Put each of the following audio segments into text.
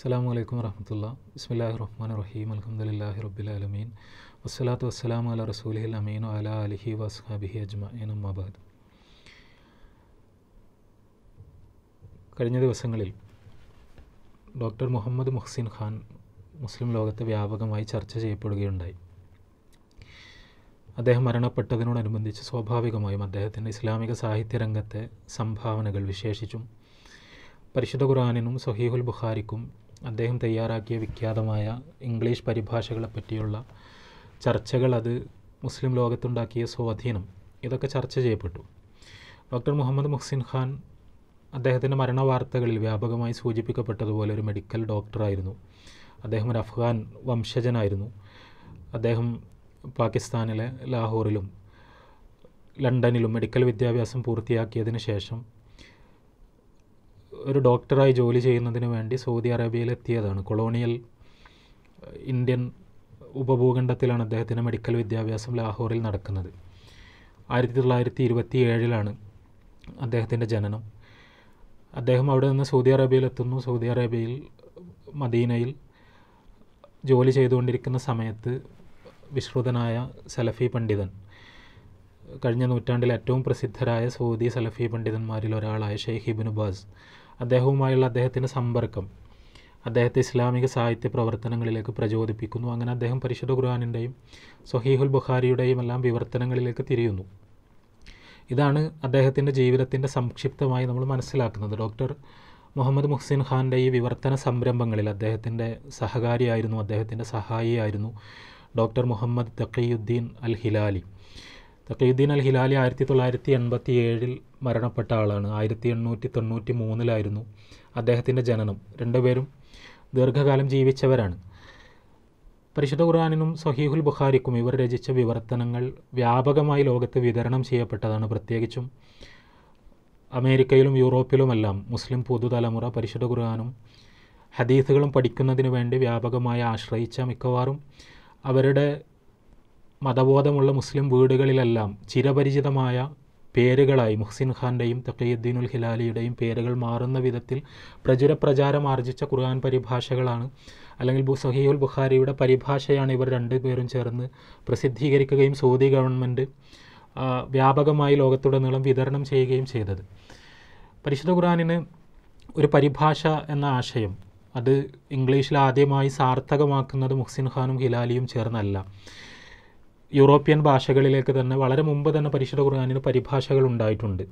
അസ്സാം വലൈക്കും വരഹമത്തുള്ള ബിസ്മില്ലാഹി റഹ്മാൻ റഹീം അലഹമുല്ലാഹി റബ്ബിലാലമീൻ വസ്സലാത്തു വസ്സലാം അല റസൂലിഹിൽ അമീൻ അല അലിഹി വസ്ഹാബിഹി അജ്മീൻ അമ്മാബാദ് കഴിഞ്ഞ ദിവസങ്ങളിൽ ഡോക്ടർ മുഹമ്മദ് മുഹ്സിൻ ഖാൻ മുസ്ലിം ലോകത്തെ വ്യാപകമായി ചർച്ച ചെയ്യപ്പെടുകയുണ്ടായി അദ്ദേഹം മരണപ്പെട്ടതിനോടനുബന്ധിച്ച് സ്വാഭാവികമായും അദ്ദേഹത്തിൻ്റെ ഇസ്ലാമിക സാഹിത്യ രംഗത്തെ സംഭാവനകൾ വിശേഷിച്ചും പരിശുദ്ധ ഖുറാനിനും സഹീഹുൽ ബുഖാരിക്കും അദ്ദേഹം തയ്യാറാക്കിയ വിഖ്യാതമായ ഇംഗ്ലീഷ് പരിഭാഷകളെ പറ്റിയുള്ള ചർച്ചകൾ അത് മുസ്ലിം ലോകത്തുണ്ടാക്കിയ സ്വാധീനം ഇതൊക്കെ ചർച്ച ചെയ്യപ്പെട്ടു ഡോക്ടർ മുഹമ്മദ് മുഹ്സിൻ ഖാൻ അദ്ദേഹത്തിൻ്റെ മരണ വാർത്തകളിൽ വ്യാപകമായി സൂചിപ്പിക്കപ്പെട്ടതുപോലെ ഒരു മെഡിക്കൽ ഡോക്ടറായിരുന്നു അദ്ദേഹം ഒരു അഫ്ഗാൻ വംശജനായിരുന്നു അദ്ദേഹം പാകിസ്ഥാനിലെ ലാഹോറിലും ലണ്ടനിലും മെഡിക്കൽ വിദ്യാഭ്യാസം പൂർത്തിയാക്കിയതിന് ശേഷം ഒരു ഡോക്ടറായി ജോലി ചെയ്യുന്നതിന് വേണ്ടി സൗദി എത്തിയതാണ് കൊളോണിയൽ ഇന്ത്യൻ ഉപഭൂഖണ്ഡത്തിലാണ് അദ്ദേഹത്തിൻ്റെ മെഡിക്കൽ വിദ്യാഭ്യാസം ലാഹോറിൽ നടക്കുന്നത് ആയിരത്തി തൊള്ളായിരത്തി ഇരുപത്തി ഏഴിലാണ് അദ്ദേഹത്തിൻ്റെ ജനനം അദ്ദേഹം അവിടെ നിന്ന് സൗദി എത്തുന്നു സൗദി അറേബ്യയിൽ മദീനയിൽ ജോലി ചെയ്തുകൊണ്ടിരിക്കുന്ന സമയത്ത് വിശ്രുതനായ സലഫി പണ്ഡിതൻ കഴിഞ്ഞ നൂറ്റാണ്ടിൽ ഏറ്റവും പ്രസിദ്ധരായ സൗദി സലഫി പണ്ഡിതന്മാരിൽ ഒരാളായ ഷെയ്ഖ് ബാസ് അദ്ദേഹവുമായുള്ള അദ്ദേഹത്തിൻ്റെ സമ്പർക്കം അദ്ദേഹത്തെ ഇസ്ലാമിക സാഹിത്യ പ്രവർത്തനങ്ങളിലേക്ക് പ്രചോദിപ്പിക്കുന്നു അങ്ങനെ അദ്ദേഹം പരിശുദ്ധ ഖുർആാനിൻ്റെയും സൊഹീഹുൽ ബുഖാരിയുടെയും എല്ലാം വിവർത്തനങ്ങളിലേക്ക് തിരിയുന്നു ഇതാണ് അദ്ദേഹത്തിൻ്റെ ജീവിതത്തിൻ്റെ സംക്ഷിപ്തമായി നമ്മൾ മനസ്സിലാക്കുന്നത് ഡോക്ടർ മുഹമ്മദ് മുഹ്സിൻ ഖാൻ്റെ ഈ വിവർത്തന സംരംഭങ്ങളിൽ അദ്ദേഹത്തിൻ്റെ സഹകാരിയായിരുന്നു അദ്ദേഹത്തിൻ്റെ സഹായിയായിരുന്നു doctor Muhammad Taqiuddin al Hilali Taqiuddin al Hilali ആയിരത്തി തൊള്ളായിരത്തി എൺപത്തി ഏഴിൽ മരണപ്പെട്ട ആളാണ് ആയിരത്തി എണ്ണൂറ്റി തൊണ്ണൂറ്റി മൂന്നിലായിരുന്നു അദ്ദേഹത്തിൻ്റെ ജനനം രണ്ടുപേരും ദീർഘകാലം ജീവിച്ചവരാണ് പരിശുദ്ധ ഖുർആാനിനും സഹീഹുൽ ബുഖാരിക്കും ഇവർ രചിച്ച വിവർത്തനങ്ങൾ വ്യാപകമായി ലോകത്ത് വിതരണം ചെയ്യപ്പെട്ടതാണ് പ്രത്യേകിച്ചും അമേരിക്കയിലും യൂറോപ്പിലുമെല്ലാം മുസ്ലിം പുതുതലമുറ പരിശുദ്ധ ഖുർആാനും ഹദീസുകളും പഠിക്കുന്നതിന് വേണ്ടി വ്യാപകമായി ആശ്രയിച്ച മിക്കവാറും അവരുടെ മതബോധമുള്ള മുസ്ലിം വീടുകളിലെല്ലാം ചിരപരിചിതമായ പേരുകളായി മുഹ്സിൻ ഖാൻ്റെയും തക്കീയുദ്ദീനുൽ ഹിലാലിയുടെയും പേരുകൾ മാറുന്ന വിധത്തിൽ പ്രചുര പ്രചാരം ആർജിച്ച ഖുർആൻ പരിഭാഷകളാണ് അല്ലെങ്കിൽ സഹീഉൽ ബുഖാരിയുടെ പരിഭാഷയാണ് ഇവർ രണ്ടുപേരും ചേർന്ന് പ്രസിദ്ധീകരിക്കുകയും സൗദി ഗവൺമെൻറ് വ്യാപകമായി ലോകത്തുടനീളം വിതരണം ചെയ്യുകയും ചെയ്തത് പരിശുദ്ധ ഖുർആാനിന് ഒരു പരിഭാഷ എന്ന ആശയം അത് ഇംഗ്ലീഷിൽ ആദ്യമായി സാർത്ഥകമാക്കുന്നത് മുഹ്സിൻ ഖാനും ഹിലാലിയും ചേർന്നല്ല യൂറോപ്യൻ ഭാഷകളിലേക്ക് തന്നെ വളരെ മുമ്പ് തന്നെ പരിശുദ്ധ ഖുർആാനിന് പരിഭാഷകൾ ഉണ്ടായിട്ടുണ്ട്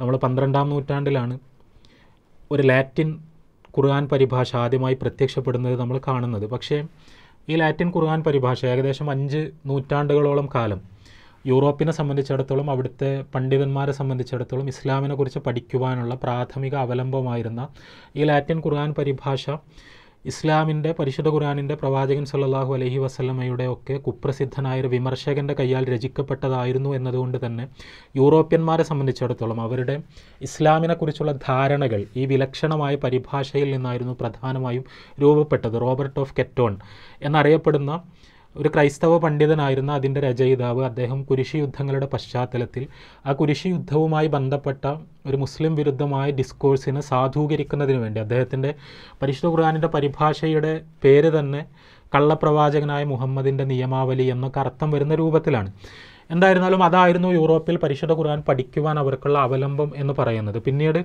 നമ്മൾ പന്ത്രണ്ടാം നൂറ്റാണ്ടിലാണ് ഒരു ലാറ്റിൻ ഖുർആൻ പരിഭാഷ ആദ്യമായി പ്രത്യക്ഷപ്പെടുന്നത് നമ്മൾ കാണുന്നത് പക്ഷേ ഈ ലാറ്റിൻ ഖുർആൻ പരിഭാഷ ഏകദേശം അഞ്ച് നൂറ്റാണ്ടുകളോളം കാലം യൂറോപ്പിനെ സംബന്ധിച്ചിടത്തോളം അവിടുത്തെ പണ്ഡിതന്മാരെ സംബന്ധിച്ചിടത്തോളം ഇസ്ലാമിനെക്കുറിച്ച് പഠിക്കുവാനുള്ള പ്രാഥമിക അവലംബമായിരുന്ന ഈ ലാറ്റിൻ ഖുർആൻ പരിഭാഷ ഇസ്ലാമിൻ്റെ പരിശുദ്ധ ഖുറാനിൻ്റെ പ്രവാചകൻ സല്ലാഹു അലഹി വസ്ലമയുടെ ഒക്കെ കുപ്രസിദ്ധനായ ഒരു വിമർശകൻ്റെ കയ്യാൽ രചിക്കപ്പെട്ടതായിരുന്നു എന്നതുകൊണ്ട് തന്നെ യൂറോപ്യന്മാരെ സംബന്ധിച്ചിടത്തോളം അവരുടെ ഇസ്ലാമിനെക്കുറിച്ചുള്ള ധാരണകൾ ഈ വിലക്ഷണമായ പരിഭാഷയിൽ നിന്നായിരുന്നു പ്രധാനമായും രൂപപ്പെട്ടത് റോബർട്ട് ഓഫ് കെറ്റോൺ എന്നറിയപ്പെടുന്ന ഒരു ക്രൈസ്തവ പണ്ഡിതനായിരുന്ന അതിൻ്റെ രചയിതാവ് അദ്ദേഹം കുരിശി യുദ്ധങ്ങളുടെ പശ്ചാത്തലത്തിൽ ആ കുരിശി യുദ്ധവുമായി ബന്ധപ്പെട്ട ഒരു മുസ്ലിം വിരുദ്ധമായ ഡിസ്കോഴ്സിനെ സാധൂകരിക്കുന്നതിന് വേണ്ടി അദ്ദേഹത്തിൻ്റെ പരിശുദ്ധ ഖുർആാനിൻ്റെ പരിഭാഷയുടെ പേര് തന്നെ കള്ളപ്രവാചകനായ മുഹമ്മദിൻ്റെ നിയമാവലി എന്നൊക്കെ അർത്ഥം വരുന്ന രൂപത്തിലാണ് എന്തായിരുന്നാലും അതായിരുന്നു യൂറോപ്പിൽ പരിശുദ്ധ ഖുർആൻ പഠിക്കുവാൻ അവർക്കുള്ള അവലംബം എന്ന് പറയുന്നത് പിന്നീട്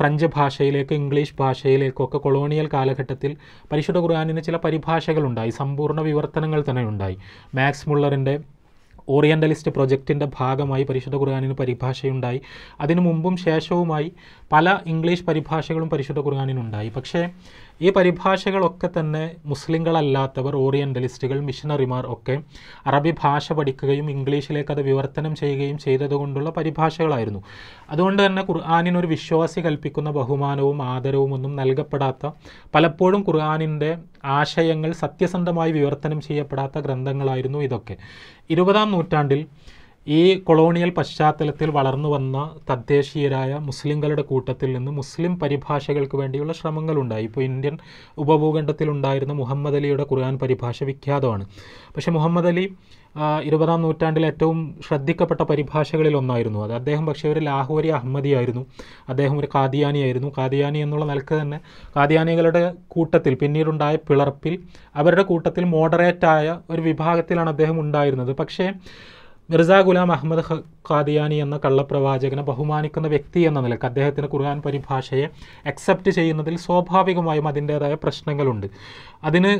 ഫ്രഞ്ച് ഭാഷയിലേക്കും ഇംഗ്ലീഷ് ഒക്കെ കൊളോണിയൽ കാലഘട്ടത്തിൽ പരിശുദ്ധ ഖുർആാനിന് ചില പരിഭാഷകളുണ്ടായി സമ്പൂർണ്ണ വിവർത്തനങ്ങൾ തന്നെ ഉണ്ടായി മാക്സ് മുള്ളറിൻ്റെ ഓറിയൻ്റലിസ്റ്റ് പ്രൊജക്റ്റിൻ്റെ ഭാഗമായി പരിശുദ്ധ ഖുർആാനിന് പരിഭാഷയുണ്ടായി അതിനു മുമ്പും ശേഷവുമായി പല ഇംഗ്ലീഷ് പരിഭാഷകളും പരിശുദ്ധ ഖുർആാനിനുണ്ടായി പക്ഷേ ഈ പരിഭാഷകളൊക്കെ തന്നെ മുസ്ലിങ്ങളല്ലാത്തവർ ഓറിയൻ്റലിസ്റ്റുകൾ മിഷനറിമാർ ഒക്കെ അറബി ഭാഷ പഠിക്കുകയും ഇംഗ്ലീഷിലേക്ക് അത് വിവർത്തനം ചെയ്യുകയും ചെയ്തതുകൊണ്ടുള്ള പരിഭാഷകളായിരുന്നു അതുകൊണ്ട് തന്നെ ഖുർആാനിനൊരു വിശ്വാസി കൽപ്പിക്കുന്ന ബഹുമാനവും ആദരവും ഒന്നും നൽകപ്പെടാത്ത പലപ്പോഴും ഖുർആാനിൻ്റെ ആശയങ്ങൾ സത്യസന്ധമായി വിവർത്തനം ചെയ്യപ്പെടാത്ത ഗ്രന്ഥങ്ങളായിരുന്നു ഇതൊക്കെ ഇരുപതാം നൂറ്റാണ്ടിൽ ഈ കൊളോണിയൽ പശ്ചാത്തലത്തിൽ വളർന്നു വന്ന തദ്ദേശീയരായ മുസ്ലിങ്ങളുടെ കൂട്ടത്തിൽ നിന്ന് മുസ്ലിം പരിഭാഷകൾക്ക് വേണ്ടിയുള്ള ശ്രമങ്ങളുണ്ടായി ഇപ്പോൾ ഇന്ത്യൻ ഉപഭൂഖണ്ഡത്തിലുണ്ടായിരുന്ന മുഹമ്മദ് അലിയുടെ ഖുർആൻ പരിഭാഷ വിഖ്യാതമാണ് പക്ഷേ മുഹമ്മദ് അലി ഇരുപതാം നൂറ്റാണ്ടിലെ ഏറ്റവും ശ്രദ്ധിക്കപ്പെട്ട പരിഭാഷകളിൽ ഒന്നായിരുന്നു അത് അദ്ദേഹം പക്ഷേ ഒരു ലാഹോരി അഹമ്മദിയായിരുന്നു അദ്ദേഹം ഒരു കാദിയാനിയായിരുന്നു കാദിയാനി എന്നുള്ള നിലക്ക് തന്നെ കാദിയാനികളുടെ കൂട്ടത്തിൽ പിന്നീടുണ്ടായ പിളർപ്പിൽ അവരുടെ കൂട്ടത്തിൽ മോഡറേറ്റായ ഒരു വിഭാഗത്തിലാണ് അദ്ദേഹം ഉണ്ടായിരുന്നത് പക്ഷേ മിർസ ഗുലാം അഹമ്മദ് ഖാദിയാനി എന്ന കള്ളപ്രവാചകനെ ബഹുമാനിക്കുന്ന വ്യക്തി എന്ന നിലക്ക് അദ്ദേഹത്തിന് ഖുർആൻ പരിഭാഷയെ അക്സെപ്റ്റ് ചെയ്യുന്നതിൽ സ്വാഭാവികമായും അതിൻ്റേതായ പ്രശ്നങ്ങളുണ്ട് അതിന്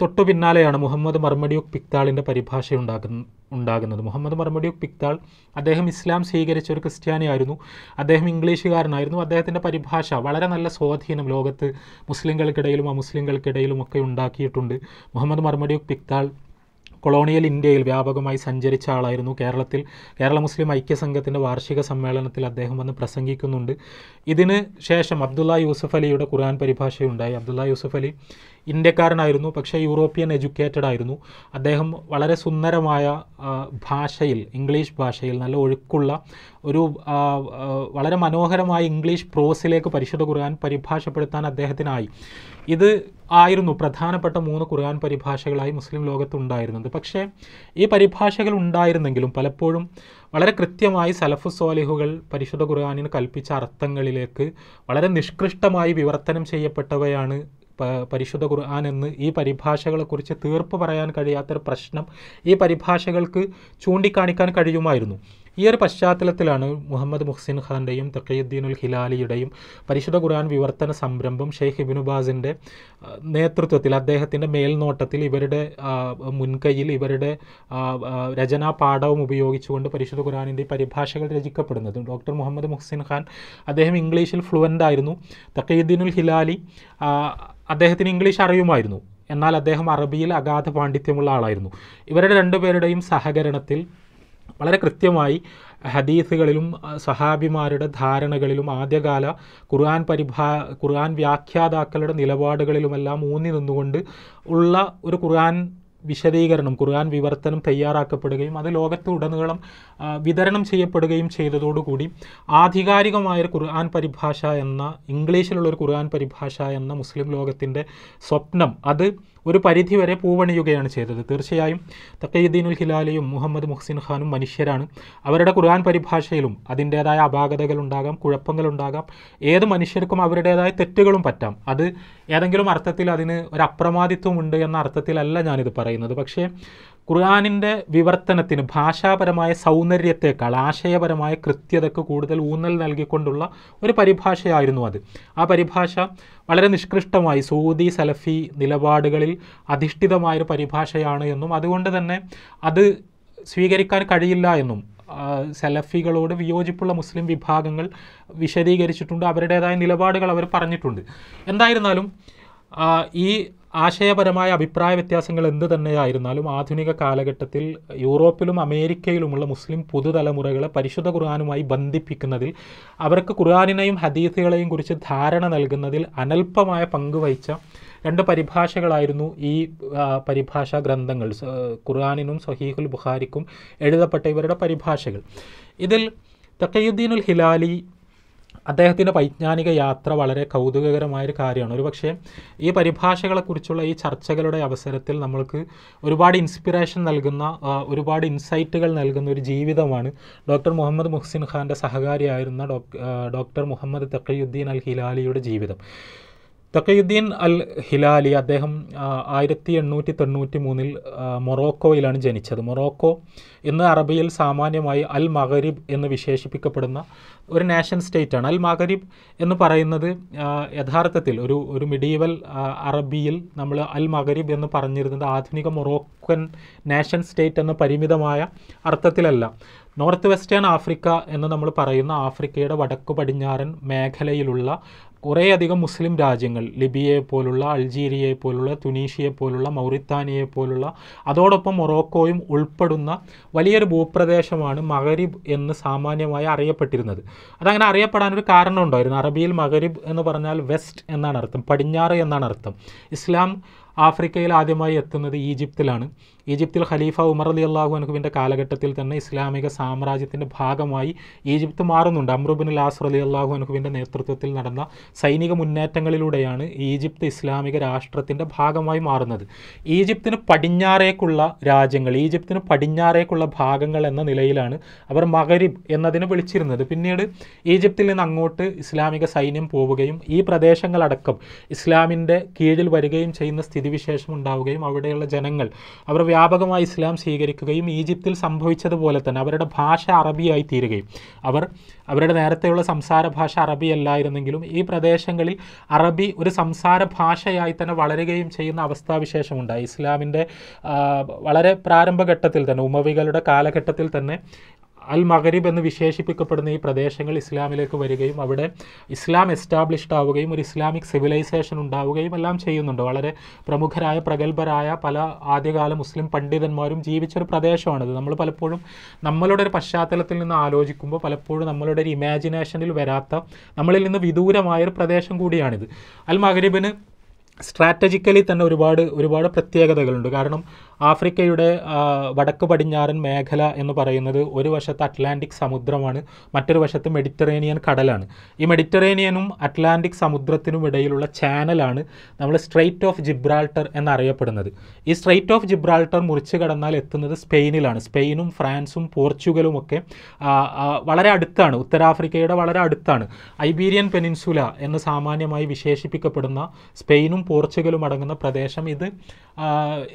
തൊട്ടു പിന്നാലെയാണ് മുഹമ്മദ് മർമഡിയുക് പിക്താളിൻ്റെ പരിഭാഷ ഉണ്ടാകുന്ന ഉണ്ടാകുന്നത് മുഹമ്മദ് മർമഡിയുക് പിക്താൾ അദ്ദേഹം ഇസ്ലാം സ്വീകരിച്ച ഒരു ക്രിസ്ത്യാനിയായിരുന്നു അദ്ദേഹം ഇംഗ്ലീഷുകാരനായിരുന്നു അദ്ദേഹത്തിൻ്റെ പരിഭാഷ വളരെ നല്ല സ്വാധീനം ലോകത്ത് മുസ്ലിങ്ങൾക്കിടയിലും അമുസ്ലിങ്ങൾക്കിടയിലും ഒക്കെ ഉണ്ടാക്കിയിട്ടുണ്ട് മുഹമ്മദ് മർമഡിയുക് പിക്താൾ കൊളോണിയൽ ഇന്ത്യയിൽ വ്യാപകമായി സഞ്ചരിച്ച ആളായിരുന്നു കേരളത്തിൽ കേരള മുസ്ലിം ഐക്യസംഘത്തിൻ്റെ വാർഷിക സമ്മേളനത്തിൽ അദ്ദേഹം വന്ന് പ്രസംഗിക്കുന്നുണ്ട് ഇതിന് ശേഷം അബ്ദുള്ള യൂസഫ് അലിയുടെ ഖുർആൻ പരിഭാഷയുണ്ടായി അബ്ദുള്ള യൂസഫ് അലി ഇന്ത്യക്കാരനായിരുന്നു പക്ഷേ യൂറോപ്യൻ എഡ്യൂക്കേറ്റഡ് ആയിരുന്നു അദ്ദേഹം വളരെ സുന്ദരമായ ഭാഷയിൽ ഇംഗ്ലീഷ് ഭാഷയിൽ നല്ല ഒഴുക്കുള്ള ഒരു വളരെ മനോഹരമായ ഇംഗ്ലീഷ് പ്രോസിലേക്ക് പരിശുദ്ധ ഖുർആൻ പരിഭാഷപ്പെടുത്താൻ അദ്ദേഹത്തിനായി ഇത് ആയിരുന്നു പ്രധാനപ്പെട്ട മൂന്ന് ഖുർആൻ പരിഭാഷകളായി മുസ്ലിം ലോകത്ത് ഉണ്ടായിരുന്നത് പക്ഷേ ഈ പരിഭാഷകൾ ഉണ്ടായിരുന്നെങ്കിലും പലപ്പോഴും വളരെ കൃത്യമായി സലഫു സോലിഹുകൾ പരിശുദ്ധ ഖുർആാനിന് കൽപ്പിച്ച അർത്ഥങ്ങളിലേക്ക് വളരെ നിഷ്കൃഷ്ടമായി വിവർത്തനം ചെയ്യപ്പെട്ടവയാണ് പരിശുദ്ധ ഖുർആൻ എന്ന് ഈ പരിഭാഷകളെക്കുറിച്ച് തീർപ്പ് പറയാൻ കഴിയാത്തൊരു പ്രശ്നം ഈ പരിഭാഷകൾക്ക് ചൂണ്ടിക്കാണിക്കാൻ കഴിയുമായിരുന്നു ഈ ഒരു പശ്ചാത്തലത്തിലാണ് മുഹമ്മദ് മുഹ്സിൻ ഖാൻ്റെയും തക്കീദ്ദീൻ ഉൽ ഹിലാലിയുടെയും പരിശുദ്ധ ഖുർആൻ വിവർത്തന സംരംഭം ഷെയ്ഖ് ഇബിനുബാസിൻ്റെ നേതൃത്വത്തിൽ അദ്ദേഹത്തിൻ്റെ മേൽനോട്ടത്തിൽ ഇവരുടെ മുൻകൈയിൽ ഇവരുടെ രചനാ പാഠവും ഉപയോഗിച്ചുകൊണ്ട് പരിശുദ്ധ ഖുറാനിൻ്റെ പരിഭാഷകൾ രചിക്കപ്പെടുന്നത് ഡോക്ടർ മുഹമ്മദ് മുഹ്സിൻ ഖാൻ അദ്ദേഹം ഇംഗ്ലീഷിൽ ഫ്ലുവൻ്റ് ആയിരുന്നു ഉൽ ഹിലാലി അദ്ദേഹത്തിന് ഇംഗ്ലീഷ് അറിയുമായിരുന്നു എന്നാൽ അദ്ദേഹം അറബിയിൽ അഗാധ പാണ്ഡിത്യമുള്ള ആളായിരുന്നു ഇവരുടെ രണ്ടുപേരുടെയും സഹകരണത്തിൽ വളരെ കൃത്യമായി ഹദീസുകളിലും സഹാബിമാരുടെ ധാരണകളിലും ആദ്യകാല ഖുർആൻ പരിഭാ ഖുർആൻ വ്യാഖ്യാതാക്കളുടെ നിലപാടുകളിലുമെല്ലാം ഊന്നി നിന്നുകൊണ്ട് ഉള്ള ഒരു ഖുർആൻ വിശദീകരണം ഖുർആൻ വിവർത്തനം തയ്യാറാക്കപ്പെടുകയും അത് ലോകത്തുടനീളം വിതരണം ചെയ്യപ്പെടുകയും ചെയ്തതോടുകൂടി ഒരു ഖുർആൻ പരിഭാഷ എന്ന ഇംഗ്ലീഷിലുള്ളൊരു ഖുർആൻ പരിഭാഷ എന്ന മുസ്ലിം ലോകത്തിൻ്റെ സ്വപ്നം അത് ഒരു പരിധിവരെ പൂവണിയുകയാണ് ചെയ്തത് തീർച്ചയായും തക്കീദ്ദീനുൽ ഹിലാലിയും മുഹമ്മദ് മുഹ്സിൻ ഖാനും മനുഷ്യരാണ് അവരുടെ ഖുർആൻ പരിഭാഷയിലും അതിൻ്റേതായ കുഴപ്പങ്ങൾ ഉണ്ടാകാം ഏത് മനുഷ്യർക്കും അവരുടേതായ തെറ്റുകളും പറ്റാം അത് ഏതെങ്കിലും അർത്ഥത്തിൽ അതിന് ഒരു അപ്രമാദിത്വമുണ്ട് എന്ന അർത്ഥത്തിലല്ല ഞാനിത് പറയുന്നത് പക്ഷേ ഖുർആാനിൻ്റെ വിവർത്തനത്തിന് ഭാഷാപരമായ സൗന്ദര്യത്തെക്കാൾ ആശയപരമായ കൃത്യതക്ക് കൂടുതൽ ഊന്നൽ നൽകിക്കൊണ്ടുള്ള ഒരു പരിഭാഷയായിരുന്നു അത് ആ പരിഭാഷ വളരെ നിഷ്കൃഷ്ടമായി സൗദി സലഫി നിലപാടുകളിൽ അധിഷ്ഠിതമായൊരു പരിഭാഷയാണ് എന്നും അതുകൊണ്ട് തന്നെ അത് സ്വീകരിക്കാൻ കഴിയില്ല എന്നും സെലഫികളോട് വിയോജിപ്പുള്ള മുസ്ലിം വിഭാഗങ്ങൾ വിശദീകരിച്ചിട്ടുണ്ട് അവരുടേതായ നിലപാടുകൾ അവർ പറഞ്ഞിട്ടുണ്ട് എന്തായിരുന്നാലും ഈ ആശയപരമായ അഭിപ്രായ വ്യത്യാസങ്ങൾ എന്ത് തന്നെയായിരുന്നാലും ആധുനിക കാലഘട്ടത്തിൽ യൂറോപ്പിലും അമേരിക്കയിലുമുള്ള മുസ്ലിം പുതുതലമുറകളെ പരിശുദ്ധ ഖുർആാനുമായി ബന്ധിപ്പിക്കുന്നതിൽ അവർക്ക് ഖുർആാനിനെയും ഹദീസുകളെയും കുറിച്ച് ധാരണ നൽകുന്നതിൽ അനൽപമായ പങ്കുവഹിച്ച രണ്ട് പരിഭാഷകളായിരുന്നു ഈ പരിഭാഷാ ഗ്രന്ഥങ്ങൾ ഖുർആാനിനും സഹീഹുൽ ബുഹാരിക്കും എഴുതപ്പെട്ട ഇവരുടെ പരിഭാഷകൾ ഇതിൽ തക്കയുദ്ദീനുൽ ഹിലാലി അദ്ദേഹത്തിൻ്റെ വൈജ്ഞാനിക യാത്ര വളരെ കൗതുകകരമായൊരു കാര്യമാണ് ഒരു പക്ഷേ ഈ പരിഭാഷകളെക്കുറിച്ചുള്ള ഈ ചർച്ചകളുടെ അവസരത്തിൽ നമ്മൾക്ക് ഒരുപാട് ഇൻസ്പിറേഷൻ നൽകുന്ന ഒരുപാട് ഇൻസൈറ്റുകൾ നൽകുന്ന ഒരു ജീവിതമാണ് ഡോക്ടർ മുഹമ്മദ് മുഹ്സിൻ ഖാൻ്റെ സഹകാരിയായിരുന്ന ഡോക്ടർ മുഹമ്മദ് തക്കയുദ്ദീൻ അൽ ഹിലാലിയുടെ ജീവിതം തക്കയുദ്ദീൻ അൽ ഹിലാലി അദ്ദേഹം ആയിരത്തി എണ്ണൂറ്റി തൊണ്ണൂറ്റി മൂന്നിൽ മൊറോക്കോയിലാണ് ജനിച്ചത് മൊറോക്കോ ഇന്ന് അറബിയിൽ സാമാന്യമായി അൽ മഗരിബ് എന്ന് വിശേഷിപ്പിക്കപ്പെടുന്ന ഒരു നാഷൻ സ്റ്റേറ്റാണ് അൽ മഗരിബ് എന്ന് പറയുന്നത് യഥാർത്ഥത്തിൽ ഒരു ഒരു മിഡീവൽ അറബിയിൽ നമ്മൾ അൽ മഗരിബ് എന്ന് പറഞ്ഞിരുന്നത് ആധുനിക മൊറോക്കൻ നാഷൻ സ്റ്റേറ്റ് എന്ന പരിമിതമായ അർത്ഥത്തിലല്ല നോർത്ത് വെസ്റ്റേൺ ആഫ്രിക്ക എന്ന് നമ്മൾ പറയുന്ന ആഫ്രിക്കയുടെ വടക്കു പടിഞ്ഞാറൻ മേഖലയിലുള്ള കുറേയധികം മുസ്ലിം രാജ്യങ്ങൾ ലിബിയയെ പോലുള്ള അൾജീരിയയെ പോലുള്ള തുനീഷ്യയെ പോലുള്ള മൗറിത്താനിയയെ പോലുള്ള അതോടൊപ്പം മൊറോക്കോയും ഉൾപ്പെടുന്ന വലിയൊരു ഭൂപ്രദേശമാണ് മഗരിബ് എന്ന് സാമാന്യമായി അറിയപ്പെട്ടിരുന്നത് അതങ്ങനെ അറിയപ്പെടാനൊരു കാരണം ഉണ്ടായിരുന്നു അറബിയിൽ മഗരിബ് എന്ന് പറഞ്ഞാൽ വെസ്റ്റ് എന്നാണ് അർത്ഥം പടിഞ്ഞാറ് എന്നാണ് അർത്ഥം ഇസ്ലാം ആഫ്രിക്കയിൽ ആദ്യമായി എത്തുന്നത് ഈജിപ്തിലാണ് ഈജിപ്തിൽ ഖലീഫ ഉമർ അലി അള്ളാഹു അനുഹുവിൻ്റെ കാലഘട്ടത്തിൽ തന്നെ ഇസ്ലാമിക സാമ്രാജ്യത്തിൻ്റെ ഭാഗമായി ഈജിപ്ത് മാറുന്നുണ്ട് അമ്രുബിൻ ലാസർ അലി അള്ളാഹു അനുഹുവിൻ്റെ നേതൃത്വത്തിൽ നടന്ന സൈനിക മുന്നേറ്റങ്ങളിലൂടെയാണ് ഈജിപ്ത് ഇസ്ലാമിക രാഷ്ട്രത്തിൻ്റെ ഭാഗമായി മാറുന്നത് ഈജിപ്തിന് പടിഞ്ഞാറേക്കുള്ള രാജ്യങ്ങൾ ഈജിപ്തിന് പടിഞ്ഞാറേക്കുള്ള ഭാഗങ്ങൾ എന്ന നിലയിലാണ് അവർ മഗരിബ് എന്നതിനെ വിളിച്ചിരുന്നത് പിന്നീട് ഈജിപ്തിൽ നിന്ന് അങ്ങോട്ട് ഇസ്ലാമിക സൈന്യം പോവുകയും ഈ പ്രദേശങ്ങളടക്കം ഇസ്ലാമിൻ്റെ കീഴിൽ വരികയും ചെയ്യുന്ന സ്ഥിതിവിശേഷം ഉണ്ടാവുകയും അവിടെയുള്ള ജനങ്ങൾ അവർ വ്യാപകമായി ഇസ്ലാം സ്വീകരിക്കുകയും ഈജിപ്തിൽ സംഭവിച്ചതുപോലെ തന്നെ അവരുടെ ഭാഷ അറബിയായി തീരുകയും അവർ അവരുടെ നേരത്തെയുള്ള സംസാര ഭാഷ അറബി അല്ലായിരുന്നെങ്കിലും ഈ പ്രദേശങ്ങളിൽ അറബി ഒരു സംസാര ഭാഷയായി തന്നെ വളരുകയും ചെയ്യുന്ന അവസ്ഥാവിശേഷമുണ്ടായി ഇസ്ലാമിൻ്റെ വളരെ പ്രാരംഭഘട്ടത്തിൽ തന്നെ ഉമവികളുടെ കാലഘട്ടത്തിൽ തന്നെ അൽ മഗരീബ് എന്ന് വിശേഷിപ്പിക്കപ്പെടുന്ന ഈ പ്രദേശങ്ങൾ ഇസ്ലാമിലേക്ക് വരികയും അവിടെ ഇസ്ലാം എസ്റ്റാബ്ലിഷ്ഡ് ആവുകയും ഒരു ഇസ്ലാമിക് സിവിലൈസേഷൻ ഉണ്ടാവുകയും എല്ലാം ചെയ്യുന്നുണ്ട് വളരെ പ്രമുഖരായ പ്രഗത്ഭരായ പല ആദ്യകാല മുസ്ലിം പണ്ഡിതന്മാരും ജീവിച്ചൊരു പ്രദേശമാണിത് നമ്മൾ പലപ്പോഴും നമ്മളുടെ ഒരു പശ്ചാത്തലത്തിൽ നിന്ന് ആലോചിക്കുമ്പോൾ പലപ്പോഴും നമ്മളുടെ ഒരു ഇമാജിനേഷനിൽ വരാത്ത നമ്മളിൽ നിന്ന് വിദൂരമായ ഒരു പ്രദേശം കൂടിയാണിത് അൽ മഗരീബിന് സ്ട്രാറ്റജിക്കലി തന്നെ ഒരുപാട് ഒരുപാട് പ്രത്യേകതകളുണ്ട് കാരണം ആഫ്രിക്കയുടെ വടക്ക് പടിഞ്ഞാറൻ മേഖല എന്ന് പറയുന്നത് ഒരു വശത്ത് അറ്റ്ലാന്റിക് സമുദ്രമാണ് മറ്റൊരു വശത്ത് മെഡിറ്ററേനിയൻ കടലാണ് ഈ മെഡിറ്ററേനിയനും അറ്റ്ലാന്റിക് സമുദ്രത്തിനും ഇടയിലുള്ള ചാനലാണ് നമ്മൾ സ്ട്രെയിറ്റ് ഓഫ് ജിബ്രാൾട്ടർ എന്നറിയപ്പെടുന്നത് ഈ സ്ട്രെയിറ്റ് ഓഫ് ജിബ്രാൾട്ടർ മുറിച്ച് കടന്നാൽ എത്തുന്നത് സ്പെയിനിലാണ് സ്പെയിനും ഫ്രാൻസും പോർച്ചുഗലും ഒക്കെ വളരെ അടുത്താണ് ഉത്തരാഫ്രിക്കയുടെ വളരെ അടുത്താണ് ഐബീരിയൻ പെനിൻസുല എന്ന് സാമാന്യമായി വിശേഷിപ്പിക്കപ്പെടുന്ന സ്പെയിനും പോർച്ചുഗലും അടങ്ങുന്ന പ്രദേശം ഇത്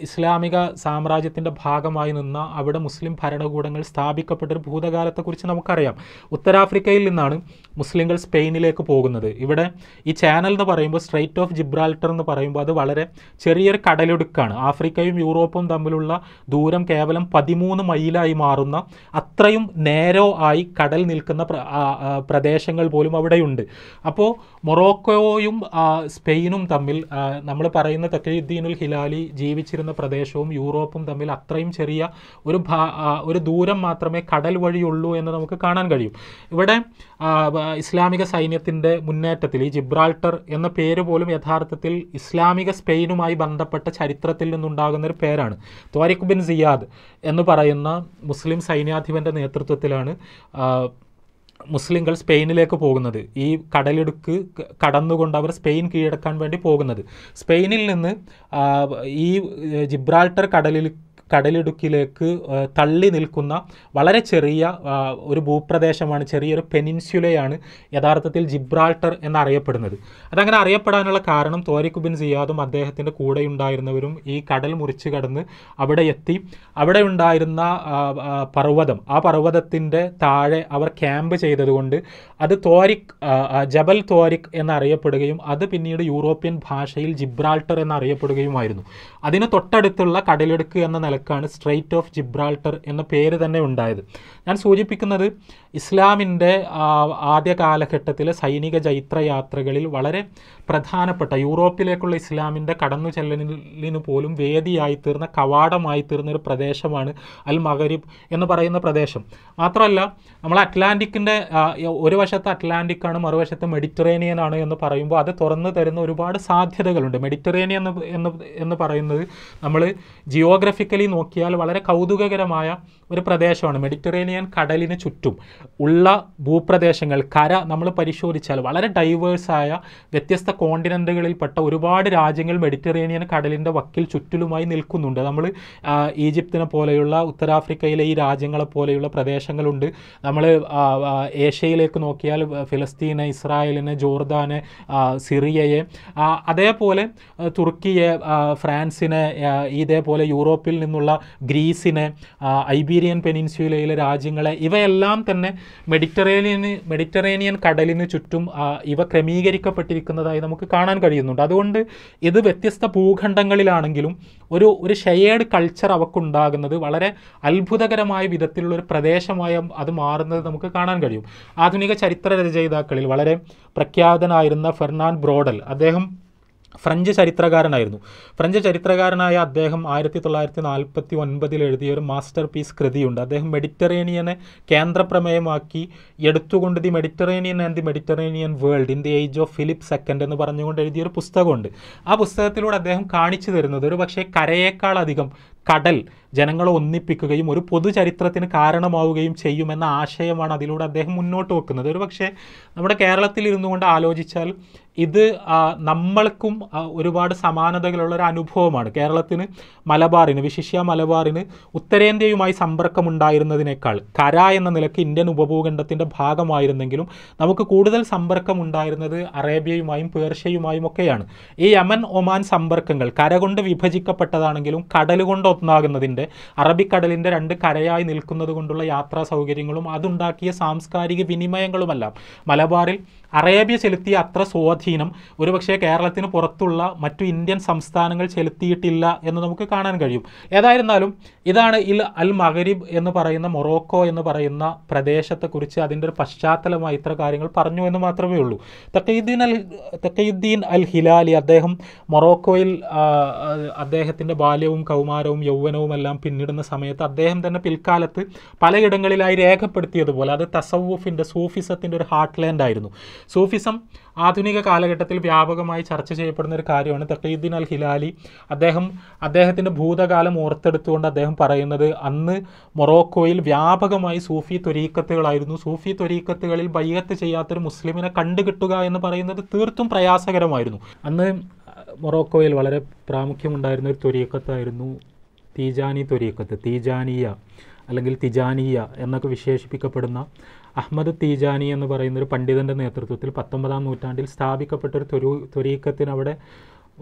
ഇസ്ലാമിക സാമ്രാജ്യത്തിൻ്റെ ഭാഗമായി നിന്ന അവിടെ മുസ്ലിം ഭരണകൂടങ്ങൾ സ്ഥാപിക്കപ്പെട്ട ഭൂതകാലത്തെക്കുറിച്ച് നമുക്കറിയാം ഉത്തരാഫ്രിക്കയിൽ നിന്നാണ് മുസ്ലിങ്ങൾ സ്പെയിനിലേക്ക് പോകുന്നത് ഇവിടെ ഈ ചാനൽ എന്ന് പറയുമ്പോൾ സ്ട്രൈറ്റ് ഓഫ് ജിബ്രാൽട്ടർ എന്ന് പറയുമ്പോൾ അത് വളരെ ചെറിയൊരു കടലൊടുക്കാണ് ആഫ്രിക്കയും യൂറോപ്പും തമ്മിലുള്ള ദൂരം കേവലം പതിമൂന്ന് മൈലായി മാറുന്ന അത്രയും നേരോ ആയി കടൽ നിൽക്കുന്ന പ്രദേശങ്ങൾ പോലും അവിടെയുണ്ട് അപ്പോൾ മൊറോക്കോയും സ്പെയിനും തമ്മിൽ നമ്മൾ പറയുന്ന തക്കീദ്ദീനുൽ ഹിലാലി ജീവിച്ചിരുന്ന പ്രദേശവും യൂറോപ്പും തമ്മിൽ അത്രയും ചെറിയ ഒരു ഒരു ദൂരം മാത്രമേ കടൽ വഴിയുള്ളൂ എന്ന് നമുക്ക് കാണാൻ കഴിയും ഇവിടെ ഇസ്ലാമിക സൈന്യത്തിൻ്റെ മുന്നേറ്റത്തിൽ ഈ ജിബ്രാൾട്ടർ എന്ന പേര് പോലും യഥാർത്ഥത്തിൽ ഇസ്ലാമിക സ്പെയിനുമായി ബന്ധപ്പെട്ട ചരിത്രത്തിൽ നിന്നുണ്ടാകുന്ന ഒരു പേരാണ് ത്വാരിഖ് ബിൻ സിയാദ് എന്ന് പറയുന്ന മുസ്ലിം സൈന്യാധിപൻ്റെ നേതൃത്വത്തിലാണ് മുസ്ലിങ്ങൾ സ്പെയിനിലേക്ക് പോകുന്നത് ഈ കടലിടുക്ക് കടന്നുകൊണ്ട് അവർ സ്പെയിൻ കീഴടക്കാൻ വേണ്ടി പോകുന്നത് സ്പെയിനിൽ നിന്ന് ഈ ജിബ്രാൾട്ടർ കടലിൽ കടലിടുക്കിലേക്ക് തള്ളി നിൽക്കുന്ന വളരെ ചെറിയ ഒരു ഭൂപ്രദേശമാണ് ചെറിയൊരു പെനിൻസുലയാണ് യഥാർത്ഥത്തിൽ ജിബ്രാൾട്ടർ എന്നറിയപ്പെടുന്നത് അതങ്ങനെ അറിയപ്പെടാനുള്ള കാരണം തോരിക്കുബിൻ സിയാദും അദ്ദേഹത്തിൻ്റെ കൂടെയുണ്ടായിരുന്നവരും ഈ കടൽ മുറിച്ച് കടന്ന് അവിടെ എത്തി അവിടെ ഉണ്ടായിരുന്ന പർവ്വതം ആ പർവ്വതത്തിൻ്റെ താഴെ അവർ ക്യാമ്പ് ചെയ്തതുകൊണ്ട് അത് തോരിക് ജബൽ തോരിക് എന്നറിയപ്പെടുകയും അത് പിന്നീട് യൂറോപ്യൻ ഭാഷയിൽ ജിബ്രാൾട്ടർ എന്നറിയപ്പെടുകയുമായിരുന്നു അതിന് തൊട്ടടുത്തുള്ള കടലിടുക്ക് എന്ന നിലക്കാണ് സ്ട്രെയിറ്റ് ഓഫ് ജിബ്രാൾട്ടർ എന്ന പേര് തന്നെ ഉണ്ടായത് ഞാൻ സൂചിപ്പിക്കുന്നത് ഇസ്ലാമിൻ്റെ ആദ്യ കാലഘട്ടത്തിലെ സൈനിക ജൈത്രയാത്രകളിൽ വളരെ പ്രധാനപ്പെട്ട യൂറോപ്പിലേക്കുള്ള ഇസ്ലാമിൻ്റെ കടന്നു ചെല്ലലിന് പോലും വേദിയായി തീർന്ന കവാടമായി തീർന്നൊരു പ്രദേശമാണ് അൽ മഗരിബ് എന്ന് പറയുന്ന പ്രദേശം മാത്രമല്ല നമ്മൾ അറ്റ്ലാന്റിക്കിൻ്റെ ഒരു വശത്ത് അറ്റ്ലാന്റിക്കാണ് മറുവശത്ത് മെഡിറ്ററേനിയൻ ആണ് എന്ന് പറയുമ്പോൾ അത് തുറന്നു തരുന്ന ഒരുപാട് സാധ്യതകളുണ്ട് മെഡിറ്ററേനിയൻ എന്ന് എന്ന് എന്ന് പറയുന്നത് നമ്മൾ ജിയോഗ്രഫിക്കലി നോക്കിയാൽ വളരെ കൗതുകകരമായ ഒരു പ്രദേശമാണ് മെഡിറ്ററേനിയൻ തന്നെയാണ് കടലിന് ചുറ്റും ഉള്ള ഭൂപ്രദേശങ്ങൾ കര നമ്മൾ പരിശോധിച്ചാൽ വളരെ ഡൈവേഴ്സായ വ്യത്യസ്ത കോണ്ടിനൻറ്റുകളിൽപ്പെട്ട ഒരുപാട് രാജ്യങ്ങൾ മെഡിറ്ററേനിയൻ കടലിൻ്റെ വക്കിൽ ചുറ്റിലുമായി നിൽക്കുന്നുണ്ട് നമ്മൾ ഈജിപ്തിനെ പോലെയുള്ള ഉത്തരാഫ്രിക്കയിലെ ഈ രാജ്യങ്ങളെ പോലെയുള്ള പ്രദേശങ്ങളുണ്ട് നമ്മൾ ഏഷ്യയിലേക്ക് നോക്കിയാൽ ഫിലസ്തീന് ഇസ്രായേലിന് ജോർദാന് സിറിയയെ അതേപോലെ തുർക്കിയെ ഫ്രാൻസിനെ ഇതേപോലെ യൂറോപ്പിൽ നിന്നുള്ള ഗ്രീസിനെ ഐബീരിയൻ പെനിൻസുലയിലെ രാജ്യ രാജ്യങ്ങളെ ഇവയെല്ലാം തന്നെ മെഡിറ്ററേനിയൻ മെഡിറ്ററേനിയൻ കടലിന് ചുറ്റും ഇവ ക്രമീകരിക്കപ്പെട്ടിരിക്കുന്നതായി നമുക്ക് കാണാൻ കഴിയുന്നുണ്ട് അതുകൊണ്ട് ഇത് വ്യത്യസ്ത ഭൂഖണ്ഡങ്ങളിലാണെങ്കിലും ഒരു ഒരു ഷെയേർഡ് കൾച്ചർ അവക്കുണ്ടാകുന്നത് വളരെ അത്ഭുതകരമായ വിധത്തിലുള്ള ഒരു പ്രദേശമായി അത് മാറുന്നത് നമുക്ക് കാണാൻ കഴിയും ആധുനിക ചരിത്ര രചയിതാക്കളിൽ വളരെ പ്രഖ്യാതനായിരുന്ന ഫെർണാൻ ബ്രോഡൽ അദ്ദേഹം ഫ്രഞ്ച് ചരിത്രകാരനായിരുന്നു ഫ്രഞ്ച് ചരിത്രകാരനായ അദ്ദേഹം ആയിരത്തി തൊള്ളായിരത്തി നാൽപ്പത്തി ഒൻപതിൽ എഴുതിയ ഒരു മാസ്റ്റർ പീസ് കൃതിയുണ്ട് അദ്ദേഹം മെഡിറ്ററേനിയനെ കേന്ദ്രപ്രമേയമാക്കി എടുത്തുകൊണ്ട് the Mediterranean and the Mediterranean world in the age of Philip second എന്ന് പറഞ്ഞുകൊണ്ട് എഴുതിയൊരു പുസ്തകമുണ്ട് ആ പുസ്തകത്തിലൂടെ അദ്ദേഹം കാണിച്ചു തരുന്നത് ഒരു പക്ഷേ കരയേക്കാളധികം കടൽ ജനങ്ങളെ ഒന്നിപ്പിക്കുകയും ഒരു പൊതുചരിത്രത്തിന് കാരണമാവുകയും ചെയ്യുമെന്ന ആശയമാണ് അതിലൂടെ അദ്ദേഹം മുന്നോട്ട് വെക്കുന്നത് ഒരു പക്ഷേ നമ്മുടെ കേരളത്തിൽ ഇരുന്നു കൊണ്ട് ആലോചിച്ചാൽ ഇത് നമ്മൾക്കും ഒരുപാട് സമാനതകളുള്ള ഒരു അനുഭവമാണ് കേരളത്തിന് മലബാറിന് വിശിഷ്യ മലബാറിന് ഉത്തരേന്ത്യയുമായി സമ്പർക്കമുണ്ടായിരുന്നതിനേക്കാൾ കര എന്ന നിലയ്ക്ക് ഇന്ത്യൻ ഉപഭൂഖണ്ഡത്തിൻ്റെ ഭാഗമായിരുന്നെങ്കിലും നമുക്ക് കൂടുതൽ സമ്പർക്കമുണ്ടായിരുന്നത് അറേബ്യയുമായും പേർഷ്യയുമായും ഒക്കെയാണ് ഈ യമൻ ഒമാൻ സമ്പർക്കങ്ങൾ കര കൊണ്ട് വിഭജിക്കപ്പെട്ടതാണെങ്കിലും കടലുകൊണ്ട് സ്വപ്നാകുന്നതിൻ്റെ അറബിക്കടലിൻ്റെ രണ്ട് കരയായി നിൽക്കുന്നത് കൊണ്ടുള്ള യാത്രാ സൗകര്യങ്ങളും അതുണ്ടാക്കിയ സാംസ്കാരിക വിനിമയങ്ങളുമെല്ലാം മലബാറിൽ അറേബ്യ ചെലുത്തിയ അത്ര സ്വാധീനം ഒരുപക്ഷേ കേരളത്തിന് പുറത്തുള്ള മറ്റു ഇന്ത്യൻ സംസ്ഥാനങ്ങൾ ചെലുത്തിയിട്ടില്ല എന്ന് നമുക്ക് കാണാൻ കഴിയും ഏതായിരുന്നാലും ഇതാണ് ഇൽ അൽ മഗരിബ് എന്ന് പറയുന്ന മൊറോക്കോ എന്ന് പറയുന്ന പ്രദേശത്തെക്കുറിച്ച് അതിൻ്റെ ഒരു പശ്ചാത്തലമായി ഇത്ര കാര്യങ്ങൾ പറഞ്ഞു എന്ന് മാത്രമേ ഉള്ളൂ തക്കയുദ്ദീൻ അൽ തക്കയുദ്ദീൻ അൽ ഹിലാലി അദ്ദേഹം മൊറോക്കോയിൽ അദ്ദേഹത്തിൻ്റെ ബാല്യവും കൗമാരവും യൗവനവും എല്ലാം പിന്നിടുന്ന സമയത്ത് അദ്ദേഹം തന്നെ പിൽക്കാലത്ത് പലയിടങ്ങളിലായി രേഖപ്പെടുത്തിയതുപോലെ അത് തസവൂഫിൻ്റെ സൂഫിസത്തിൻ്റെ ഒരു ഹാർട്ട് ലാൻഡ് ആയിരുന്നു സൂഫിസം ആധുനിക കാലഘട്ടത്തിൽ വ്യാപകമായി ചർച്ച ചെയ്യപ്പെടുന്ന ഒരു കാര്യമാണ് തക്കീദ്ദീൻ അൽ ഹിലാലി അദ്ദേഹം അദ്ദേഹത്തിൻ്റെ ഭൂതകാലം ഓർത്തെടുത്തുകൊണ്ട് അദ്ദേഹം പറയുന്നത് അന്ന് മൊറോക്കോയിൽ വ്യാപകമായി സൂഫി ത്വരീക്കത്തുകളായിരുന്നു സൂഫി ത്വരീക്കത്തുകളിൽ ബയ്യത്ത് ചെയ്യാത്തൊരു മുസ്ലിമിനെ കണ്ടുകിട്ടുക എന്ന് പറയുന്നത് തീർത്തും പ്രയാസകരമായിരുന്നു അന്ന് മൊറോക്കോയിൽ വളരെ പ്രാമുഖ്യമുണ്ടായിരുന്ന ഒരു ത്വരീക്കത്തായിരുന്നു തീജാനി ത്വരീക്കത്ത് തീജാനിയ അല്ലെങ്കിൽ തിജാനിയ എന്നൊക്കെ വിശേഷിപ്പിക്കപ്പെടുന്ന അഹമ്മദ് തീജാനി എന്ന് പറയുന്ന ഒരു പണ്ഡിതൻ്റെ നേതൃത്വത്തിൽ പത്തൊമ്പതാം നൂറ്റാണ്ടിൽ സ്ഥാപിക്കപ്പെട്ട ഒരു ത്വരു ത്വരീക്കത്തിന് അവിടെ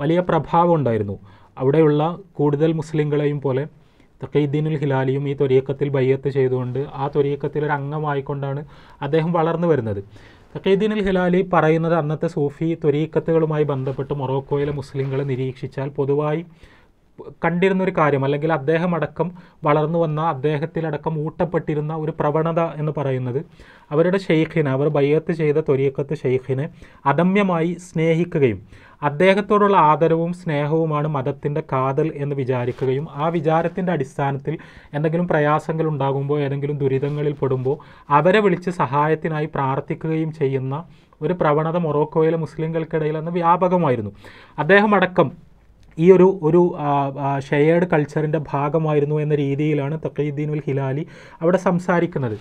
വലിയ പ്രഭാവം ഉണ്ടായിരുന്നു അവിടെയുള്ള കൂടുതൽ മുസ്ലിങ്ങളെയും പോലെ തക്കൈദ്ദീനുൽ ഹിലാലിയും ഈ ത്വരീക്കത്തിൽ ബയ്യത്ത് ചെയ്തുകൊണ്ട് ആ ത്വരീക്കത്തിൽ ഒരു അംഗമായിക്കൊണ്ടാണ് അദ്ദേഹം വളർന്നു വരുന്നത് തക്കൈദ്ദീനുൽ ഹിലാലി പറയുന്നത് അന്നത്തെ സൂഫി ത്വരീക്കത്തുകളുമായി ബന്ധപ്പെട്ട് മൊറോക്കോയിലെ മുസ്ലിങ്ങളെ നിരീക്ഷിച്ചാൽ പൊതുവായി കണ്ടിരുന്ന ഒരു കാര്യം അല്ലെങ്കിൽ അദ്ദേഹം അടക്കം വളർന്നു വന്ന അദ്ദേഹത്തിലടക്കം ഊട്ടപ്പെട്ടിരുന്ന ഒരു പ്രവണത എന്ന് പറയുന്നത് അവരുടെ ഷെയ്ഖിനെ അവർ ബയ്യത്ത് ചെയ്ത തൊരിയക്കത്ത് ഷെയ്ഖിനെ അദമ്യമായി സ്നേഹിക്കുകയും അദ്ദേഹത്തോടുള്ള ആദരവും സ്നേഹവുമാണ് മതത്തിൻ്റെ കാതൽ എന്ന് വിചാരിക്കുകയും ആ വിചാരത്തിൻ്റെ അടിസ്ഥാനത്തിൽ എന്തെങ്കിലും പ്രയാസങ്ങൾ ഉണ്ടാകുമ്പോൾ ഏതെങ്കിലും ദുരിതങ്ങളിൽ പെടുമ്പോൾ അവരെ വിളിച്ച് സഹായത്തിനായി പ്രാർത്ഥിക്കുകയും ചെയ്യുന്ന ഒരു പ്രവണത മൊറോക്കോയിലെ മുസ്ലിങ്ങൾക്കിടയിൽ അന്ന് വ്യാപകമായിരുന്നു അദ്ദേഹം അടക്കം ഈ ഒരു ഒരു ഷെയർഡ് കൾച്ചറിൻ്റെ ഭാഗമായിരുന്നു എന്ന രീതിയിലാണ് തക്കീദ്ദീൻ ഉൽ ഹിലാലി അവിടെ സംസാരിക്കുന്നത്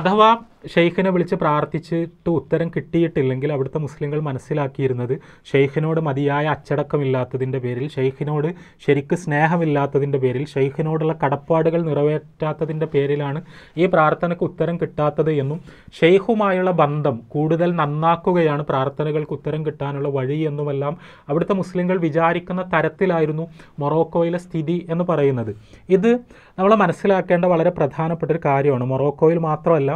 അഥവാ ഷെയ്ഖിനെ വിളിച്ച് പ്രാർത്ഥിച്ചിട്ട് ഉത്തരം കിട്ടിയിട്ടില്ലെങ്കിൽ അവിടുത്തെ മുസ്ലിങ്ങൾ മനസ്സിലാക്കിയിരുന്നത് ഷെയ്ഖിനോട് മതിയായ അച്ചടക്കമില്ലാത്തതിൻ്റെ പേരിൽ ഷെയ്ഖിനോട് ശരിക്ക് സ്നേഹമില്ലാത്തതിൻ്റെ പേരിൽ ഷെയ്ഖിനോടുള്ള കടപ്പാടുകൾ നിറവേറ്റാത്തതിൻ്റെ പേരിലാണ് ഈ പ്രാർത്ഥനയ്ക്ക് ഉത്തരം കിട്ടാത്തത് എന്നും ഷെയ്ഖുമായുള്ള ബന്ധം കൂടുതൽ നന്നാക്കുകയാണ് പ്രാർത്ഥനകൾക്ക് ഉത്തരം കിട്ടാനുള്ള വഴി എന്നുമെല്ലാം അവിടുത്തെ മുസ്ലിങ്ങൾ വിചാരിക്കുന്ന തരത്തിലായിരുന്നു മൊറോക്കോയിലെ സ്ഥിതി എന്ന് പറയുന്നത് ഇത് നമ്മൾ മനസ്സിലാക്കേണ്ട വളരെ പ്രധാനപ്പെട്ട ഒരു കാര്യമാണ് മൊറോക്കോയിൽ മാത്രമല്ല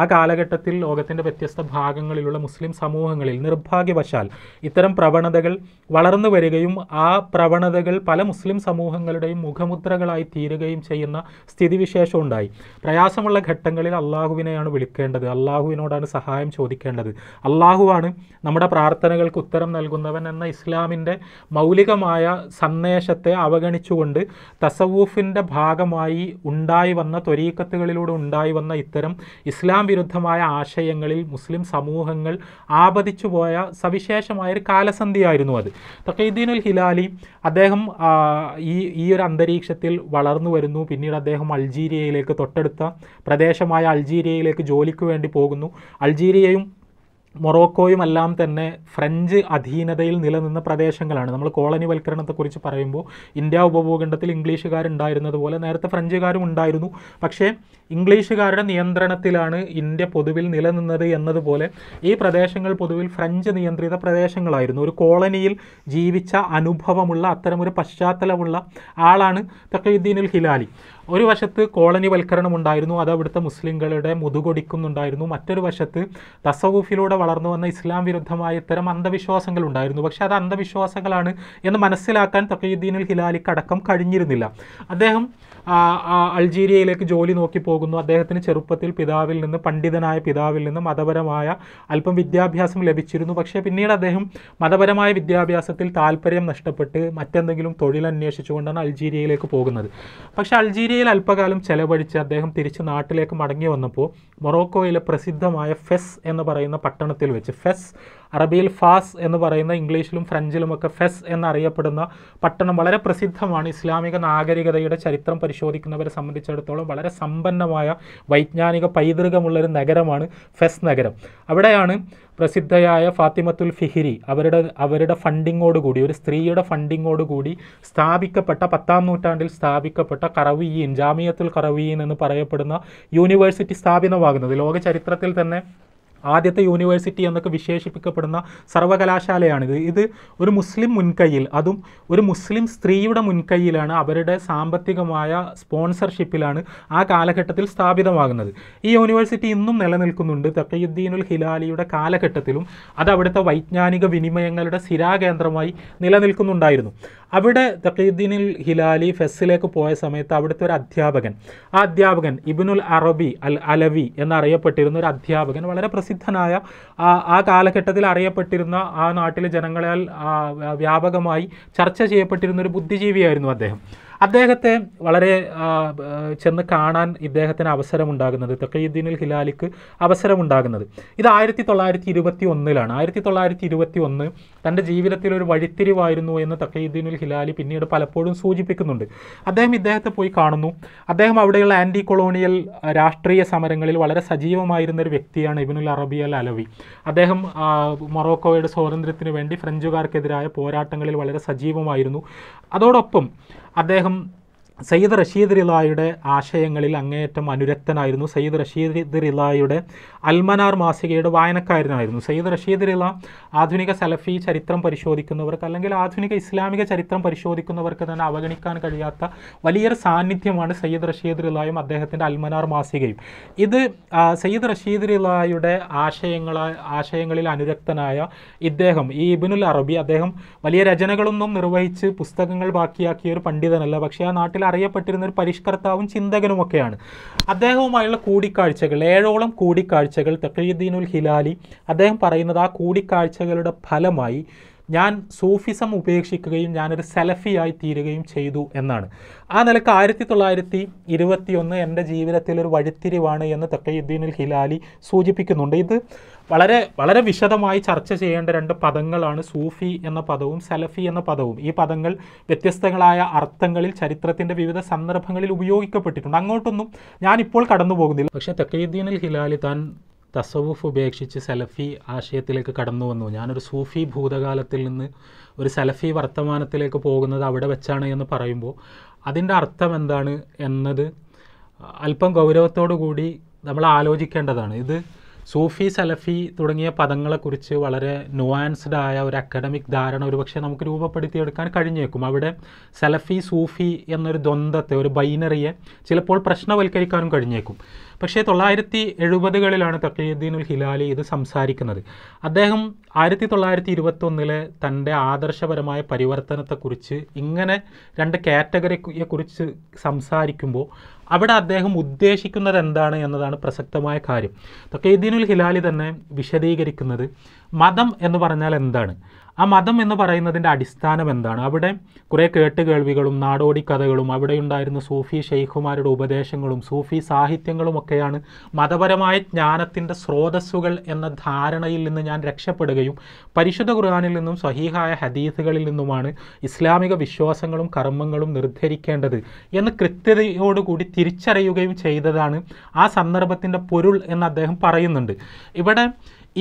ആ കാലഘട്ടത്തിൽ ലോകത്തിൻ്റെ വ്യത്യസ്ത ഭാഗങ്ങളിലുള്ള മുസ്ലിം സമൂഹങ്ങളിൽ നിർഭാഗ്യവശാൽ ഇത്തരം പ്രവണതകൾ വളർന്നു വരികയും ആ പ്രവണതകൾ പല മുസ്ലിം സമൂഹങ്ങളുടെയും മുഖമുദ്രകളായി തീരുകയും ചെയ്യുന്ന സ്ഥിതിവിശേഷം ഉണ്ടായി പ്രയാസമുള്ള ഘട്ടങ്ങളിൽ അള്ളാഹുവിനെയാണ് വിളിക്കേണ്ടത് അള്ളാഹുവിനോടാണ് സഹായം ചോദിക്കേണ്ടത് അള്ളാഹുവാണ് നമ്മുടെ പ്രാർത്ഥനകൾക്ക് ഉത്തരം നൽകുന്നവൻ എന്ന ഇസ്ലാമിൻ്റെ മൗലികമായ സന്ദേശത്തെ അവഗണിച്ചുകൊണ്ട് തസവൂഫിൻ്റെ ഭാഗമായി ഉണ്ടായി വന്ന ത്വരീക്കത്തുകളിലൂടെ ഉണ്ടായി വന്ന ഇത്തരം ഇസ്ലാം വിരുദ്ധ മതവിരുദ്ധമായ ആശയങ്ങളിൽ മുസ്ലിം സമൂഹങ്ങൾ ആപതിച്ചുപോയ സവിശേഷമായ ഒരു കാലസന്ധിയായിരുന്നു അത് തക്കീദ്ദീനുൽ ഹിലാലി അദ്ദേഹം ഈ ഈ ഒരു അന്തരീക്ഷത്തിൽ വളർന്നു വരുന്നു പിന്നീട് അദ്ദേഹം അൾജീരിയയിലേക്ക് തൊട്ടടുത്ത പ്രദേശമായ അൾജീരിയയിലേക്ക് ജോലിക്ക് വേണ്ടി പോകുന്നു അൾജീരിയയും മൊറോക്കോയുമെല്ലാം തന്നെ ഫ്രഞ്ച് അധീനതയിൽ നിലനിന്ന പ്രദേശങ്ങളാണ് നമ്മൾ കോളനിവൽക്കരണത്തെക്കുറിച്ച് പറയുമ്പോൾ ഇന്ത്യ ഉപഭൂഖണ്ഡത്തിൽ ഇംഗ്ലീഷുകാരുണ്ടായിരുന്നതുപോലെ നേരത്തെ ഫ്രഞ്ചുകാരും ഉണ്ടായിരുന്നു പക്ഷേ ഇംഗ്ലീഷുകാരുടെ നിയന്ത്രണത്തിലാണ് ഇന്ത്യ പൊതുവിൽ നിലനിന്നത് എന്നതുപോലെ ഈ പ്രദേശങ്ങൾ പൊതുവിൽ ഫ്രഞ്ച് നിയന്ത്രിത പ്രദേശങ്ങളായിരുന്നു ഒരു കോളനിയിൽ ജീവിച്ച അനുഭവമുള്ള അത്തരമൊരു പശ്ചാത്തലമുള്ള ആളാണ് തക്കീദ്ദീനുൽ ഹിലാലി ഒരു വശത്ത് കോളനി വൽക്കരണം ഉണ്ടായിരുന്നു അത് അവിടുത്തെ മുസ്ലിങ്ങളുടെ മുതുകൊടിക്കുന്നുണ്ടായിരുന്നു മറ്റൊരു വശത്ത് തസവൂഫിലൂടെ വളർന്നു വന്ന ഇസ്ലാം വിരുദ്ധമായ ഇത്തരം അന്ധവിശ്വാസങ്ങൾ ഉണ്ടായിരുന്നു പക്ഷേ അത് അന്ധവിശ്വാസങ്ങളാണ് എന്ന് മനസ്സിലാക്കാൻ തക്കീദ്ദീനുൽ ഹിലാലിക്ക് അടക്കം കഴിഞ്ഞിരുന്നില്ല അദ്ദേഹം അൾജീരിയയിലേക്ക് ജോലി നോക്കി പോകുന്നു അദ്ദേഹത്തിന് ചെറുപ്പത്തിൽ പിതാവിൽ നിന്ന് പണ്ഡിതനായ പിതാവിൽ നിന്ന് മതപരമായ അല്പം വിദ്യാഭ്യാസം ലഭിച്ചിരുന്നു പക്ഷേ പിന്നീട് അദ്ദേഹം മതപരമായ വിദ്യാഭ്യാസത്തിൽ താല്പര്യം നഷ്ടപ്പെട്ട് മറ്റെന്തെങ്കിലും തൊഴിൽ അന്വേഷിച്ചുകൊണ്ടാണ് അൾജീരിയയിലേക്ക് പോകുന്നത് പക്ഷേ അൾജീരിയയിൽ അല്പകാലം ചെലവഴിച്ച് അദ്ദേഹം തിരിച്ച് നാട്ടിലേക്ക് മടങ്ങി വന്നപ്പോൾ മൊറോക്കോയിലെ പ്രസിദ്ധമായ ഫെസ് എന്ന് പറയുന്ന പട്ടണത്തിൽ വെച്ച് ഫെസ് അറബിയിൽ ഫാസ് എന്ന് പറയുന്ന ഇംഗ്ലീഷിലും ഫ്രഞ്ചിലും ഒക്കെ ഫെസ് എന്നറിയപ്പെടുന്ന പട്ടണം വളരെ പ്രസിദ്ധമാണ് ഇസ്ലാമിക നാഗരികതയുടെ ചരിത്രം പരിശോധിക്കുന്നവരെ സംബന്ധിച്ചിടത്തോളം വളരെ സമ്പന്നമായ വൈജ്ഞാനിക പൈതൃകമുള്ള ഒരു നഗരമാണ് ഫെസ് നഗരം അവിടെയാണ് പ്രസിദ്ധയായ ഫാത്തിമത്തുൽ ഫിഹിരി അവരുടെ അവരുടെ ഫണ്ടിങ്ങോടുകൂടി ഒരു സ്ത്രീയുടെ ഫണ്ടിങ്ങോടുകൂടി സ്ഥാപിക്കപ്പെട്ട പത്താം നൂറ്റാണ്ടിൽ സ്ഥാപിക്കപ്പെട്ട കറവിയീൻ ജാമിയത്തുൽ കറവിയീൻ എന്ന് പറയപ്പെടുന്ന യൂണിവേഴ്സിറ്റി സ്ഥാപിതമാകുന്നത് ലോക ചരിത്രത്തിൽ തന്നെ ആദ്യത്തെ യൂണിവേഴ്സിറ്റി എന്നൊക്കെ വിശേഷിപ്പിക്കപ്പെടുന്ന സർവകലാശാലയാണിത് ഇത് ഒരു മുസ്ലിം മുൻകൈയിൽ അതും ഒരു മുസ്ലിം സ്ത്രീയുടെ മുൻകൈയിലാണ് അവരുടെ സാമ്പത്തികമായ സ്പോൺസർഷിപ്പിലാണ് ആ കാലഘട്ടത്തിൽ സ്ഥാപിതമാകുന്നത് ഈ യൂണിവേഴ്സിറ്റി ഇന്നും നിലനിൽക്കുന്നുണ്ട് തക്കയുദ്ദീനുൽ ഹിലാലിയുടെ കാലഘട്ടത്തിലും അത് അവിടുത്തെ വൈജ്ഞാനിക വിനിമയങ്ങളുടെ സ്ഥിരാകേന്ദ്രമായി നിലനിൽക്കുന്നുണ്ടായിരുന്നു അവിടെ തഖീദ്ദീനിൽ ഹിലാലി ഫെസ്സിലേക്ക് പോയ സമയത്ത് അവിടുത്തെ ഒരു അധ്യാപകൻ ആ അധ്യാപകൻ ഇബിനുൽ അറബി അൽ അലവി എന്നറിയപ്പെട്ടിരുന്ന ഒരു അധ്യാപകൻ വളരെ പ്രസിദ്ധനായ ആ കാലഘട്ടത്തിൽ അറിയപ്പെട്ടിരുന്ന ആ നാട്ടിലെ ജനങ്ങളാൽ വ്യാപകമായി ചർച്ച ചെയ്യപ്പെട്ടിരുന്ന ഒരു ബുദ്ധിജീവിയായിരുന്നു അദ്ദേഹം അദ്ദേഹത്തെ വളരെ ചെന്ന് കാണാൻ ഇദ്ദേഹത്തിന് അവസരമുണ്ടാകുന്നത് തക്കീദ്ദീനിൽ ഹിലാലിക്ക് അവസരമുണ്ടാകുന്നത് ഇത് ആയിരത്തി തൊള്ളായിരത്തി ഇരുപത്തി ഒന്നിലാണ് ആയിരത്തി തൊള്ളായിരത്തി ഇരുപത്തി ഒന്ന് തൻ്റെ ജീവിതത്തിൽ ഒരു വഴിത്തിരിവായിരുന്നു എന്ന് തക്കീദ്ദീനുൽ ഹിലാലി പിന്നീട് പലപ്പോഴും സൂചിപ്പിക്കുന്നുണ്ട് അദ്ദേഹം ഇദ്ദേഹത്തെ പോയി കാണുന്നു അദ്ദേഹം അവിടെയുള്ള ആൻറ്റി കൊളോണിയൽ രാഷ്ട്രീയ സമരങ്ങളിൽ വളരെ സജീവമായിരുന്ന ഒരു വ്യക്തിയാണ് ഇബിനുൽ അറബി അൽ അലവി അദ്ദേഹം മൊറോക്കോയുടെ സ്വാതന്ത്ര്യത്തിന് വേണ്ടി ഫ്രഞ്ചുകാർക്കെതിരായ പോരാട്ടങ്ങളിൽ വളരെ സജീവമായിരുന്നു അതോടൊപ്പം അദ്ദേഹം സയ്യിദ് റഷീദ് റിലായുടെ ആശയങ്ങളിൽ അങ്ങേയറ്റം അനുരക്തനായിരുന്നു സയ്യിദ് റഷീദ് റിലായുടെ അൽമനാർ മാസികയുടെ വായനക്കാരനായിരുന്നു സയ്യിദ് റഷീദ് റില ആധുനിക സലഫി ചരിത്രം പരിശോധിക്കുന്നവർക്ക് അല്ലെങ്കിൽ ആധുനിക ഇസ്ലാമിക ചരിത്രം പരിശോധിക്കുന്നവർക്ക് തന്നെ അവഗണിക്കാൻ കഴിയാത്ത വലിയൊരു സാന്നിധ്യമാണ് സയ്യിദ് റഷീദ് റിലായും അദ്ദേഹത്തിൻ്റെ അൽമനാർ മാസികയും ഇത് സയ്യിദ് റഷീദ് റിലായുടെ ആശയങ്ങൾ ആശയങ്ങളിൽ അനുരക്തനായ ഇദ്ദേഹം ഈ ഇബിനുൽ അറബി അദ്ദേഹം വലിയ രചനകളൊന്നും നിർവഹിച്ച് പുസ്തകങ്ങൾ ബാക്കിയാക്കിയ ഒരു പണ്ഡിതനല്ല പക്ഷേ ആ നാട്ടിൽ അറിയപ്പെട്ടിരുന്ന ഒരു പരിഷ്കർത്താവും ചിന്തകനുമൊക്കെയാണ് അദ്ദേഹവുമായുള്ള കൂടിക്കാഴ്ചകൾ ഏഴോളം കൂടിക്കാഴ്ചകൾ തക്കീദ്ദീനുൽ ഹിലാലി അദ്ദേഹം പറയുന്നത് ആ കൂടിക്കാഴ്ചകളുടെ ഫലമായി ഞാൻ സൂഫിസം ഉപേക്ഷിക്കുകയും ഞാനൊരു സെലഫിയായി തീരുകയും ചെയ്തു എന്നാണ് ആ നിലക്ക് ആയിരത്തി തൊള്ളായിരത്തി ഇരുപത്തിയൊന്ന് എൻ്റെ ജീവിതത്തിലൊരു ഒരു വഴിത്തിരിവാണ് എന്ന് തക്കീദ്ദീനുൽ ഹിലാലി സൂചിപ്പിക്കുന്നുണ്ട് ഇത് വളരെ വളരെ വിശദമായി ചർച്ച ചെയ്യേണ്ട രണ്ട് പദങ്ങളാണ് സൂഫി എന്ന പദവും സലഫി എന്ന പദവും ഈ പദങ്ങൾ വ്യത്യസ്തങ്ങളായ അർത്ഥങ്ങളിൽ ചരിത്രത്തിൻ്റെ വിവിധ സന്ദർഭങ്ങളിൽ ഉപയോഗിക്കപ്പെട്ടിട്ടുണ്ട് അങ്ങോട്ടൊന്നും ഞാനിപ്പോൾ കടന്നു പോകുന്നില്ല പക്ഷേ തെക്കീദ്ദീനിൽ ഹിലാലി താൻ തസവുഫ് ഉപേക്ഷിച്ച് സലഫി ആശയത്തിലേക്ക് കടന്നു വന്നു ഞാനൊരു സൂഫി ഭൂതകാലത്തിൽ നിന്ന് ഒരു സലഫി വർത്തമാനത്തിലേക്ക് പോകുന്നത് അവിടെ വെച്ചാണ് എന്ന് പറയുമ്പോൾ അതിൻ്റെ അർത്ഥം എന്താണ് എന്നത് അല്പം ഗൗരവത്തോടു കൂടി നമ്മൾ ആലോചിക്കേണ്ടതാണ് ഇത് സൂഫി സലഫി തുടങ്ങിയ പദങ്ങളെക്കുറിച്ച് വളരെ നുവാൻസ്ഡ് ആയ ഒരു അക്കാഡമിക് ധാരണ ഒരുപക്ഷെ നമുക്ക് രൂപപ്പെടുത്തിയെടുക്കാൻ കഴിഞ്ഞേക്കും അവിടെ സലഫി സൂഫി എന്നൊരു ദ്വന്ദ്ത്തെ ഒരു ബൈനറിയെ ചിലപ്പോൾ പ്രശ്നവൽക്കരിക്കാനും കഴിഞ്ഞേക്കും പക്ഷേ തൊള്ളായിരത്തി എഴുപതുകളിലാണ് ഉൽ ഹിലാലി ഇത് സംസാരിക്കുന്നത് അദ്ദേഹം ആയിരത്തി തൊള്ളായിരത്തി ഇരുപത്തൊന്നിലെ തൻ്റെ ആദർശപരമായ പരിവർത്തനത്തെക്കുറിച്ച് ഇങ്ങനെ രണ്ട് കാറ്റഗറിയെക്കുറിച്ച് സംസാരിക്കുമ്പോൾ അവിടെ അദ്ദേഹം ഉദ്ദേശിക്കുന്നത് എന്താണ് എന്നതാണ് പ്രസക്തമായ കാര്യം ഉൽ ഹിലാലി തന്നെ വിശദീകരിക്കുന്നത് മതം എന്ന് പറഞ്ഞാൽ എന്താണ് ആ മതം എന്ന് പറയുന്നതിൻ്റെ അടിസ്ഥാനം എന്താണ് അവിടെ കുറേ കേട്ടുകേൾവികളും നാടോടി കഥകളും അവിടെ ഉണ്ടായിരുന്ന സൂഫി ഷെയ്ഖുമാരുടെ ഉപദേശങ്ങളും സൂഫി സാഹിത്യങ്ങളും ഒക്കെയാണ് മതപരമായ ജ്ഞാനത്തിൻ്റെ സ്രോതസ്സുകൾ എന്ന ധാരണയിൽ നിന്ന് ഞാൻ രക്ഷപ്പെടുകയും പരിശുദ്ധ ഖുർആാനിൽ നിന്നും സഹീഹായ ഹദീസുകളിൽ നിന്നുമാണ് ഇസ്ലാമിക വിശ്വാസങ്ങളും കർമ്മങ്ങളും നിർദ്ധരിക്കേണ്ടത് എന്ന് കൃത്യതയോടുകൂടി തിരിച്ചറിയുകയും ചെയ്തതാണ് ആ സന്ദർഭത്തിൻ്റെ പൊരുൾ എന്ന് അദ്ദേഹം പറയുന്നുണ്ട് ഇവിടെ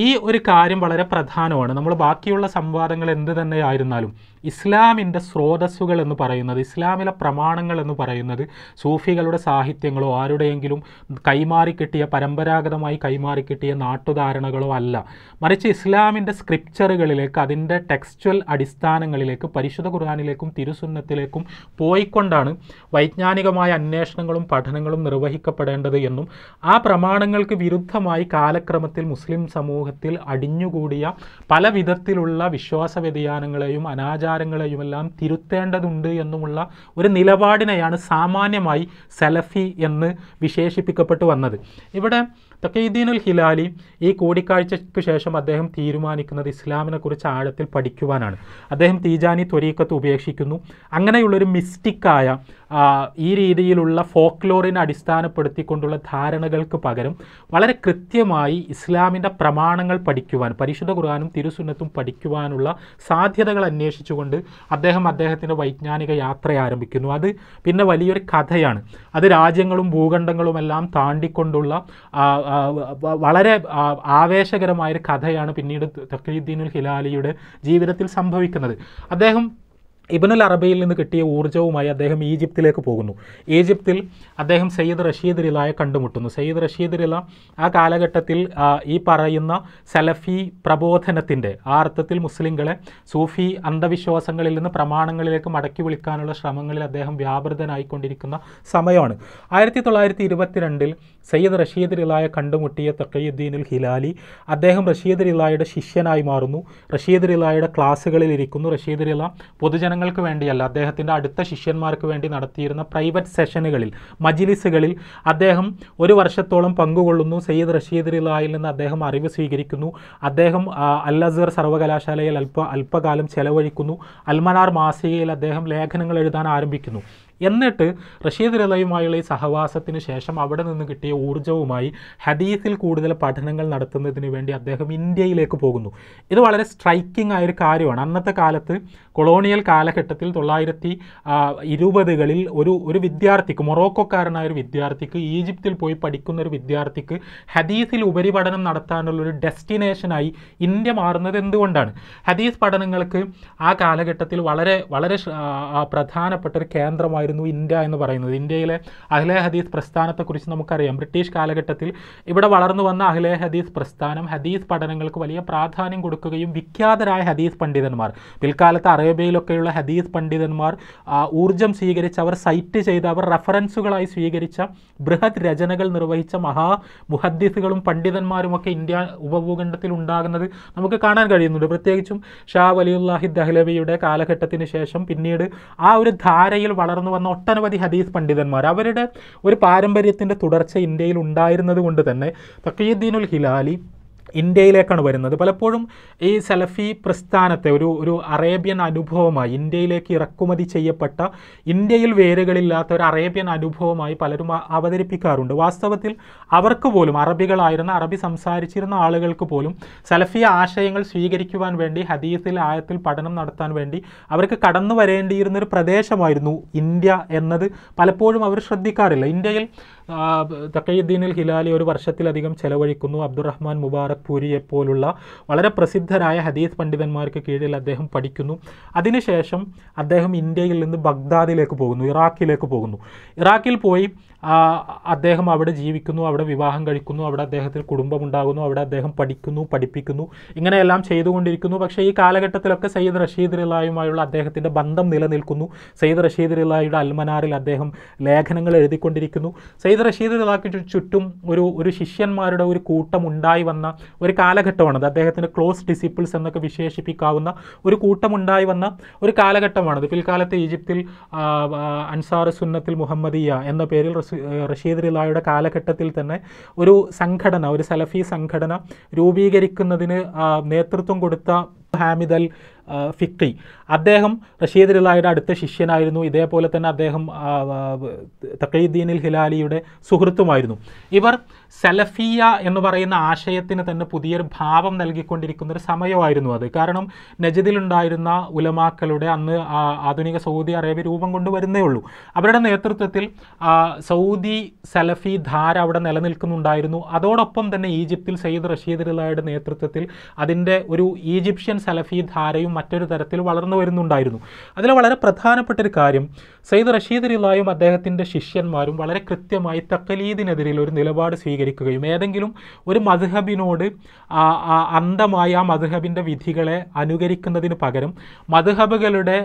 ഈ ഒരു കാര്യം വളരെ പ്രധാനമാണ് നമ്മൾ ബാക്കിയുള്ള സംവാദങ്ങൾ എന്ത് തന്നെ ആയിരുന്നാലും ഇസ്ലാമിൻ്റെ സ്രോതസ്സുകൾ എന്ന് പറയുന്നത് ഇസ്ലാമിലെ പ്രമാണങ്ങൾ എന്ന് പറയുന്നത് സൂഫികളുടെ സാഹിത്യങ്ങളോ ആരുടെയെങ്കിലും കൈമാറി പരമ്പരാഗതമായി കൈമാറി കിട്ടിയ നാട്ടുധാരണകളോ അല്ല മറിച്ച് ഇസ്ലാമിൻ്റെ സ്ക്രിപ്ചറുകളിലേക്ക് അതിൻ്റെ ടെക്സ്റ്റൽ അടിസ്ഥാനങ്ങളിലേക്ക് പരിശുദ്ധ ഖുർആാനിലേക്കും തിരുസുന്നത്തിലേക്കും പോയിക്കൊണ്ടാണ് വൈജ്ഞാനികമായ അന്വേഷണങ്ങളും പഠനങ്ങളും നിർവഹിക്കപ്പെടേണ്ടത് എന്നും ആ പ്രമാണങ്ങൾക്ക് വിരുദ്ധമായി കാലക്രമത്തിൽ മുസ്ലിം സമൂഹത്തിൽ അടിഞ്ഞുകൂടിയ പല വിധത്തിലുള്ള വിശ്വാസ വ്യതിയാനങ്ങളെയും അനാചാര ആചാരങ്ങളെയുമെല്ലാം തിരുത്തേണ്ടതുണ്ട് എന്നുമുള്ള ഒരു നിലപാടിനെയാണ് സാമാന്യമായി സലഫി എന്ന് വിശേഷിപ്പിക്കപ്പെട്ടു വന്നത് ഇവിടെ തക്കീദ്ദീനുൽ ഹിലാലി ഈ കൂടിക്കാഴ്ചയ്ക്ക് ശേഷം അദ്ദേഹം തീരുമാനിക്കുന്നത് ഇസ്ലാമിനെക്കുറിച്ച് ആഴത്തിൽ പഠിക്കുവാനാണ് അദ്ദേഹം തീജാനി ത്വരീക്കത്ത് ഉപേക്ഷിക്കുന്നു അങ്ങനെയുള്ളൊരു മിസ്റ്റിക്കായ ഈ രീതിയിലുള്ള ഫോക്ലോറിനെ അടിസ്ഥാനപ്പെടുത്തിക്കൊണ്ടുള്ള ധാരണകൾക്ക് പകരം വളരെ കൃത്യമായി ഇസ്ലാമിൻ്റെ പ്രമാണങ്ങൾ പഠിക്കുവാൻ പരിശുദ്ധ ഖുർആാനും തിരുസുന്നത്തും പഠിക്കുവാനുള്ള സാധ്യതകൾ അന്വേഷിച്ചുകൊണ്ട് അദ്ദേഹം അദ്ദേഹത്തിൻ്റെ വൈജ്ഞാനിക യാത്ര ആരംഭിക്കുന്നു അത് പിന്നെ വലിയൊരു കഥയാണ് അത് രാജ്യങ്ങളും ഭൂഖണ്ഡങ്ങളുമെല്ലാം താണ്ടിക്കൊണ്ടുള്ള വളരെ ആവേശകരമായൊരു കഥയാണ് പിന്നീട് തക്കീദ്ദീനുൽ ഹിലാലിയുടെ ജീവിതത്തിൽ സംഭവിക്കുന്നത് അദ്ദേഹം ഇബനുൽ അറബിയിൽ നിന്ന് കിട്ടിയ ഊർജ്ജവുമായി അദ്ദേഹം ഈജിപ്തിലേക്ക് പോകുന്നു ഈജിപ്തിൽ അദ്ദേഹം സയ്യിദ് റഷീദ് റിലായെ കണ്ടുമുട്ടുന്നു സയ്യിദ് റഷീദ് റില ആ കാലഘട്ടത്തിൽ ഈ പറയുന്ന സലഫി പ്രബോധനത്തിൻ്റെ ആ അർത്ഥത്തിൽ മുസ്ലിങ്ങളെ സൂഫി അന്ധവിശ്വാസങ്ങളിൽ നിന്ന് പ്രമാണങ്ങളിലേക്ക് മടക്കി വിളിക്കാനുള്ള ശ്രമങ്ങളിൽ അദ്ദേഹം വ്യാപൃതനായിക്കൊണ്ടിരിക്കുന്ന സമയമാണ് ആയിരത്തി തൊള്ളായിരത്തി ഇരുപത്തിരണ്ടിൽ സയ്യിദ് റഷീദ് റിലായെ കണ്ടുമുട്ടിയ തക്കീദ്ദീനുൽ ഹിലാലി അദ്ദേഹം റഷീദ് റിലായുടെ ശിഷ്യനായി മാറുന്നു റഷീദ് റിലായുടെ ക്ലാസ്സുകളിൽ ഇരിക്കുന്നു റഷീദ് റില പൊതുജന ജനങ്ങൾക്ക് വേണ്ടിയല്ല അദ്ദേഹത്തിൻ്റെ അടുത്ത ശിഷ്യന്മാർക്ക് വേണ്ടി നടത്തിയിരുന്ന പ്രൈവറ്റ് സെഷനുകളിൽ മജിലിസുകളിൽ അദ്ദേഹം ഒരു വർഷത്തോളം പങ്കുകൊള്ളുന്നു സയ്യിദ് റഷീദ് റിലായിൽ നിന്ന് അദ്ദേഹം അറിവ് സ്വീകരിക്കുന്നു അദ്ദേഹം അൽ അസർ സർവകലാശാലയിൽ അല്പ അല്പകാലം ചെലവഴിക്കുന്നു അൽമനാർ മാസികയിൽ അദ്ദേഹം ലേഖനങ്ങൾ എഴുതാൻ ആരംഭിക്കുന്നു എന്നിട്ട് റഷീദ് റലയുമായുള്ള ഈ സഹവാസത്തിന് ശേഷം അവിടെ നിന്ന് കിട്ടിയ ഊർജ്ജവുമായി ഹദീസിൽ കൂടുതൽ പഠനങ്ങൾ നടത്തുന്നതിന് വേണ്ടി അദ്ദേഹം ഇന്ത്യയിലേക്ക് പോകുന്നു ഇത് വളരെ സ്ട്രൈക്കിംഗ് ആയൊരു കാര്യമാണ് അന്നത്തെ കാലത്ത് കൊളോണിയൽ കാലഘട്ടത്തിൽ തൊള്ളായിരത്തി ഇരുപതുകളിൽ ഒരു ഒരു വിദ്യാർത്ഥിക്ക് മൊറോക്കോക്കാരനായ ഒരു വിദ്യാർത്ഥിക്ക് ഈജിപ്തിൽ പോയി പഠിക്കുന്ന ഒരു വിദ്യാർത്ഥിക്ക് ഹദീസിൽ ഉപരിപഠനം നടത്താനുള്ള ഒരു ഡെസ്റ്റിനേഷനായി ഇന്ത്യ മാറുന്നത് എന്തുകൊണ്ടാണ് ഹദീസ് പഠനങ്ങൾക്ക് ആ കാലഘട്ടത്തിൽ വളരെ വളരെ പ്രധാനപ്പെട്ട ഒരു കേന്ദ്രമായി രാജ്യമായിരുന്നു ഇന്ത്യ എന്ന് പറയുന്നത് ഇന്ത്യയിലെ അഹ്ലെ ഹദീസ് പ്രസ്ഥാനത്തെക്കുറിച്ച് നമുക്കറിയാം ബ്രിട്ടീഷ് കാലഘട്ടത്തിൽ ഇവിടെ വളർന്നു വന്ന അഹ്ലെ ഹദീസ് പ്രസ്ഥാനം ഹദീസ് പഠനങ്ങൾക്ക് വലിയ പ്രാധാന്യം കൊടുക്കുകയും വിഖ്യാതരായ ഹദീസ് പണ്ഡിതന്മാർ പിൽക്കാലത്ത് അറേബ്യയിലൊക്കെയുള്ള ഹദീസ് പണ്ഡിതന്മാർ ഊർജ്ജം സ്വീകരിച്ച് അവർ സൈറ്റ് ചെയ്ത് അവർ റഫറൻസുകളായി സ്വീകരിച്ച ബൃഹത് രചനകൾ നിർവഹിച്ച മഹാ മുഹദ്ദിസുകളും പണ്ഡിതന്മാരുമൊക്കെ ഇന്ത്യ ഉപഭൂഖണ്ഡത്തിൽ ഉണ്ടാകുന്നത് നമുക്ക് കാണാൻ കഴിയുന്നുണ്ട് പ്രത്യേകിച്ചും ഷാ വലിയുല്ലാഹിദ് ദഹ്ലവിയുടെ കാലഘട്ടത്തിന് ശേഷം പിന്നീട് ആ ഒരു ധാരയിൽ വളർന്നു വന്ന ഒട്ടനവധി ഹദീസ് പണ്ഡിതന്മാർ അവരുടെ ഒരു പാരമ്പര്യത്തിൻ്റെ തുടർച്ച ഇന്ത്യയിൽ ഉണ്ടായിരുന്നത് കൊണ്ട് തന്നെ തക്കീദ്ദീനുൽ ഹിലാലി ഇന്ത്യയിലേക്കാണ് വരുന്നത് പലപ്പോഴും ഈ സലഫി പ്രസ്ഥാനത്തെ ഒരു ഒരു അറേബ്യൻ അനുഭവമായി ഇന്ത്യയിലേക്ക് ഇറക്കുമതി ചെയ്യപ്പെട്ട ഇന്ത്യയിൽ വേരുകളില്ലാത്ത ഒരു അറേബ്യൻ അനുഭവമായി പലരും അവതരിപ്പിക്കാറുണ്ട് വാസ്തവത്തിൽ അവർക്ക് പോലും അറബികളായിരുന്ന അറബി സംസാരിച്ചിരുന്ന ആളുകൾക്ക് പോലും സലഫി ആശയങ്ങൾ സ്വീകരിക്കുവാൻ വേണ്ടി ഹദീസിൽ ആയത്തിൽ പഠനം നടത്താൻ വേണ്ടി അവർക്ക് കടന്നു വരേണ്ടിയിരുന്നൊരു പ്രദേശമായിരുന്നു ഇന്ത്യ എന്നത് പലപ്പോഴും അവർ ശ്രദ്ധിക്കാറില്ല ഇന്ത്യയിൽ തക്കയുദ്ദീനിൽ ഹിലാലി ഒരു വർഷത്തിലധികം ചെലവഴിക്കുന്നു അബ്ദുറഹ്മാൻ മുബാറക് പൂരിയെ പോലുള്ള വളരെ പ്രസിദ്ധരായ ഹദീസ് പണ്ഡിതന്മാർക്ക് കീഴിൽ അദ്ദേഹം പഠിക്കുന്നു അതിനുശേഷം അദ്ദേഹം ഇന്ത്യയിൽ നിന്ന് ബഗ്ദാദിലേക്ക് പോകുന്നു ഇറാഖിലേക്ക് പോകുന്നു ഇറാഖിൽ പോയി അദ്ദേഹം അവിടെ ജീവിക്കുന്നു അവിടെ വിവാഹം കഴിക്കുന്നു അവിടെ അദ്ദേഹത്തിന് കുടുംബമുണ്ടാകുന്നു അവിടെ അദ്ദേഹം പഠിക്കുന്നു പഠിപ്പിക്കുന്നു ഇങ്ങനെയെല്ലാം ചെയ്തുകൊണ്ടിരിക്കുന്നു പക്ഷേ ഈ കാലഘട്ടത്തിലൊക്കെ സയ്യിദ് റഷീദ് റിലായുമായുള്ള അദ്ദേഹത്തിൻ്റെ ബന്ധം നിലനിൽക്കുന്നു സയ്യിദ് റഷീദ് റിലായുടെ അൽമനാറിൽ അദ്ദേഹം ലേഖനങ്ങൾ എഴുതിക്കൊണ്ടിരിക്കുന്നു സയ്യിദ് റഷീദ് റിലാക്ക് ചുറ്റും ഒരു ഒരു ശിഷ്യന്മാരുടെ ഒരു കൂട്ടം ഉണ്ടായി വന്ന ഒരു കാലഘട്ടമാണത് അദ്ദേഹത്തിൻ്റെ ക്ലോസ് ഡിസിപ്പിൾസ് എന്നൊക്കെ വിശേഷിപ്പിക്കാവുന്ന ഒരു കൂട്ടം ഉണ്ടായി വന്ന ഒരു കാലഘട്ടമാണത് പിൽക്കാലത്ത് ഈജിപ്തിൽ അൻസാർ സുന്നത്തിൽ മുഹമ്മദിയ എന്ന പേരിൽ റഷീദ് റിലായുടെ കാലഘട്ടത്തിൽ തന്നെ ഒരു സംഘടന ഒരു സലഫി സംഘടന രൂപീകരിക്കുന്നതിന് നേതൃത്വം കൊടുത്ത ഹാമിദൽ ഫിക്രി അദ്ദേഹം റഷീദ് റിലായുടെ അടുത്ത ശിഷ്യനായിരുന്നു ഇതേപോലെ തന്നെ അദ്ദേഹം തക്കീദ്ദീനിൽ ഹിലാലിയുടെ സുഹൃത്തുമായിരുന്നു ഇവർ സെലഫിയ എന്ന് പറയുന്ന ആശയത്തിന് തന്നെ പുതിയൊരു ഭാവം നൽകിക്കൊണ്ടിരിക്കുന്ന ഒരു സമയമായിരുന്നു അത് കാരണം നജദിലുണ്ടായിരുന്ന ഉലമാക്കളുടെ അന്ന് ആധുനിക സൗദി അറേബ്യ രൂപം കൊണ്ടുവരുന്നേ ഉള്ളൂ അവരുടെ നേതൃത്വത്തിൽ സൗദി സെലഫി ധാര അവിടെ നിലനിൽക്കുന്നുണ്ടായിരുന്നു അതോടൊപ്പം തന്നെ ഈജിപ്തിൽ സയ്യിദ് റിലായുടെ നേതൃത്വത്തിൽ അതിൻ്റെ ഒരു ഈജിപ്ഷ്യൻ സെലഫി ധാരയും മറ്റൊരു തരത്തിൽ വളർന്നു വരുന്നുണ്ടായിരുന്നു അതിൽ വളരെ പ്രധാനപ്പെട്ട ഒരു കാര്യം സയ്യിദ് റിലായും അദ്ദേഹത്തിൻ്റെ ശിഷ്യന്മാരും വളരെ കൃത്യമായി തക്കലീദിനെതിരിൽ ഒരു നിലപാട് സ്വീകരിച്ചു സ്വീകരിക്കുകയും ഏതെങ്കിലും ഒരു മധുഹബിനോട് അന്ധമായ ആ മധുഹബിൻ്റെ വിധികളെ അനുകരിക്കുന്നതിന് പകരം മധുഹബുകളുടെ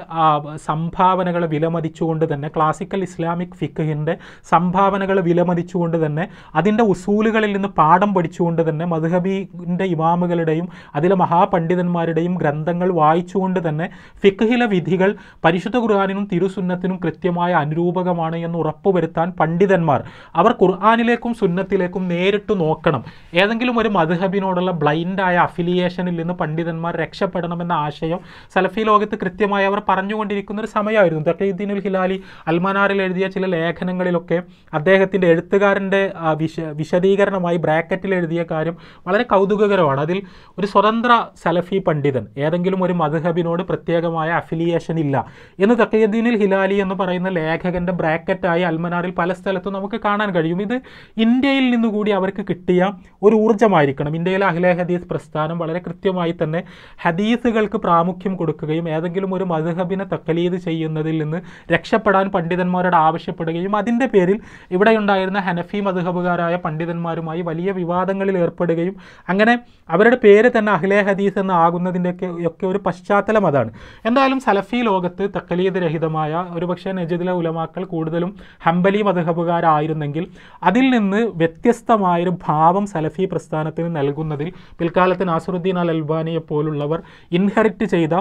സംഭാവനകളെ വിലമതിച്ചുകൊണ്ട് തന്നെ ക്ലാസിക്കൽ ഇസ്ലാമിക് ഫിഖിൻ്റെ സംഭാവനകൾ വിലമതിച്ചുകൊണ്ട് തന്നെ അതിൻ്റെ ഉസൂലുകളിൽ നിന്ന് പാഠം പഠിച്ചുകൊണ്ട് തന്നെ മധുഹബിൻ്റെ ഇമാമുകളുടെയും അതിലെ മഹാപണ്ഡിതന്മാരുടെയും ഗ്രന്ഥങ്ങൾ വായിച്ചുകൊണ്ട് തന്നെ ഫിഖിലെ വിധികൾ പരിശുദ്ധ ഖുർആാനിനും തിരുസുന്നത്തിനും കൃത്യമായ അനുരൂപകമാണ് എന്ന് ഉറപ്പുവരുത്താൻ പണ്ഡിതന്മാർ അവർ ഖുർആാനിലേക്കും സുന്നത്തിലേക്കും നേരിട്ട് നോക്കണം ഏതെങ്കിലും ഒരു മധുഹബിനോടുള്ള ബ്ലൈൻഡായ അഫിലിയേഷനിൽ നിന്ന് പണ്ഡിതന്മാർ രക്ഷപ്പെടണമെന്ന ആശയം സലഫി ലോകത്ത് കൃത്യമായി അവർ പറഞ്ഞുകൊണ്ടിരിക്കുന്ന ഒരു സമയമായിരുന്നു തക്കീദ്ദീനുൽ ഹിലാലി അൽമനാറിൽ എഴുതിയ ചില ലേഖനങ്ങളിലൊക്കെ അദ്ദേഹത്തിൻ്റെ എഴുത്തുകാരൻ്റെ വിശ വിശദീകരണമായി ബ്രാക്കറ്റിൽ എഴുതിയ കാര്യം വളരെ കൗതുകകരമാണ് അതിൽ ഒരു സ്വതന്ത്ര സലഫി പണ്ഡിതൻ ഏതെങ്കിലും ഒരു മധുഹബിനോട് പ്രത്യേകമായ അഫിലിയേഷൻ ഇല്ല എന്ന് തക്കീദ്ദീനുൽ ഹിലാലി എന്ന് പറയുന്ന ലേഖകൻ്റെ ബ്രാക്കറ്റായി അൽമനാറിൽ പല സ്ഥലത്തും നമുക്ക് കാണാൻ കഴിയും ഇത് ഇന്ത്യയിൽ നിന്ന് കൂടി അവർക്ക് കിട്ടിയ ഒരു ഊർജ്ജമായിരിക്കണം ഇന്ത്യയിലെ അഹ്ലെ ഹദീസ് പ്രസ്ഥാനം വളരെ കൃത്യമായി തന്നെ ഹദീസുകൾക്ക് പ്രാമുഖ്യം കൊടുക്കുകയും ഏതെങ്കിലും ഒരു മധുഹബിനെ തക്കലീത് ചെയ്യുന്നതിൽ നിന്ന് രക്ഷപ്പെടാൻ പണ്ഡിതന്മാരോട് ആവശ്യപ്പെടുകയും അതിൻ്റെ പേരിൽ ഇവിടെയുണ്ടായിരുന്ന ഹനഫി മധുഹബുകാരായ പണ്ഡിതന്മാരുമായി വലിയ വിവാദങ്ങളിൽ ഏർപ്പെടുകയും അങ്ങനെ അവരുടെ പേര് തന്നെ അഖിലേ ഹദീസ് എന്ന് ആകുന്നതിൻ്റെയൊക്കെ ഒക്കെ ഒരു പശ്ചാത്തലം അതാണ് എന്തായാലും സലഫി ലോകത്ത് തക്കലീത് രഹിതമായ ഒരുപക്ഷെ നജിദിലെ ഉലമാക്കൾ കൂടുതലും ഹംബലി മധുഹബുകാരായിരുന്നെങ്കിൽ അതിൽ നിന്ന് വ്യത്യസ്ത വ്യത്യസ്തമായൊരു ഭാവം സലഫി പ്രസ്ഥാനത്തിന് നൽകുന്നതിൽ പിൽക്കാലത്ത് നാസറുദ്ദീൻ അൽ അൽബാനിയെ പോലുള്ളവർ ഇൻഹെറിറ്റ് ചെയ്ത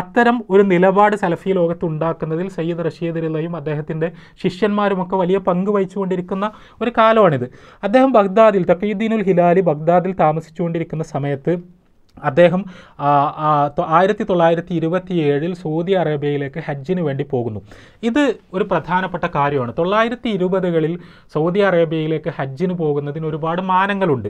അത്തരം ഒരു നിലപാട് സലഫി ലോകത്ത് ഉണ്ടാക്കുന്നതിൽ സയ്യിദ് റഷീദ് റിലയും അദ്ദേഹത്തിൻ്റെ ശിഷ്യന്മാരുമൊക്കെ വലിയ പങ്ക് വഹിച്ചുകൊണ്ടിരിക്കുന്ന ഒരു കാലമാണിത് അദ്ദേഹം ബഗ്ദാദിൽ ഉൽ ഹിലാലി ബഗ്ദാദിൽ താമസിച്ചുകൊണ്ടിരിക്കുന്ന സമയത്ത് അദ്ദേഹം ആയിരത്തി തൊള്ളായിരത്തി ഇരുപത്തി ഏഴിൽ സൗദി അറേബ്യയിലേക്ക് ഹജ്ജിന് വേണ്ടി പോകുന്നു ഇത് ഒരു പ്രധാനപ്പെട്ട കാര്യമാണ് തൊള്ളായിരത്തി ഇരുപതുകളിൽ സൗദി അറേബ്യയിലേക്ക് ഹജ്ജിന് പോകുന്നതിന് ഒരുപാട് മാനങ്ങളുണ്ട്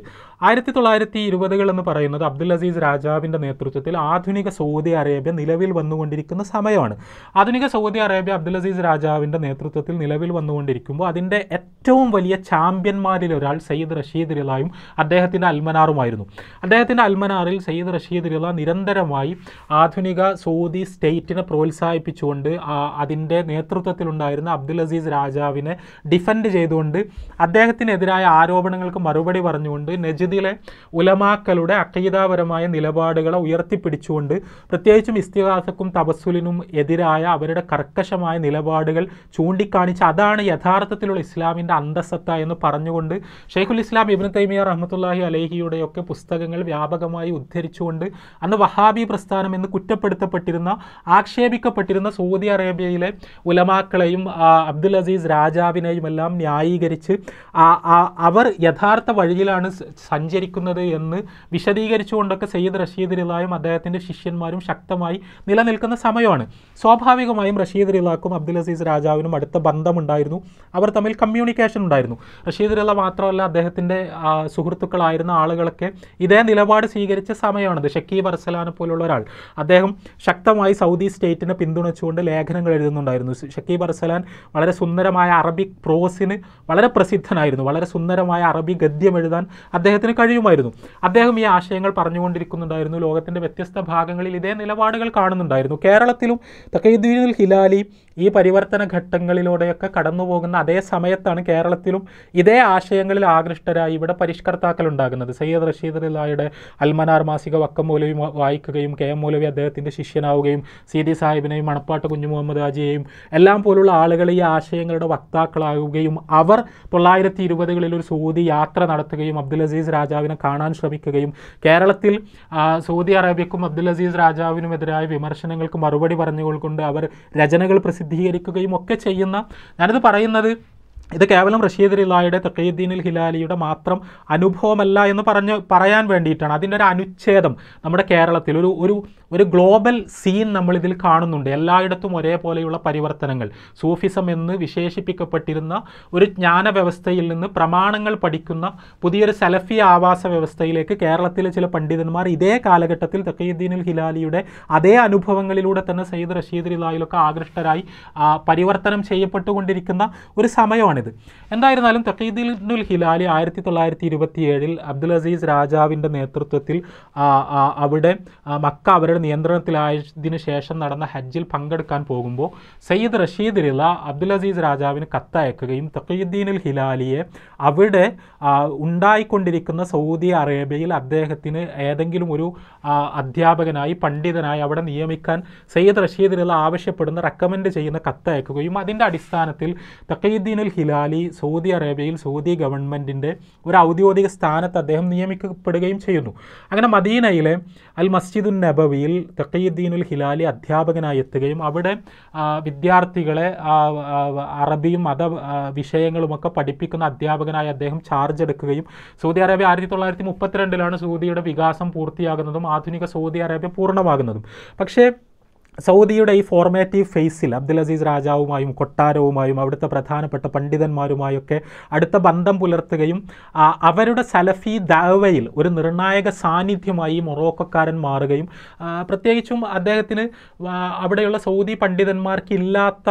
ആയിരത്തി തൊള്ളായിരത്തി ഇരുപതുകൾ എന്ന് പറയുന്നത് അബ്ദുൽ അസീസ് രാജാവിൻ്റെ നേതൃത്വത്തിൽ ആധുനിക സൗദി അറേബ്യ നിലവിൽ വന്നുകൊണ്ടിരിക്കുന്ന സമയമാണ് ആധുനിക സൗദി അറേബ്യ അബ്ദുൽ അസീസ് രാജാവിൻ്റെ നേതൃത്വത്തിൽ നിലവിൽ വന്നുകൊണ്ടിരിക്കുമ്പോൾ അതിൻ്റെ ഏറ്റവും വലിയ ചാമ്പ്യന്മാരിൽ ഒരാൾ സയ്യിദ് റഷീദ് റിലായും അദ്ദേഹത്തിൻ്റെ അൽമനാറുമായിരുന്നു അദ്ദേഹത്തിൻ്റെ അൽമനാറിൽ സയ്യിദ് റഷീദ് റിള നിരന്തരമായി ആധുനിക സൗദി സ്റ്റേറ്റിനെ പ്രോത്സാഹിപ്പിച്ചുകൊണ്ട് അതിൻ്റെ നേതൃത്വത്തിലുണ്ടായിരുന്ന അബ്ദുൽ അസീസ് രാജാവിനെ ഡിഫെൻഡ് ചെയ്തുകൊണ്ട് അദ്ദേഹത്തിനെതിരായ ആരോപണങ്ങൾക്ക് മറുപടി പറഞ്ഞുകൊണ്ട് നജിദിലെ ഉലമാക്കളുടെ അക്കീതാപരമായ നിലപാടുകളെ ഉയർത്തിപ്പിടിച്ചുകൊണ്ട് പ്രത്യേകിച്ചും ഇസ്തിഹാസക്കും തപസ്സുലിനും എതിരായ അവരുടെ കർക്കശമായ നിലപാടുകൾ ചൂണ്ടിക്കാണിച്ച് അതാണ് യഥാർത്ഥത്തിലുള്ള ഇസ്ലാമിൻ്റെ അന്തസ്സത്ത എന്ന് പറഞ്ഞുകൊണ്ട് ഷെയ്ഖുൽ ഇസ്ലാം ഇബ്നു തൈമിയ റഹ്മത്തുല്ലാഹി അലേഹിയുടെയൊക്കെ പുസ്തകങ്ങൾ വ്യാപകമായി ഉദ്ധ ധരിച്ചുകൊണ്ട് അന്ന് വഹാബി പ്രസ്ഥാനം എന്ന് കുറ്റപ്പെടുത്തപ്പെട്ടിരുന്ന ആക്ഷേപിക്കപ്പെട്ടിരുന്ന സൗദി അറേബ്യയിലെ ഉലമാക്കളെയും അബ്ദുൽ അസീസ് രാജാവിനെയും എല്ലാം ന്യായീകരിച്ച് അവർ യഥാർത്ഥ വഴിയിലാണ് സഞ്ചരിക്കുന്നത് എന്ന് വിശദീകരിച്ചുകൊണ്ടൊക്കെ സയ്യിദ് റഷീദ് റിലായും അദ്ദേഹത്തിൻ്റെ ശിഷ്യന്മാരും ശക്തമായി നിലനിൽക്കുന്ന സമയമാണ് സ്വാഭാവികമായും റഷീദ് റിലാക്കും അബ്ദുൽ അസീസ് രാജാവിനും അടുത്ത ബന്ധമുണ്ടായിരുന്നു അവർ തമ്മിൽ കമ്മ്യൂണിക്കേഷൻ ഉണ്ടായിരുന്നു റഷീദ് റില മാത്രമല്ല അദ്ദേഹത്തിൻ്റെ സുഹൃത്തുക്കളായിരുന്ന ആളുകളൊക്കെ ഇതേ നിലപാട് സ്വീകരിച്ച സമയമാണത് ഷക്കീബ് അർസലാനെ പോലുള്ള ഒരാൾ അദ്ദേഹം ശക്തമായി സൗദി സ്റ്റേറ്റിനെ പിന്തുണച്ചുകൊണ്ട് ലേഖനങ്ങൾ എഴുതുന്നുണ്ടായിരുന്നു ഷക്കീബ് അർസലാൻ വളരെ സുന്ദരമായ അറബിക് പ്രോസിന് വളരെ പ്രസിദ്ധനായിരുന്നു വളരെ സുന്ദരമായ അറബി ഗദ്യം എഴുതാൻ അദ്ദേഹത്തിന് കഴിയുമായിരുന്നു അദ്ദേഹം ഈ ആശയങ്ങൾ പറഞ്ഞുകൊണ്ടിരിക്കുന്നുണ്ടായിരുന്നു ലോകത്തിൻ്റെ വ്യത്യസ്ത ഭാഗങ്ങളിൽ ഇതേ നിലപാടുകൾ കാണുന്നുണ്ടായിരുന്നു കേരളത്തിലും തക്കീദ്ദീനുൽ ഹിലാലി ഈ പരിവർത്തന ഘട്ടങ്ങളിലൂടെയൊക്കെ കടന്നു പോകുന്ന അതേ സമയത്താണ് കേരളത്തിലും ഇതേ ആശയങ്ങളിൽ ആകൃഷ്ടരായി ഇവിടെ പരിഷ്കർത്താക്കൾ ഉണ്ടാകുന്നത് സയ്യദ് റഷീദ് അലായുടെ അൽമനാർ മാസിക വക്കം മൗലവി വായിക്കുകയും കെ എം മൗലവി അദ്ദേഹത്തിൻ്റെ ശിഷ്യനാവുകയും സി ഡി സാഹിബിനെയും മണപ്പാട്ട് കുഞ്ഞു മുഹമ്മദ് ഹാജിയെയും എല്ലാം പോലുള്ള ആളുകൾ ഈ ആശയങ്ങളുടെ വക്താക്കളാകുകയും അവർ തൊള്ളായിരത്തി ഇരുപതുകളിൽ ഒരു സൗദി യാത്ര നടത്തുകയും അബ്ദുൽ അസീസ് രാജാവിനെ കാണാൻ ശ്രമിക്കുകയും കേരളത്തിൽ സൗദി അറേബ്യക്കും അബ്ദുൽ അസീസ് രാജാവിനുമെതിരായ വിമർശനങ്ങൾക്ക് മറുപടി പറഞ്ഞുകൊണ്ട് അവർ രചനകൾ പ്രസിദ്ധീകരിക്കുകയും ഒക്കെ ചെയ്യുന്ന ഞാനിത് പറയുന്നത് ഇത് കേവലം റഷീദ് റിലായുടെ തക്കീദ്ദീനിൽ ഹിലാലിയുടെ മാത്രം അനുഭവമല്ല എന്ന് പറഞ്ഞ് പറയാൻ വേണ്ടിയിട്ടാണ് അതിൻ്റെ ഒരു അനുച്ഛേദം നമ്മുടെ കേരളത്തിൽ ഒരു ഒരു ഒരു ഗ്ലോബൽ സീൻ നമ്മളിതിൽ കാണുന്നുണ്ട് എല്ലായിടത്തും ഒരേപോലെയുള്ള പരിവർത്തനങ്ങൾ സൂഫിസം എന്ന് വിശേഷിപ്പിക്കപ്പെട്ടിരുന്ന ഒരു ജ്ഞാന വ്യവസ്ഥയിൽ നിന്ന് പ്രമാണങ്ങൾ പഠിക്കുന്ന പുതിയൊരു സെലഫി ആവാസ വ്യവസ്ഥയിലേക്ക് കേരളത്തിലെ ചില പണ്ഡിതന്മാർ ഇതേ കാലഘട്ടത്തിൽ തക്കീദ്ദീനിൽ ഹിലാലിയുടെ അതേ അനുഭവങ്ങളിലൂടെ തന്നെ സയ്യിദ് റഷീദ് റിലായിലൊക്കെ ആകൃഷ്ടരായി പരിവർത്തനം ചെയ്യപ്പെട്ടുകൊണ്ടിരിക്കുന്ന ഒരു സമയമാണ് സംഭവമാണിത് എന്തായിരുന്നാലും തഖീദിനുൽ ഹിലാലി ആയിരത്തി തൊള്ളായിരത്തി ഏഴിൽ അബ്ദുൽ അസീസ് രാജാവിൻ്റെ നേതൃത്വത്തിൽ അവിടെ മക്ക അവരുടെ നിയന്ത്രണത്തിലായതിനു ശേഷം നടന്ന ഹജ്ജിൽ പങ്കെടുക്കാൻ പോകുമ്പോൾ സയ്യിദ് റഷീദ് റില അബ്ദുൽ അസീസ് രാജാവിന് കത്തയക്കുകയും തഖീദ്ദീനുൽ ഹിലാലിയെ അവിടെ ഉണ്ടായിക്കൊണ്ടിരിക്കുന്ന സൗദി അറേബ്യയിൽ അദ്ദേഹത്തിന് ഏതെങ്കിലും ഒരു അധ്യാപകനായി പണ്ഡിതനായി അവിടെ നിയമിക്കാൻ സയ്യിദ് റഷീദ് റിള ആവശ്യപ്പെടുന്ന റെക്കമെൻഡ് ചെയ്യുന്ന കത്തയക്കുകയും അതിൻ്റെ അടിസ്ഥാനത്തിൽ തഖീദ്ദീനുൽ ഹിലാലി ഹിലാലി സൗദി അറേബ്യയിൽ സൗദി ഗവൺമെൻറ്റിൻ്റെ ഒരു ഔദ്യോഗിക സ്ഥാനത്ത് അദ്ദേഹം നിയമിക്കപ്പെടുകയും ചെയ്യുന്നു അങ്ങനെ മദീനയിലെ അൽ മസ്ജിദുൻ നബവിയിൽ തക്കീദ്ദീനുൽ ഹിലാലി അധ്യാപകനായി എത്തുകയും അവിടെ വിദ്യാർത്ഥികളെ അറബിയും മത വിഷയങ്ങളുമൊക്കെ പഠിപ്പിക്കുന്ന അധ്യാപകനായി അദ്ദേഹം ചാർജ് എടുക്കുകയും സൗദി അറേബ്യ ആയിരത്തി തൊള്ളായിരത്തി മുപ്പത്തിരണ്ടിലാണ് സൗദിയുടെ വികാസം പൂർത്തിയാകുന്നതും ആധുനിക സൗദി അറേബ്യ പൂർണ്ണമാകുന്നതും പക്ഷേ സൗദിയുടെ ഈ ഫോർമേറ്റീവ് ഫേസിൽ അബ്ദുൽ അസീസ് രാജാവുമായും കൊട്ടാരവുമായും അവിടുത്തെ പ്രധാനപ്പെട്ട പണ്ഡിതന്മാരുമായൊക്കെ അടുത്ത ബന്ധം പുലർത്തുകയും അവരുടെ സലഫി ദാവയിൽ ഒരു നിർണായക സാന്നിധ്യമായി മൊറോക്കോക്കാരൻ മാറുകയും പ്രത്യേകിച്ചും അദ്ദേഹത്തിന് അവിടെയുള്ള സൗദി പണ്ഡിതന്മാർക്കില്ലാത്ത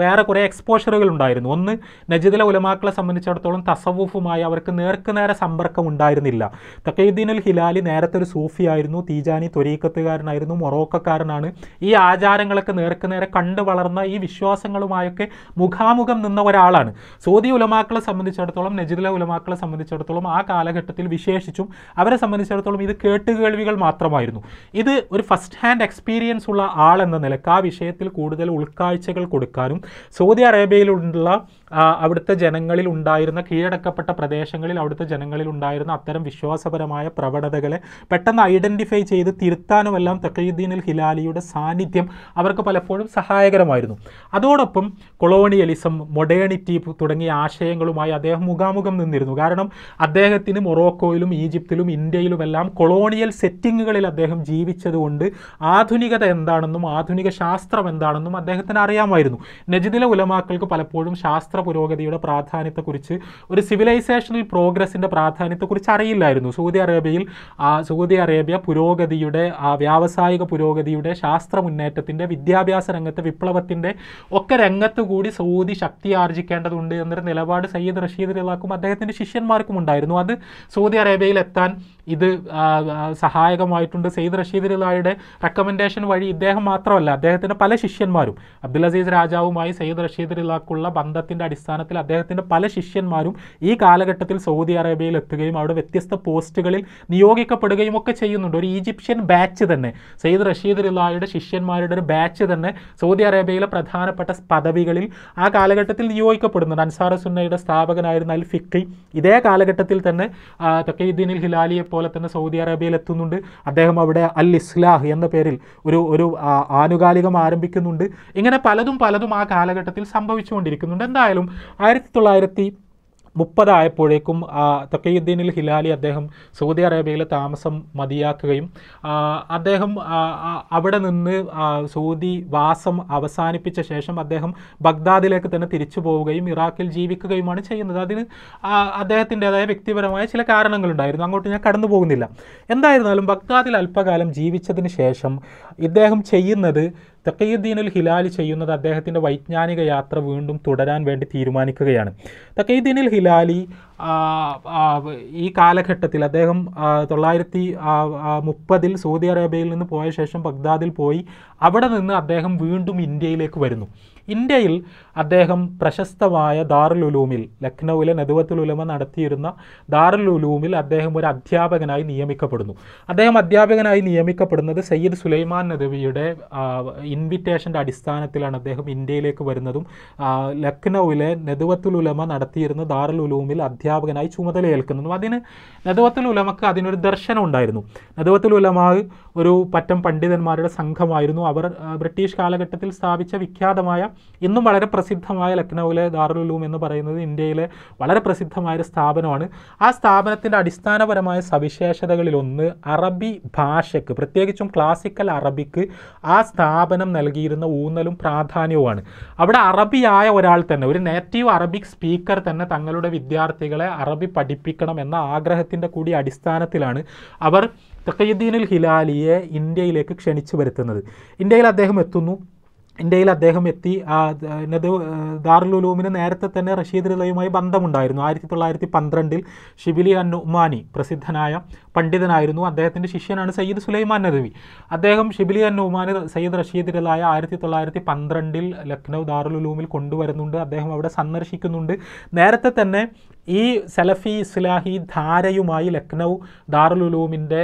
വേറെ കുറേ എക്സ്പോഷറുകൾ ഉണ്ടായിരുന്നു ഒന്ന് നജിദിലെ ഉലമാക്കളെ സംബന്ധിച്ചിടത്തോളം തസവൂഫുമായി അവർക്ക് നേർക്കു നേരെ സമ്പർക്കം ഉണ്ടായിരുന്നില്ല തക്കീദ്ദീൻ അൽ ഹിലാലി നേരത്തെ ഒരു സൂഫിയായിരുന്നു തീജാനി തൊരീക്കത്തുകാരനായിരുന്നു മൊറോക്കക്കാരനാണ് ഈ ആചാരങ്ങളൊക്കെ നേർക്കു നേരെ കണ്ടു വളർന്ന ഈ വിശ്വാസങ്ങളുമായൊക്കെ മുഖാമുഖം നിന്ന ഒരാളാണ് സൗദി ഉലമാക്കളെ സംബന്ധിച്ചിടത്തോളം നജിദിലെ ഉലമാക്കളെ സംബന്ധിച്ചിടത്തോളം ആ കാലഘട്ടത്തിൽ വിശേഷിച്ചും അവരെ സംബന്ധിച്ചിടത്തോളം ഇത് കേട്ടുകേൾവികൾ മാത്രമായിരുന്നു ഇത് ഒരു ഫസ്റ്റ് ഹാൻഡ് എക്സ്പീരിയൻസ് ഉള്ള എന്ന നിലക്ക് ആ വിഷയത്തിൽ കൂടുതൽ ഉൾക്കാഴ്ചകൾ കൊടുക്കാനും ഉണ്ടാകും സൗദി അറേബ്യയിലുള്ള അവിടുത്തെ ജനങ്ങളിൽ ഉണ്ടായിരുന്ന കീഴടക്കപ്പെട്ട പ്രദേശങ്ങളിൽ അവിടുത്തെ ജനങ്ങളിൽ ഉണ്ടായിരുന്ന അത്തരം വിശ്വാസപരമായ പ്രവണതകളെ പെട്ടെന്ന് ഐഡൻറ്റിഫൈ ചെയ്ത് തിരുത്താനുമെല്ലാം തക്കീദ്ദീൻ അൽ ഹിലാലിയുടെ സാന്നിധ്യം അവർക്ക് പലപ്പോഴും സഹായകരമായിരുന്നു അതോടൊപ്പം കൊളോണിയലിസം മൊഡേണിറ്റി തുടങ്ങിയ ആശയങ്ങളുമായി അദ്ദേഹം മുഖാമുഖം നിന്നിരുന്നു കാരണം അദ്ദേഹത്തിന് മൊറോക്കോയിലും ഈജിപ്തിലും ഇന്ത്യയിലുമെല്ലാം കൊളോണിയൽ സെറ്റിങ്ങുകളിൽ അദ്ദേഹം ജീവിച്ചതുകൊണ്ട് ആധുനികത എന്താണെന്നും ആധുനിക ശാസ്ത്രം എന്താണെന്നും അദ്ദേഹത്തിന് അറിയാമായിരുന്നു നജിദിലെ ഉലമാക്കൾക്ക് പലപ്പോഴും ശാസ്ത്ര പുരോഗതിയുടെ പ്രാധാന്യത്തെക്കുറിച്ച് ഒരു സിവിലൈസേഷണൽ പ്രോഗ്രസിൻ്റെ പ്രാധാന്യത്തെക്കുറിച്ച് അറിയില്ലായിരുന്നു സൗദി അറേബ്യയിൽ സൗദി അറേബ്യ പുരോഗതിയുടെ വ്യാവസായിക പുരോഗതിയുടെ ശാസ്ത്ര മുന്നേറ്റത്തിൻ്റെ വിദ്യാഭ്യാസ രംഗത്തെ വിപ്ലവത്തിൻ്റെ ഒക്കെ രംഗത്തുകൂടി കൂടി സൗദി ശക്തി ആർജിക്കേണ്ടതുണ്ട് എന്നൊരു നിലപാട് സയ്യിദ് റഷീദ് റിലാക്കും അദ്ദേഹത്തിൻ്റെ ശിഷ്യന്മാർക്കും ഉണ്ടായിരുന്നു അത് സൗദി അറേബ്യയിൽ എത്താൻ ഇത് സഹായകമായിട്ടുണ്ട് സയ്യിദ് റഷീദ് റിലായുടെ റെക്കമെൻഡേഷൻ വഴി ഇദ്ദേഹം മാത്രമല്ല അദ്ദേഹത്തിൻ്റെ പല ശിഷ്യന്മാരും അബ്ദുൽ അസീസ് രാജാവും ഖലീഫയുമായി സയ്യിദ് റഷീദ് റിലാക്കുള്ള ബന്ധത്തിൻ്റെ അടിസ്ഥാനത്തിൽ അദ്ദേഹത്തിൻ്റെ പല ശിഷ്യന്മാരും ഈ കാലഘട്ടത്തിൽ സൗദി അറേബ്യയിൽ എത്തുകയും അവിടെ വ്യത്യസ്ത പോസ്റ്റുകളിൽ നിയോഗിക്കപ്പെടുകയും ഒക്കെ ചെയ്യുന്നുണ്ട് ഒരു ഈജിപ്ഷ്യൻ ബാച്ച് തന്നെ സയ്യിദ് റഷീദ് റിലായുടെ ശിഷ്യന്മാരുടെ ഒരു ബാച്ച് തന്നെ സൗദി അറേബ്യയിലെ പ്രധാനപ്പെട്ട പദവികളിൽ ആ കാലഘട്ടത്തിൽ നിയോഗിക്കപ്പെടുന്നുണ്ട് അൻസാർ സുന്നയുടെ സ്ഥാപകനായിരുന്ന അൽ ഫിക്കി ഇതേ കാലഘട്ടത്തിൽ തന്നെ തക്കീദ്ദീനിൽ ഹിലാലിയെ പോലെ തന്നെ സൗദി അറേബ്യയിൽ എത്തുന്നുണ്ട് അദ്ദേഹം അവിടെ അൽ ഇസ്ലാഹ് എന്ന പേരിൽ ഒരു ഒരു ആനുകാലികം ആരംഭിക്കുന്നുണ്ട് ഇങ്ങനെ പലതും പലതും ആ കാലഘട്ടത്തിൽ സംഭവിച്ചുകൊണ്ടിരിക്കുന്നുണ്ട് എന്തായാലും ആയിരത്തി തൊള്ളായിരത്തി മുപ്പതായപ്പോഴേക്കും തക്കീയുദ്ദീനിൽ ഹിലാലി അദ്ദേഹം സൗദി അറേബ്യയിലെ താമസം മതിയാക്കുകയും അദ്ദേഹം അവിടെ നിന്ന് സൗദി വാസം അവസാനിപ്പിച്ച ശേഷം അദ്ദേഹം ബഗ്ദാദിലേക്ക് തന്നെ തിരിച്ചു പോവുകയും ഇറാഖിൽ ജീവിക്കുകയുമാണ് ചെയ്യുന്നത് അതിന് അദ്ദേഹത്തിൻ്റെതായ വ്യക്തിപരമായ ചില കാരണങ്ങളുണ്ടായിരുന്നു അങ്ങോട്ട് ഞാൻ കടന്നു പോകുന്നില്ല എന്തായിരുന്നാലും ബഗ്ദാദിൽ അല്പകാലം ജീവിച്ചതിന് ശേഷം ഇദ്ദേഹം ചെയ്യുന്നത് തക്കീദ്ദീൻ ഹിലാൽ ഹിലാലി ചെയ്യുന്നത് അദ്ദേഹത്തിൻ്റെ വൈജ്ഞാനിക യാത്ര വീണ്ടും തുടരാൻ വേണ്ടി തീരുമാനിക്കുകയാണ് തക്കീദ്ദീൻ ഹിലാലി ഈ കാലഘട്ടത്തിൽ അദ്ദേഹം തൊള്ളായിരത്തി മുപ്പതിൽ സൗദി അറേബ്യയിൽ നിന്ന് പോയ ശേഷം ബഗ്ദാദിൽ പോയി അവിടെ നിന്ന് അദ്ദേഹം വീണ്ടും ഇന്ത്യയിലേക്ക് വരുന്നു ഇന്ത്യയിൽ അദ്ദേഹം പ്രശസ്തമായ ദാറുൽ ഉലൂമിൽ ലക്നൌവിലെ നെതുവത്തുൽ ഉലമ നടത്തിയിരുന്ന ദാറുൽ ഉലൂമിൽ അദ്ദേഹം ഒരു അധ്യാപകനായി നിയമിക്കപ്പെടുന്നു അദ്ദേഹം അധ്യാപകനായി നിയമിക്കപ്പെടുന്നത് സയ്യിദ് സുലൈമാൻ നദവിയുടെ ഇൻവിറ്റേഷൻ്റെ അടിസ്ഥാനത്തിലാണ് അദ്ദേഹം ഇന്ത്യയിലേക്ക് വരുന്നതും ലക്നൌവിലെ നെതുവത്തുൽ ഉലമ നടത്തിയിരുന്ന ദാറുൽ ഉലൂമിൽ അധ്യാപകനായി ചുമതലയേൽക്കുന്നതും അതിന് നെതുവത്തുൽ ഉലമക്ക് അതിനൊരു ദർശനം ഉണ്ടായിരുന്നു നെതുവത്തുൽ ഉലമ ഒരു പറ്റം പണ്ഡിതന്മാരുടെ സംഘമായിരുന്നു അവർ ബ്രിട്ടീഷ് കാലഘട്ടത്തിൽ സ്ഥാപിച്ച വിഖ്യാതമായ ഇന്നും വളരെ പ്രസിദ്ധമായ ലക്നൗവിലെ ദാറുലുലൂം എന്ന് പറയുന്നത് ഇന്ത്യയിലെ വളരെ പ്രസിദ്ധമായ ഒരു സ്ഥാപനമാണ് ആ സ്ഥാപനത്തിൻ്റെ അടിസ്ഥാനപരമായ സവിശേഷതകളിലൊന്ന് അറബി ഭാഷയ്ക്ക് പ്രത്യേകിച്ചും ക്ലാസിക്കൽ അറബിക്ക് ആ സ്ഥാപനം നൽകിയിരുന്ന ഊന്നലും പ്രാധാന്യവുമാണ് അവിടെ അറബിയായ ഒരാൾ തന്നെ ഒരു നേറ്റീവ് അറബിക് സ്പീക്കർ തന്നെ തങ്ങളുടെ വിദ്യാർത്ഥികളെ അറബി പഠിപ്പിക്കണം എന്ന ആഗ്രഹത്തിൻ്റെ കൂടി അടിസ്ഥാനത്തിലാണ് അവർ തക്കീദ്ദീനുൽ ഹിലാലിയെ ഇന്ത്യയിലേക്ക് ക്ഷണിച്ചു വരുത്തുന്നത് ഇന്ത്യയിൽ അദ്ദേഹം എത്തുന്നു ഇന്ത്യയിൽ അദ്ദേഹം എത്തി എന്നത് ദാറുലുലൂമിന് നേരത്തെ തന്നെ റഷീദ് റിലയുമായി ബന്ധമുണ്ടായിരുന്നു ആയിരത്തി തൊള്ളായിരത്തി പന്ത്രണ്ടിൽ ഷിബിലി ഉമാനി പ്രസിദ്ധനായ പണ്ഡിതനായിരുന്നു അദ്ദേഹത്തിൻ്റെ ശിഷ്യനാണ് സയ്യിദ് സുലൈമാൻ നദവി അദ്ദേഹം ഷിബിലി ഉമാനി സയ്യിദ് റഷീദ് റിലായ ആയിരത്തി തൊള്ളായിരത്തി പന്ത്രണ്ടിൽ ലക്നൗ ദാറുലുലൂമിൽ കൊണ്ടുവരുന്നുണ്ട് അദ്ദേഹം അവിടെ സന്ദർശിക്കുന്നുണ്ട് നേരത്തെ തന്നെ ഈ സലഫി ഇസ്ലാഹി ധാരയുമായി ലക്നൗ ദാറുലുലൂമിൻ്റെ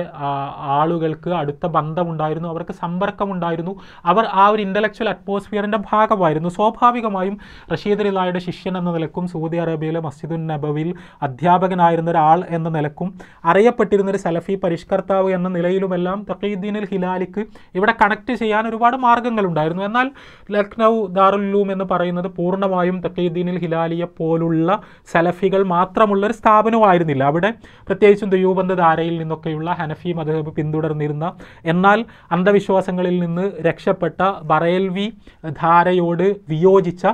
ആളുകൾക്ക് അടുത്ത ബന്ധമുണ്ടായിരുന്നു അവർക്ക് സമ്പർക്കമുണ്ടായിരുന്നു അവർ ആ ഒരു ഇൻ്റലക്ച്വൽ അറ്റ്മോസ്ഫിയറിൻ്റെ ഭാഗമായിരുന്നു സ്വാഭാവികമായും റഷീദ് റിലായുടെ ശിഷ്യൻ എന്ന നിലക്കും സൗദി അറേബ്യയിലെ മസ്ജിദുൻ നബവിൽ അധ്യാപകനായിരുന്ന ഒരാൾ എന്ന നിലക്കും അറിയപ്പെട്ടിരുന്നൊരു സലഫി പരിഷ്കർത്താവ് എന്ന നിലയിലുമെല്ലാം തക്കീദ്ദീൻ ഹിലാലിക്ക് ഇവിടെ കണക്ട് ചെയ്യാൻ ഒരുപാട് മാർഗങ്ങളുണ്ടായിരുന്നു എന്നാൽ ലക്നൗ ദാറുലൂം എന്ന് പറയുന്നത് പൂർണ്ണമായും തക്കീദ്ദീൻ ഹിലാലിയെ പോലുള്ള സലഫികൾ മാത്രമുള്ള ഒരു സ്ഥാപനമായിരുന്നില്ല അവിടെ പ്രത്യേകിച്ചും ദുയൂബന്ധ ധാരയിൽ നിന്നൊക്കെയുള്ള ഹനഫി മദ്ഹബ് പിന്തുടർന്നിരുന്ന എന്നാൽ അന്ധവിശ്വാസങ്ങളിൽ നിന്ന് രക്ഷപ്പെട്ട ബറേൽവി ധാരയോട് വിയോജിച്ച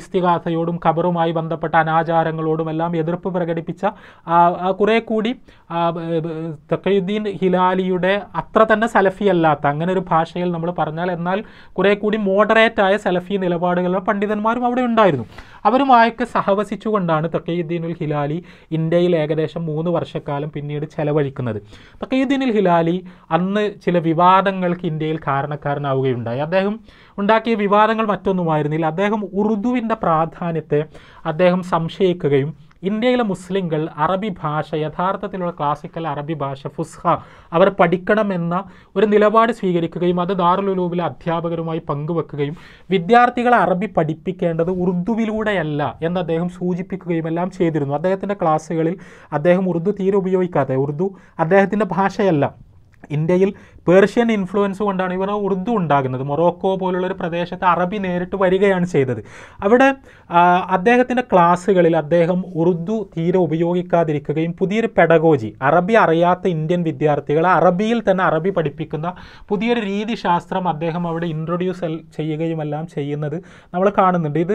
ഇസ്തികാസയോടും ഖബറുമായി ബന്ധപ്പെട്ട അനാചാരങ്ങളോടും എല്ലാം എതിർപ്പ് പ്രകടിപ്പിച്ച കുറേ കൂടി തക്കയുദ്ദീൻ ഹിലാലിയുടെ അത്ര തന്നെ സലഫി അല്ലാത്ത അങ്ങനെ ഒരു ഭാഷയിൽ നമ്മൾ പറഞ്ഞാൽ എന്നാൽ കുറേ കൂടി മോഡറേറ്റായ സലഫി നിലപാടുകളുള്ള പണ്ഡിതന്മാരും അവിടെ ഉണ്ടായിരുന്നു അവരുമായൊക്കെ സഹവസിച്ചുകൊണ്ടാണ് ഉൽ ഹിലാലി ഇന്ത്യയിൽ ഏകദേശം മൂന്ന് വർഷക്കാലം പിന്നീട് ചെലവഴിക്കുന്നത് ഉൽ ഹിലാലി അന്ന് ചില വിവാദങ്ങൾക്ക് ഇന്ത്യയിൽ കാരണക്കാരനാവുകയുണ്ടായി അദ്ദേഹം ഉണ്ടാക്കിയ വിവാദങ്ങൾ മറ്റൊന്നുമായിരുന്നില്ല അദ്ദേഹം ഉറുദുവിൻ്റെ പ്രാധാന്യത്തെ അദ്ദേഹം സംശയിക്കുകയും ഇന്ത്യയിലെ മുസ്ലിങ്ങൾ അറബി ഭാഷ യഥാർത്ഥത്തിലുള്ള ക്ലാസിക്കൽ അറബി ഭാഷ ഫുസ്ഹ അവർ പഠിക്കണമെന്ന ഒരു നിലപാട് സ്വീകരിക്കുകയും അത് ദാറുലുലൂബിലെ അധ്യാപകരുമായി പങ്കുവെക്കുകയും വിദ്യാർത്ഥികളെ അറബി പഠിപ്പിക്കേണ്ടത് ഉറുദുവിലൂടെയല്ല എന്ന് അദ്ദേഹം സൂചിപ്പിക്കുകയും എല്ലാം ചെയ്തിരുന്നു അദ്ദേഹത്തിൻ്റെ ക്ലാസ്സുകളിൽ അദ്ദേഹം ഉറുദു തീരെ ഉപയോഗിക്കാതെ ഉറുദു അദ്ദേഹത്തിൻ്റെ ഭാഷയല്ല ഇന്ത്യയിൽ പേർഷ്യൻ ഇൻഫ്ലുവൻസ് കൊണ്ടാണ് ഇവർ ഉറുദു ഉണ്ടാകുന്നത് മൊറോക്കോ പോലുള്ള ഒരു പ്രദേശത്ത് അറബി നേരിട്ട് വരികയാണ് ചെയ്തത് അവിടെ അദ്ദേഹത്തിൻ്റെ ക്ലാസ്സുകളിൽ അദ്ദേഹം ഉറുദു തീരെ ഉപയോഗിക്കാതിരിക്കുകയും പുതിയൊരു പെഡഗോജി അറബി അറിയാത്ത ഇന്ത്യൻ വിദ്യാർത്ഥികളെ അറബിയിൽ തന്നെ അറബി പഠിപ്പിക്കുന്ന പുതിയൊരു രീതിശാസ്ത്രം അദ്ദേഹം അവിടെ ഇൻട്രൊഡ്യൂസ് ചെയ്യുകയും എല്ലാം ചെയ്യുന്നത് നമ്മൾ കാണുന്നുണ്ട് ഇത്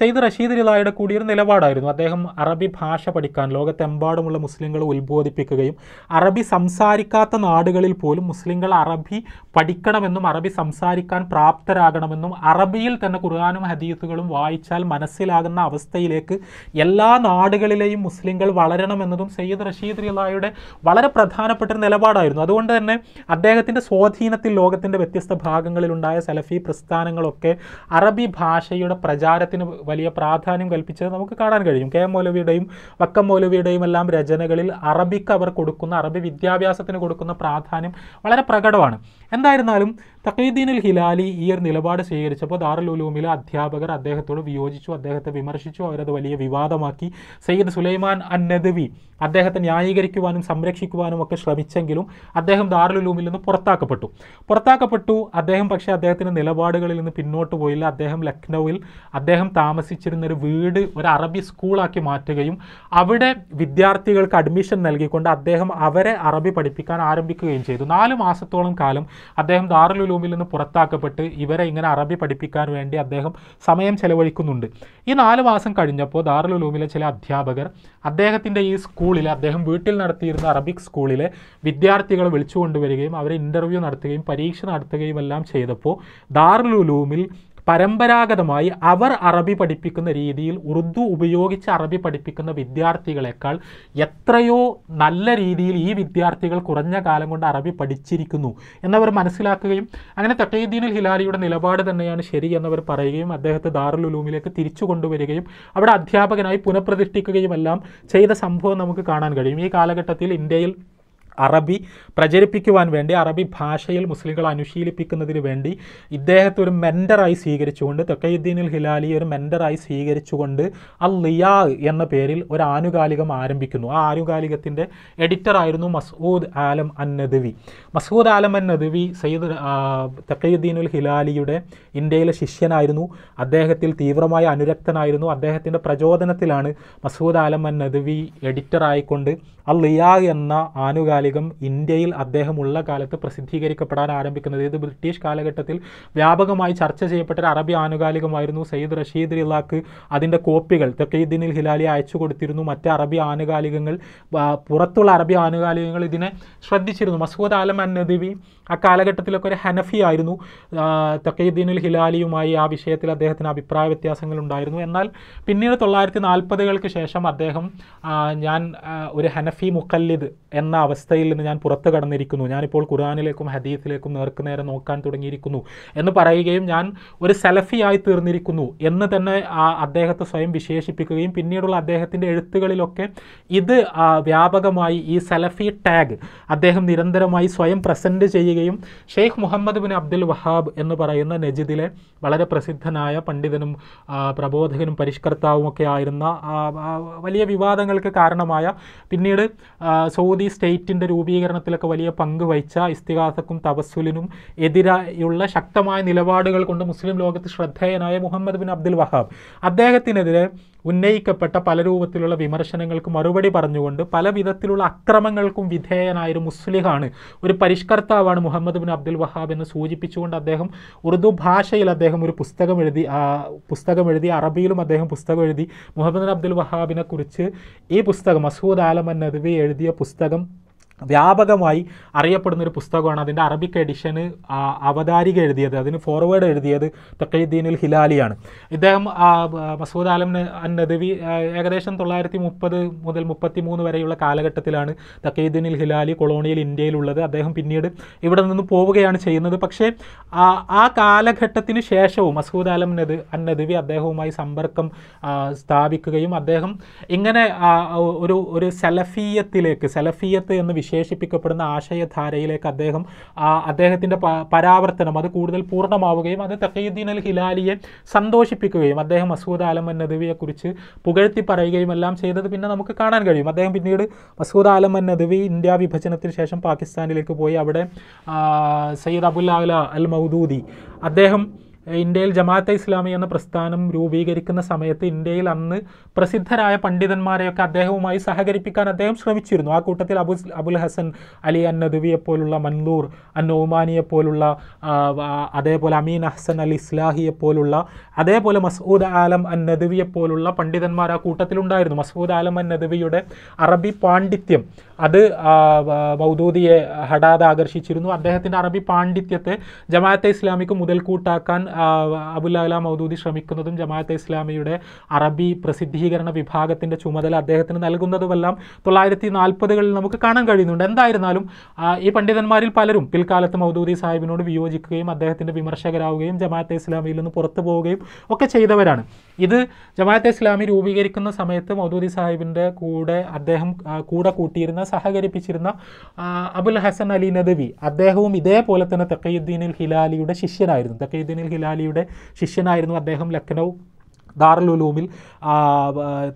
സെയ്ദ് റഷീദ് റിലായുടെ കൂടിയൊരു നിലപാടായിരുന്നു അദ്ദേഹം അറബി ഭാഷ പഠിക്കാൻ ലോകത്തെമ്പാടുമുള്ള മുസ്ലിങ്ങളെ ഉത്ബോധിപ്പിക്കുകയും അറബി സംസാരിക്കാത്ത നാടുകളിൽ പോലും മുസ്ലിങ്ങൾ അറബി പഠിക്കണമെന്നും അറബി സംസാരിക്കാൻ പ്രാപ്തരാകണമെന്നും അറബിയിൽ തന്നെ ഖുർആാനും ഹദീസുകളും വായിച്ചാൽ മനസ്സിലാകുന്ന അവസ്ഥയിലേക്ക് എല്ലാ നാടുകളിലെയും മുസ്ലിങ്ങൾ വളരണമെന്നതും സയ്യിദ് റഷീദ് റിലായുടെ വളരെ പ്രധാനപ്പെട്ട നിലപാടായിരുന്നു അതുകൊണ്ട് തന്നെ അദ്ദേഹത്തിൻ്റെ സ്വാധീനത്തിൽ ലോകത്തിൻ്റെ വ്യത്യസ്ത ഭാഗങ്ങളിലുണ്ടായ സലഫി പ്രസ്ഥാനങ്ങളൊക്കെ അറബി ഭാഷയുടെ പ്രചാരത്തിന് വലിയ പ്രാധാന്യം കൽപ്പിച്ചത് നമുക്ക് കാണാൻ കഴിയും കെ മൗലവിയുടെയും വക്കം മൗലവിയുടെയും എല്ലാം രചനകളിൽ അറബിക്ക് അവർ കൊടുക്കുന്ന അറബി വിദ്യാഭ്യാസത്തിന് കൊടുക്കുന്ന പ്രാധാന്യം പ്രാധാന്യം വളരെ പ്രകടമാണ് എന്തായിരുന്നാലും തക്കീദ്ദീൻ അൽ ഹിലാലി ഈ ഒരു നിലപാട് സ്വീകരിച്ചപ്പോൾ ദാറുൽ ഉലൂമിലെ അധ്യാപകർ അദ്ദേഹത്തോട് വിയോജിച്ചു അദ്ദേഹത്തെ വിമർശിച്ചു അവരത് വലിയ വിവാദമാക്കി സയ്യിദ് സുലൈമാൻ അന്നദവി അദ്ദേഹത്തെ ന്യായീകരിക്കുവാനും സംരക്ഷിക്കുവാനും ഒക്കെ ശ്രമിച്ചെങ്കിലും അദ്ദേഹം ദാറുൽ ഉലൂമിൽ നിന്ന് പുറത്താക്കപ്പെട്ടു പുറത്താക്കപ്പെട്ടു അദ്ദേഹം പക്ഷേ അദ്ദേഹത്തിൻ്റെ നിലപാടുകളിൽ നിന്ന് പിന്നോട്ട് പോയില്ല അദ്ദേഹം ലക്നൌവിൽ അദ്ദേഹം താമസിച്ചിരുന്ന ഒരു വീട് ഒരു അറബി സ്കൂളാക്കി മാറ്റുകയും അവിടെ വിദ്യാർത്ഥികൾക്ക് അഡ്മിഷൻ നൽകിക്കൊണ്ട് അദ്ദേഹം അവരെ അറബി പഠിപ്പിക്കാൻ ആരംഭിക്കുകയും ചെയ്തു നാല് മാസത്തോളം കാലം അദ്ദേഹം ദാറുൽ റൂമിൽ നിന്ന് പുറത്താക്കപ്പെട്ട് ഇവരെ ഇങ്ങനെ അറബി പഠിപ്പിക്കാൻ വേണ്ടി അദ്ദേഹം സമയം ചെലവഴിക്കുന്നുണ്ട് ഈ നാല് മാസം കഴിഞ്ഞപ്പോൾ ദാറുലൂമിലെ ചില അധ്യാപകർ അദ്ദേഹത്തിൻ്റെ ഈ സ്കൂളിൽ അദ്ദേഹം വീട്ടിൽ നടത്തിയിരുന്ന അറബിക് സ്കൂളിലെ വിദ്യാർത്ഥികളെ വിളിച്ചുകൊണ്ടുവരികയും അവരെ ഇൻ്റർവ്യൂ നടത്തുകയും പരീക്ഷ നടത്തുകയും എല്ലാം ചെയ്തപ്പോൾ ദാറുലൂമിൽ പരമ്പരാഗതമായി അവർ അറബി പഠിപ്പിക്കുന്ന രീതിയിൽ ഉറുദു ഉപയോഗിച്ച് അറബി പഠിപ്പിക്കുന്ന വിദ്യാർത്ഥികളെക്കാൾ എത്രയോ നല്ല രീതിയിൽ ഈ വിദ്യാർത്ഥികൾ കുറഞ്ഞ കാലം കൊണ്ട് അറബി പഠിച്ചിരിക്കുന്നു എന്നവർ മനസ്സിലാക്കുകയും അങ്ങനെ തട്ടീദ്ദീനുൽ ഹിലാലിയുടെ നിലപാട് തന്നെയാണ് ശരി എന്നവർ പറയുകയും അദ്ദേഹത്തെ ദാറുൽ ഉലൂമിലേക്ക് തിരിച്ചു കൊണ്ടുവരികയും അവിടെ അധ്യാപകനായി പുനഃപ്രതിഷ്ഠിക്കുകയുമെല്ലാം ചെയ്ത സംഭവം നമുക്ക് കാണാൻ കഴിയും ഈ കാലഘട്ടത്തിൽ ഇന്ത്യയിൽ അറബി പ്രചരിപ്പിക്കുവാൻ വേണ്ടി അറബി ഭാഷയിൽ മുസ്ലിങ്ങൾ അനുശീലിപ്പിക്കുന്നതിന് വേണ്ടി ഇദ്ദേഹത്തെ ഒരു മെൻ്ററായി സ്വീകരിച്ചുകൊണ്ട് തെക്കയുദ്ദീനിൽ ഹിലാലി ഒരു മെൻ്ററായി സ്വീകരിച്ചുകൊണ്ട് അൽ ലിയാ എന്ന പേരിൽ ഒരു ആനുകാലികം ആരംഭിക്കുന്നു ആ ആനുകാലികത്തിൻ്റെ എഡിറ്ററായിരുന്നു മസൂദ് ആലം അൻ നദവി മസൂദ് ആലം അൻ നദവി സയ്യിദ് തെക്കയുദ്ദീനുൽ ഹിലാലിയുടെ ഇന്ത്യയിലെ ശിഷ്യനായിരുന്നു അദ്ദേഹത്തിൽ തീവ്രമായ അനുരക്തനായിരുന്നു അദ്ദേഹത്തിൻ്റെ പ്രചോദനത്തിലാണ് മസൂദ് ആലം അൻ നദവി എഡിറ്ററായിക്കൊണ്ട് അല്ല റിയാ എന്ന ആനുകാലികം ഇന്ത്യയിൽ അദ്ദേഹമുള്ള കാലത്ത് പ്രസിദ്ധീകരിക്കപ്പെടാൻ ആരംഭിക്കുന്നത് ഇത് ബ്രിട്ടീഷ് കാലഘട്ടത്തിൽ വ്യാപകമായി ചർച്ച ചെയ്യപ്പെട്ട ഒരു അറബി ആനുകാലികമായിരുന്നു സയ്യിദ് റഷീദ് റിലാക്ക് അതിൻ്റെ കോപ്പികൾ തെക്കീദ്ദീനിൽ ഹിലാലി അയച്ചു കൊടുത്തിരുന്നു മറ്റ് അറബി ആനുകാലികങ്ങൾ പുറത്തുള്ള അറബി ആനുകാലികങ്ങൾ ഇതിനെ ശ്രദ്ധിച്ചിരുന്നു മസൂദ് ആലം അന്നദിവി ആ കാലഘട്ടത്തിലൊക്കെ ഒരു ഹനഫി ആയിരുന്നു തക്കീദ്ദീനുൽ ഹിലാലിയുമായി ആ വിഷയത്തിൽ അദ്ദേഹത്തിന് അഭിപ്രായ വ്യത്യാസങ്ങൾ ഉണ്ടായിരുന്നു എന്നാൽ പിന്നീട് തൊള്ളായിരത്തി നാൽപ്പതുകൾക്ക് ശേഷം അദ്ദേഹം ഞാൻ ഒരു ഹനഫി ഫി മുക്കല്ലിദ് എന്ന അവസ്ഥയിൽ നിന്ന് ഞാൻ പുറത്തു കടന്നിരിക്കുന്നു ഞാനിപ്പോൾ ഖുർആാനിലേക്കും ഹദീസിലേക്കും നേർക്കുനേരെ നോക്കാൻ തുടങ്ങിയിരിക്കുന്നു എന്ന് പറയുകയും ഞാൻ ഒരു സെലഫിയായി തീർന്നിരിക്കുന്നു എന്ന് തന്നെ അദ്ദേഹത്തെ സ്വയം വിശേഷിപ്പിക്കുകയും പിന്നീടുള്ള അദ്ദേഹത്തിൻ്റെ എഴുത്തുകളിലൊക്കെ ഇത് വ്യാപകമായി ഈ സലഫി ടാഗ് അദ്ദേഹം നിരന്തരമായി സ്വയം പ്രസൻറ്റ് ചെയ്യുകയും Sheikh Muhammad bin Abdul Wahhab എന്ന് പറയുന്ന നജിദിലെ വളരെ പ്രസിദ്ധനായ പണ്ഡിതനും പ്രബോധകനും പരിഷ്കർത്താവും ഒക്കെ ആയിരുന്ന വലിയ വിവാദങ്ങൾക്ക് കാരണമായ പിന്നീട് സൗദി സ്റ്റേറ്റിൻ്റെ രൂപീകരണത്തിലൊക്കെ വലിയ പങ്ക് വഹിച്ച ഇസ്തിഹാസക്കും തപസ്സുലിനും എതിരായുള്ള ശക്തമായ നിലപാടുകൾ കൊണ്ട് മുസ്ലിം ലോകത്ത് ശ്രദ്ധേയനായ മുഹമ്മദ് ബിൻ അബ്ദുൽ വഹാബ് അദ്ദേഹത്തിനെതിരെ ഉന്നയിക്കപ്പെട്ട പല രൂപത്തിലുള്ള വിമർശനങ്ങൾക്ക് മറുപടി പറഞ്ഞുകൊണ്ട് പല വിധത്തിലുള്ള അക്രമങ്ങൾക്കും വിധേയനായൊരു മുസ്ലിഹാണ് ഒരു പരിഷ്കർത്താവാണ് മുഹമ്മദ് ബിൻ അബ്ദുൽ വഹാബ് എന്ന് സൂചിപ്പിച്ചുകൊണ്ട് അദ്ദേഹം ഉറുദു ഭാഷയിൽ അദ്ദേഹം ഒരു പുസ്തകം എഴുതി പുസ്തകം എഴുതി അറബിയിലും അദ്ദേഹം പുസ്തകം എഴുതി മുഹമ്മദ് ബിൻ അബ്ദുൽ വഹാബിനെ കുറിച്ച് ഈ പുസ്തകം മസൂദ് ആലം എന്ന പദവി എഴുതിയ പുസ്തകം വ്യാപകമായി അറിയപ്പെടുന്ന ഒരു പുസ്തകമാണ് അതിൻ്റെ അറബിക് എഡിഷന് അവതാരിക എഴുതിയത് അതിന് ഫോർവേഡ് എഴുതിയത് തക്കീദ്ദീനുൽ ഹിലാലിയാണ് ഇദ്ദേഹം മസൂദ് ആലം നദവി ഏകദേശം തൊള്ളായിരത്തി മുപ്പത് മുതൽ മുപ്പത്തി മൂന്ന് വരെയുള്ള കാലഘട്ടത്തിലാണ് തക്കീദ്ദീനുൽ ഹിലാലി കൊളോണിയൽ ഇന്ത്യയിലുള്ളത് അദ്ദേഹം പിന്നീട് ഇവിടെ നിന്ന് പോവുകയാണ് ചെയ്യുന്നത് പക്ഷേ ആ കാലഘട്ടത്തിന് ശേഷവും മസൂദ് ആലം അന്നദവി അദ്ദേഹവുമായി സമ്പർക്കം സ്ഥാപിക്കുകയും അദ്ദേഹം ഇങ്ങനെ ഒരു ഒരു സെലഫീയത്തിലേക്ക് സെലഫീയത്ത് എന്ന് വിശേഷിപ്പിക്കപ്പെടുന്ന ആശയധാരയിലേക്ക് അദ്ദേഹം അദ്ദേഹത്തിൻ്റെ പരാവർത്തനം അത് കൂടുതൽ പൂർണ്ണമാവുകയും അത് തക്കീദ്ദീൻ അൽ ഹിലാലിയെ സന്തോഷിപ്പിക്കുകയും അദ്ദേഹം മസൂദ് ആലം നദവിയെക്കുറിച്ച് പുകഴ്ത്തി പറയുകയും എല്ലാം ചെയ്തത് പിന്നെ നമുക്ക് കാണാൻ കഴിയും അദ്ദേഹം പിന്നീട് മസൂദ് ആലം നദവി ഇന്ത്യ വിഭജനത്തിന് ശേഷം പാകിസ്ഥാനിലേക്ക് പോയി അവിടെ സയ്യിദ് അബുല്ല അൽ മൗദൂദി അദ്ദേഹം ഇന്ത്യയിൽ ജമാഅത്തെ ഇസ്ലാമി എന്ന പ്രസ്ഥാനം രൂപീകരിക്കുന്ന സമയത്ത് ഇന്ത്യയിൽ അന്ന് പ്രസിദ്ധരായ പണ്ഡിതന്മാരെയൊക്കെ അദ്ദേഹവുമായി സഹകരിപ്പിക്കാൻ അദ്ദേഹം ശ്രമിച്ചിരുന്നു ആ കൂട്ടത്തിൽ അബു അബുൽ ഹസൻ അലി അന്നദുവിയെ പോലുള്ള മൻലൂർ അന്നോമാനിയെ പോലുള്ള അതേപോലെ അമീൻ അഹ്സൻ അൽ ഇസ്ലാഹിയെ പോലുള്ള അതേപോലെ മസൂദ് ആലം അന്നദുവിയെ പോലുള്ള പണ്ഡിതന്മാർ ആ കൂട്ടത്തിലുണ്ടായിരുന്നു മസൂദ് ആലം അന്നദുവിയുടെ അറബി പാണ്ഡിത്യം അത് മൗദൂദിയെ ഹടാതെ ആകർഷിച്ചിരുന്നു അദ്ദേഹത്തിൻ്റെ അറബി പാണ്ഡിത്യത്തെ ജമാഅത്തെ ഇസ്ലാമിക്ക് മുതൽക്കൂട്ടാക്കാൻ അബുല്ല മൗദൂദി ശ്രമിക്കുന്നതും ജമാഅത്തെ ഇസ്ലാമിയുടെ അറബി പ്രസിദ്ധീകരണ വിഭാഗത്തിൻ്റെ ചുമതല അദ്ദേഹത്തിന് നൽകുന്നതുമെല്ലാം തൊള്ളായിരത്തി നാൽപ്പതുകളിൽ നമുക്ക് കാണാൻ കഴിയുന്നുണ്ട് എന്തായിരുന്നാലും ഈ പണ്ഡിതന്മാരിൽ പലരും പിൽക്കാലത്ത് മൗദൂദി സാഹിബിനോട് വിയോജിക്കുകയും അദ്ദേഹത്തിൻ്റെ വിമർശകരാവുകയും ജമാഅത്തെ ഇസ്ലാമിയിൽ നിന്ന് പുറത്തു പോവുകയും ഒക്കെ ചെയ്തവരാണ് ഇത് ജമാഅത്തെ ഇസ്ലാമി രൂപീകരിക്കുന്ന സമയത്ത് മൗദൂദി സാഹിബിൻ്റെ കൂടെ അദ്ദേഹം കൂടെ കൂട്ടിയിരുന്ന സഹകരിപ്പിച്ചിരുന്ന അബുൽ ഹസൻ അലി നദവി അദ്ദേഹവും ഇതേപോലെ തന്നെ തക്കീദ്ദീനിൽ ഹിലാലിയുടെ ശിഷ്യനായിരുന്നു തക്കയുദ്ദീൻ ഹിലാലി ഹിലാലിയുടെ ശിഷ്യനായിരുന്നു അദ്ദേഹം ലക്നൗ ദാറുലുലൂമിൽ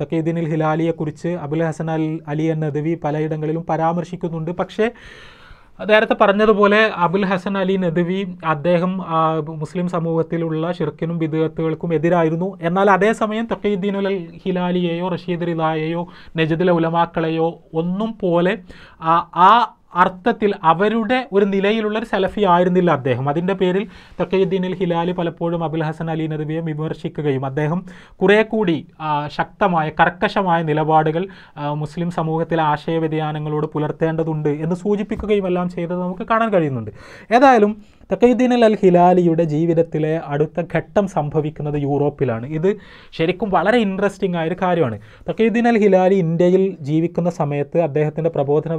തക്കീദ്ദീനിൽ ഹിലാലിയെക്കുറിച്ച് അബുൽ ഹസൻ അൽ അലി എന്ന നദവി പലയിടങ്ങളിലും പരാമർശിക്കുന്നുണ്ട് പക്ഷേ നേരത്തെ പറഞ്ഞതുപോലെ അബുൽ ഹസൻ അലി നദവി അദ്ദേഹം മുസ്ലിം സമൂഹത്തിലുള്ള ഷിർക്കിനും വിദഗത്തുകൾക്കും എതിരായിരുന്നു എന്നാൽ അതേസമയം തക്കീദ്ദീനുൽ ഹിലാലിയെയോ റഷീദ് റിദായെയോ നജദിലെ ഉലമാക്കളെയോ ഒന്നും പോലെ ആ അർത്ഥത്തിൽ അവരുടെ ഒരു നിലയിലുള്ള ഒരു സലഫി ആയിരുന്നില്ല അദ്ദേഹം അതിൻ്റെ പേരിൽ തക്കീദ്ദീനിൽ ഹിലാലി പലപ്പോഴും അബുൽ ഹസൻ അലി നദവിയെ വിമർശിക്കുകയും അദ്ദേഹം കുറേ കൂടി ശക്തമായ കർക്കശമായ നിലപാടുകൾ മുസ്ലിം സമൂഹത്തിലെ ആശയ വ്യതിയാനങ്ങളോട് പുലർത്തേണ്ടതുണ്ട് എന്ന് സൂചിപ്പിക്കുകയും എല്ലാം ചെയ്തത് നമുക്ക് കാണാൻ കഴിയുന്നുണ്ട് ഏതായാലും തക്കയുദ്ദീൻ അൽ ഹിലാലിയുടെ ജീവിതത്തിലെ അടുത്ത ഘട്ടം സംഭവിക്കുന്നത് യൂറോപ്പിലാണ് ഇത് ശരിക്കും വളരെ ഇൻട്രസ്റ്റിംഗ് ആയൊരു കാര്യമാണ് തക്കയുദ്ദീൻ അൽ ഹിലാലി ഇന്ത്യയിൽ ജീവിക്കുന്ന സമയത്ത് അദ്ദേഹത്തിൻ്റെ പ്രബോധന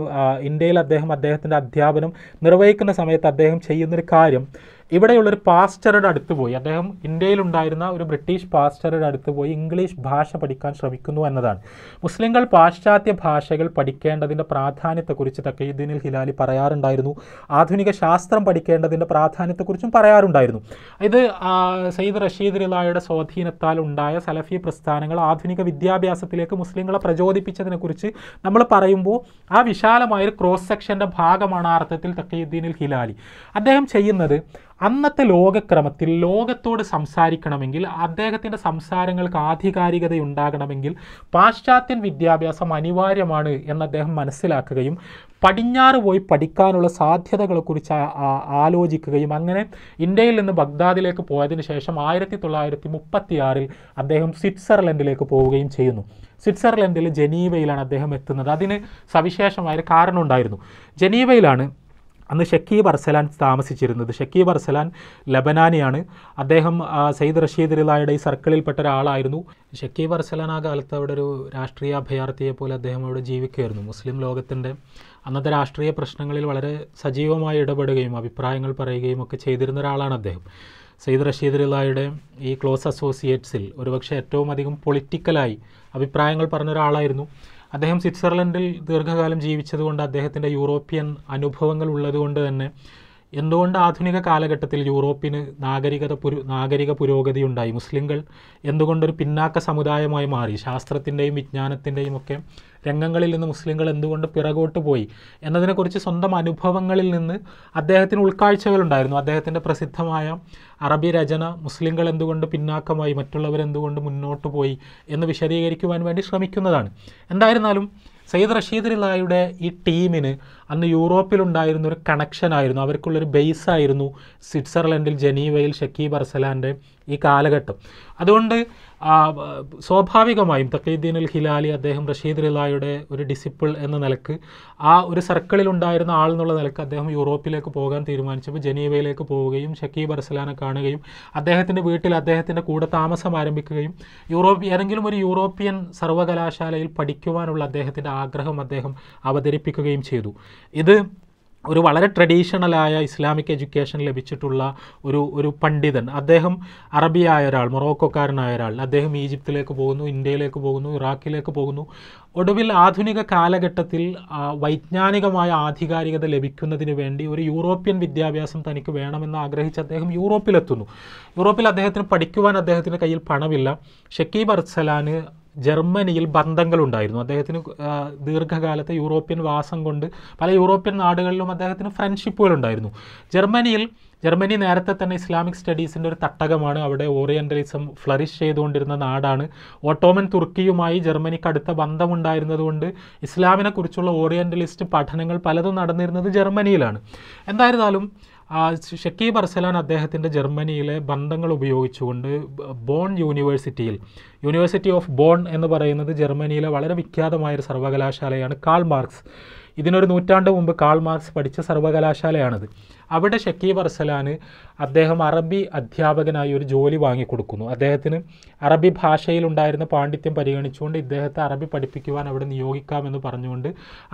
ഇന്ത്യയിൽ അദ്ദേഹം അദ്ദേഹത്തിൻ്റെ അധ്യാപനം നിർവഹിക്കുന്ന സമയത്ത് അദ്ദേഹം ചെയ്യുന്നൊരു കാര്യം ഇവിടെയുള്ള ഒരു പാസ്റ്ററുടെ അടുത്ത് പോയി അദ്ദേഹം ഇന്ത്യയിലുണ്ടായിരുന്ന ഒരു ബ്രിട്ടീഷ് പാസ്റ്ററുടെ അടുത്ത് പോയി ഇംഗ്ലീഷ് ഭാഷ പഠിക്കാൻ ശ്രമിക്കുന്നു എന്നതാണ് മുസ്ലിങ്ങൾ പാശ്ചാത്യ ഭാഷകൾ പഠിക്കേണ്ടതിൻ്റെ പ്രാധാന്യത്തെക്കുറിച്ച് തക്കീദ്ദീനിൽ ഹിലാലി പറയാറുണ്ടായിരുന്നു ആധുനിക ശാസ്ത്രം പഠിക്കേണ്ടതിൻ്റെ പ്രാധാന്യത്തെക്കുറിച്ചും പറയാറുണ്ടായിരുന്നു ഇത് സയ്യിദ് റഷീദ് റിലായുടെ സ്വാധീനത്താൽ ഉണ്ടായ സലഫി പ്രസ്ഥാനങ്ങൾ ആധുനിക വിദ്യാഭ്യാസത്തിലേക്ക് മുസ്ലിങ്ങളെ പ്രചോദിപ്പിച്ചതിനെക്കുറിച്ച് നമ്മൾ പറയുമ്പോൾ ആ വിശാലമായൊരു ക്രോസ് സെക്ഷൻ്റെ ഭാഗമാണ് ആ അർത്ഥത്തിൽ തക്കീദ്ദീനിൽ ഹിലാലി അദ്ദേഹം ചെയ്യുന്നത് അന്നത്തെ ലോകക്രമത്തിൽ ലോകത്തോട് സംസാരിക്കണമെങ്കിൽ അദ്ദേഹത്തിൻ്റെ സംസാരങ്ങൾക്ക് ആധികാരികത ഉണ്ടാകണമെങ്കിൽ പാശ്ചാത്യൻ വിദ്യാഭ്യാസം അനിവാര്യമാണ് എന്ന് അദ്ദേഹം മനസ്സിലാക്കുകയും പടിഞ്ഞാറ് പോയി പഠിക്കാനുള്ള സാധ്യതകളെക്കുറിച്ച് ആലോചിക്കുകയും അങ്ങനെ ഇന്ത്യയിൽ നിന്ന് ബഗ്ദാദിലേക്ക് പോയതിനു ശേഷം ആയിരത്തി തൊള്ളായിരത്തി മുപ്പത്തിയാറിൽ അദ്ദേഹം സ്വിറ്റ്സർലൻഡിലേക്ക് പോവുകയും ചെയ്യുന്നു സ്വിറ്റ്സർലൻഡിൽ ജനീവയിലാണ് അദ്ദേഹം എത്തുന്നത് അതിന് സവിശേഷമായ കാരണമുണ്ടായിരുന്നു ജനീവയിലാണ് അന്ന് ഷക്കീബ് അർസലാൻ താമസിച്ചിരുന്നത് ഷക്കീബ് അർസലാൻ ലബനാനിയാണ് അദ്ദേഹം സയ്യിദ് റഷീദ് റിലായുടെ ഈ സർക്കിളിൽപ്പെട്ട ഒരാളായിരുന്നു ഷക്കീബ് അർസലാൻ ആ കാലത്ത് അവിടെ ഒരു രാഷ്ട്രീയ അഭയാർത്ഥിയെ പോലെ അദ്ദേഹം അവിടെ ജീവിക്കുകയായിരുന്നു മുസ്ലിം ലോകത്തിൻ്റെ അന്നത്തെ രാഷ്ട്രീയ പ്രശ്നങ്ങളിൽ വളരെ സജീവമായി ഇടപെടുകയും അഭിപ്രായങ്ങൾ പറയുകയും ഒക്കെ ചെയ്തിരുന്ന ഒരാളാണ് അദ്ദേഹം സയ്യിദ് റഷീദ് റിലായുടെ ഈ ക്ലോസ് അസോസിയേറ്റ്സിൽ ഒരുപക്ഷെ ഏറ്റവും അധികം പൊളിറ്റിക്കലായി അഭിപ്രായങ്ങൾ പറഞ്ഞ ഒരാളായിരുന്നു അദ്ദേഹം സ്വിറ്റ്സർലൻഡിൽ ദീർഘകാലം ജീവിച്ചതുകൊണ്ട് അദ്ദേഹത്തിൻ്റെ യൂറോപ്യൻ അനുഭവങ്ങൾ ഉള്ളതുകൊണ്ട് തന്നെ എന്തുകൊണ്ട് ആധുനിക കാലഘട്ടത്തിൽ യൂറോപ്പിന് നാഗരികത പുരു നാഗരിക പുരോഗതി ഉണ്ടായി മുസ്ലിങ്ങൾ എന്തുകൊണ്ടൊരു പിന്നാക്ക സമുദായമായി മാറി ശാസ്ത്രത്തിൻ്റെയും വിജ്ഞാനത്തിൻ്റെയും ഒക്കെ രംഗങ്ങളിൽ നിന്ന് മുസ്ലിങ്ങൾ എന്തുകൊണ്ട് പിറകോട്ട് പോയി എന്നതിനെക്കുറിച്ച് സ്വന്തം അനുഭവങ്ങളിൽ നിന്ന് അദ്ദേഹത്തിന് ഉൾക്കാഴ്ചകളുണ്ടായിരുന്നു അദ്ദേഹത്തിൻ്റെ പ്രസിദ്ധമായ അറബി രചന മുസ്ലിങ്ങൾ എന്തുകൊണ്ട് പിന്നാക്കമായി മറ്റുള്ളവർ എന്തുകൊണ്ട് മുന്നോട്ട് പോയി എന്ന് വിശദീകരിക്കുവാൻ വേണ്ടി ശ്രമിക്കുന്നതാണ് എന്തായിരുന്നാലും സയ്യിദ് റഷീദ് റിലായുടെ ഈ ടീമിന് അന്ന് യൂറോപ്പിലുണ്ടായിരുന്ന ഒരു കണക്ഷൻ ആയിരുന്നു അവർക്കുള്ളൊരു ബേസ് ആയിരുന്നു സ്വിറ്റ്സർലൻഡിൽ ജനീവയിൽ ഷക്കീബ് അർസലാൻ്റെ ഈ കാലഘട്ടം അതുകൊണ്ട് സ്വാഭാവികമായും തക്കീദ്ദീൻ അൽ ഹിലാലി അദ്ദേഹം റഷീദ് റിലായുടെ ഒരു ഡിസിപ്പിൾ എന്ന നിലക്ക് ആ ഒരു സർക്കിളിൽ ഉണ്ടായിരുന്ന ആൾ എന്നുള്ള നിലക്ക് അദ്ദേഹം യൂറോപ്പിലേക്ക് പോകാൻ തീരുമാനിച്ചപ്പോൾ ജനീവയിലേക്ക് പോവുകയും ഷക്കീബ് അർസലാനെ കാണുകയും അദ്ദേഹത്തിൻ്റെ വീട്ടിൽ അദ്ദേഹത്തിൻ്റെ കൂടെ താമസം ആരംഭിക്കുകയും യൂറോപ്പ് ഏതെങ്കിലും ഒരു യൂറോപ്യൻ സർവകലാശാലയിൽ പഠിക്കുവാനുള്ള അദ്ദേഹത്തിൻ്റെ ആഗ്രഹം അദ്ദേഹം അവതരിപ്പിക്കുകയും ചെയ്തു ഇത് ഒരു വളരെ ട്രഡീഷണലായ ഇസ്ലാമിക് എഡ്യൂക്കേഷൻ ലഭിച്ചിട്ടുള്ള ഒരു ഒരു പണ്ഡിതൻ അദ്ദേഹം അറബിയായ ഒരാൾ മൊറോക്കോക്കാരനായ ഒരാൾ അദ്ദേഹം ഈജിപ്തിലേക്ക് പോകുന്നു ഇന്ത്യയിലേക്ക് പോകുന്നു ഇറാഖിലേക്ക് പോകുന്നു ഒടുവിൽ ആധുനിക കാലഘട്ടത്തിൽ വൈജ്ഞാനികമായ ആധികാരികത ലഭിക്കുന്നതിന് വേണ്ടി ഒരു യൂറോപ്യൻ വിദ്യാഭ്യാസം തനിക്ക് വേണമെന്ന് ആഗ്രഹിച്ച് അദ്ദേഹം യൂറോപ്പിലെത്തുന്നു യൂറോപ്പിൽ അദ്ദേഹത്തിന് പഠിക്കുവാൻ അദ്ദേഹത്തിൻ്റെ കയ്യിൽ പണമില്ല ഷക്കീബ് അർസലാന് ജർമ്മനിയിൽ ബന്ധങ്ങളുണ്ടായിരുന്നു അദ്ദേഹത്തിന് ദീർഘകാലത്തെ യൂറോപ്യൻ വാസം കൊണ്ട് പല യൂറോപ്യൻ നാടുകളിലും അദ്ദേഹത്തിന് ഫ്രണ്ട്ഷിപ്പുകൾ ഉണ്ടായിരുന്നു ജർമ്മനിയിൽ ജർമ്മനി നേരത്തെ തന്നെ ഇസ്ലാമിക് സ്റ്റഡീസിൻ്റെ ഒരു തട്ടകമാണ് അവിടെ ഓറിയൻ്റലിസം ഫ്ലറിഷ് ചെയ്തുകൊണ്ടിരുന്ന നാടാണ് ഓട്ടോമൻ തുർക്കിയുമായി ജർമ്മനിക്ക് അടുത്ത ബന്ധമുണ്ടായിരുന്നതുകൊണ്ട് ഇസ്ലാമിനെക്കുറിച്ചുള്ള ഓറിയൻ്റലിസ്റ്റ് പഠനങ്ങൾ പലതും നടന്നിരുന്നത് ജർമ്മനിയിലാണ് എന്തായിരുന്നാലും ഷക്കീബ് അർസലാൻ അദ്ദേഹത്തിൻ്റെ ജർമ്മനിയിലെ ബന്ധങ്ങൾ ഉപയോഗിച്ചുകൊണ്ട് ബോൺ യൂണിവേഴ്സിറ്റിയിൽ യൂണിവേഴ്സിറ്റി ഓഫ് ബോൺ എന്ന് പറയുന്നത് ജർമ്മനിയിലെ വളരെ വിഖ്യാതമായൊരു സർവകലാശാലയാണ് കാൾ മാർക്സ് ഇതിനൊരു നൂറ്റാണ്ട് മുമ്പ് കാൾ മാർക്സ് പഠിച്ച സർവകലാശാലയാണിത് അവിടെ ഷക്കീബ് അർസലാൻ അദ്ദേഹം അറബി അധ്യാപകനായി ഒരു ജോലി വാങ്ങിക്കൊടുക്കുന്നു അദ്ദേഹത്തിന് അറബി ഭാഷയിലുണ്ടായിരുന്ന പാണ്ഡിത്യം പരിഗണിച്ചുകൊണ്ട് ഇദ്ദേഹത്തെ അറബി പഠിപ്പിക്കുവാൻ അവിടെ നിയോഗിക്കാമെന്ന് പറഞ്ഞുകൊണ്ട്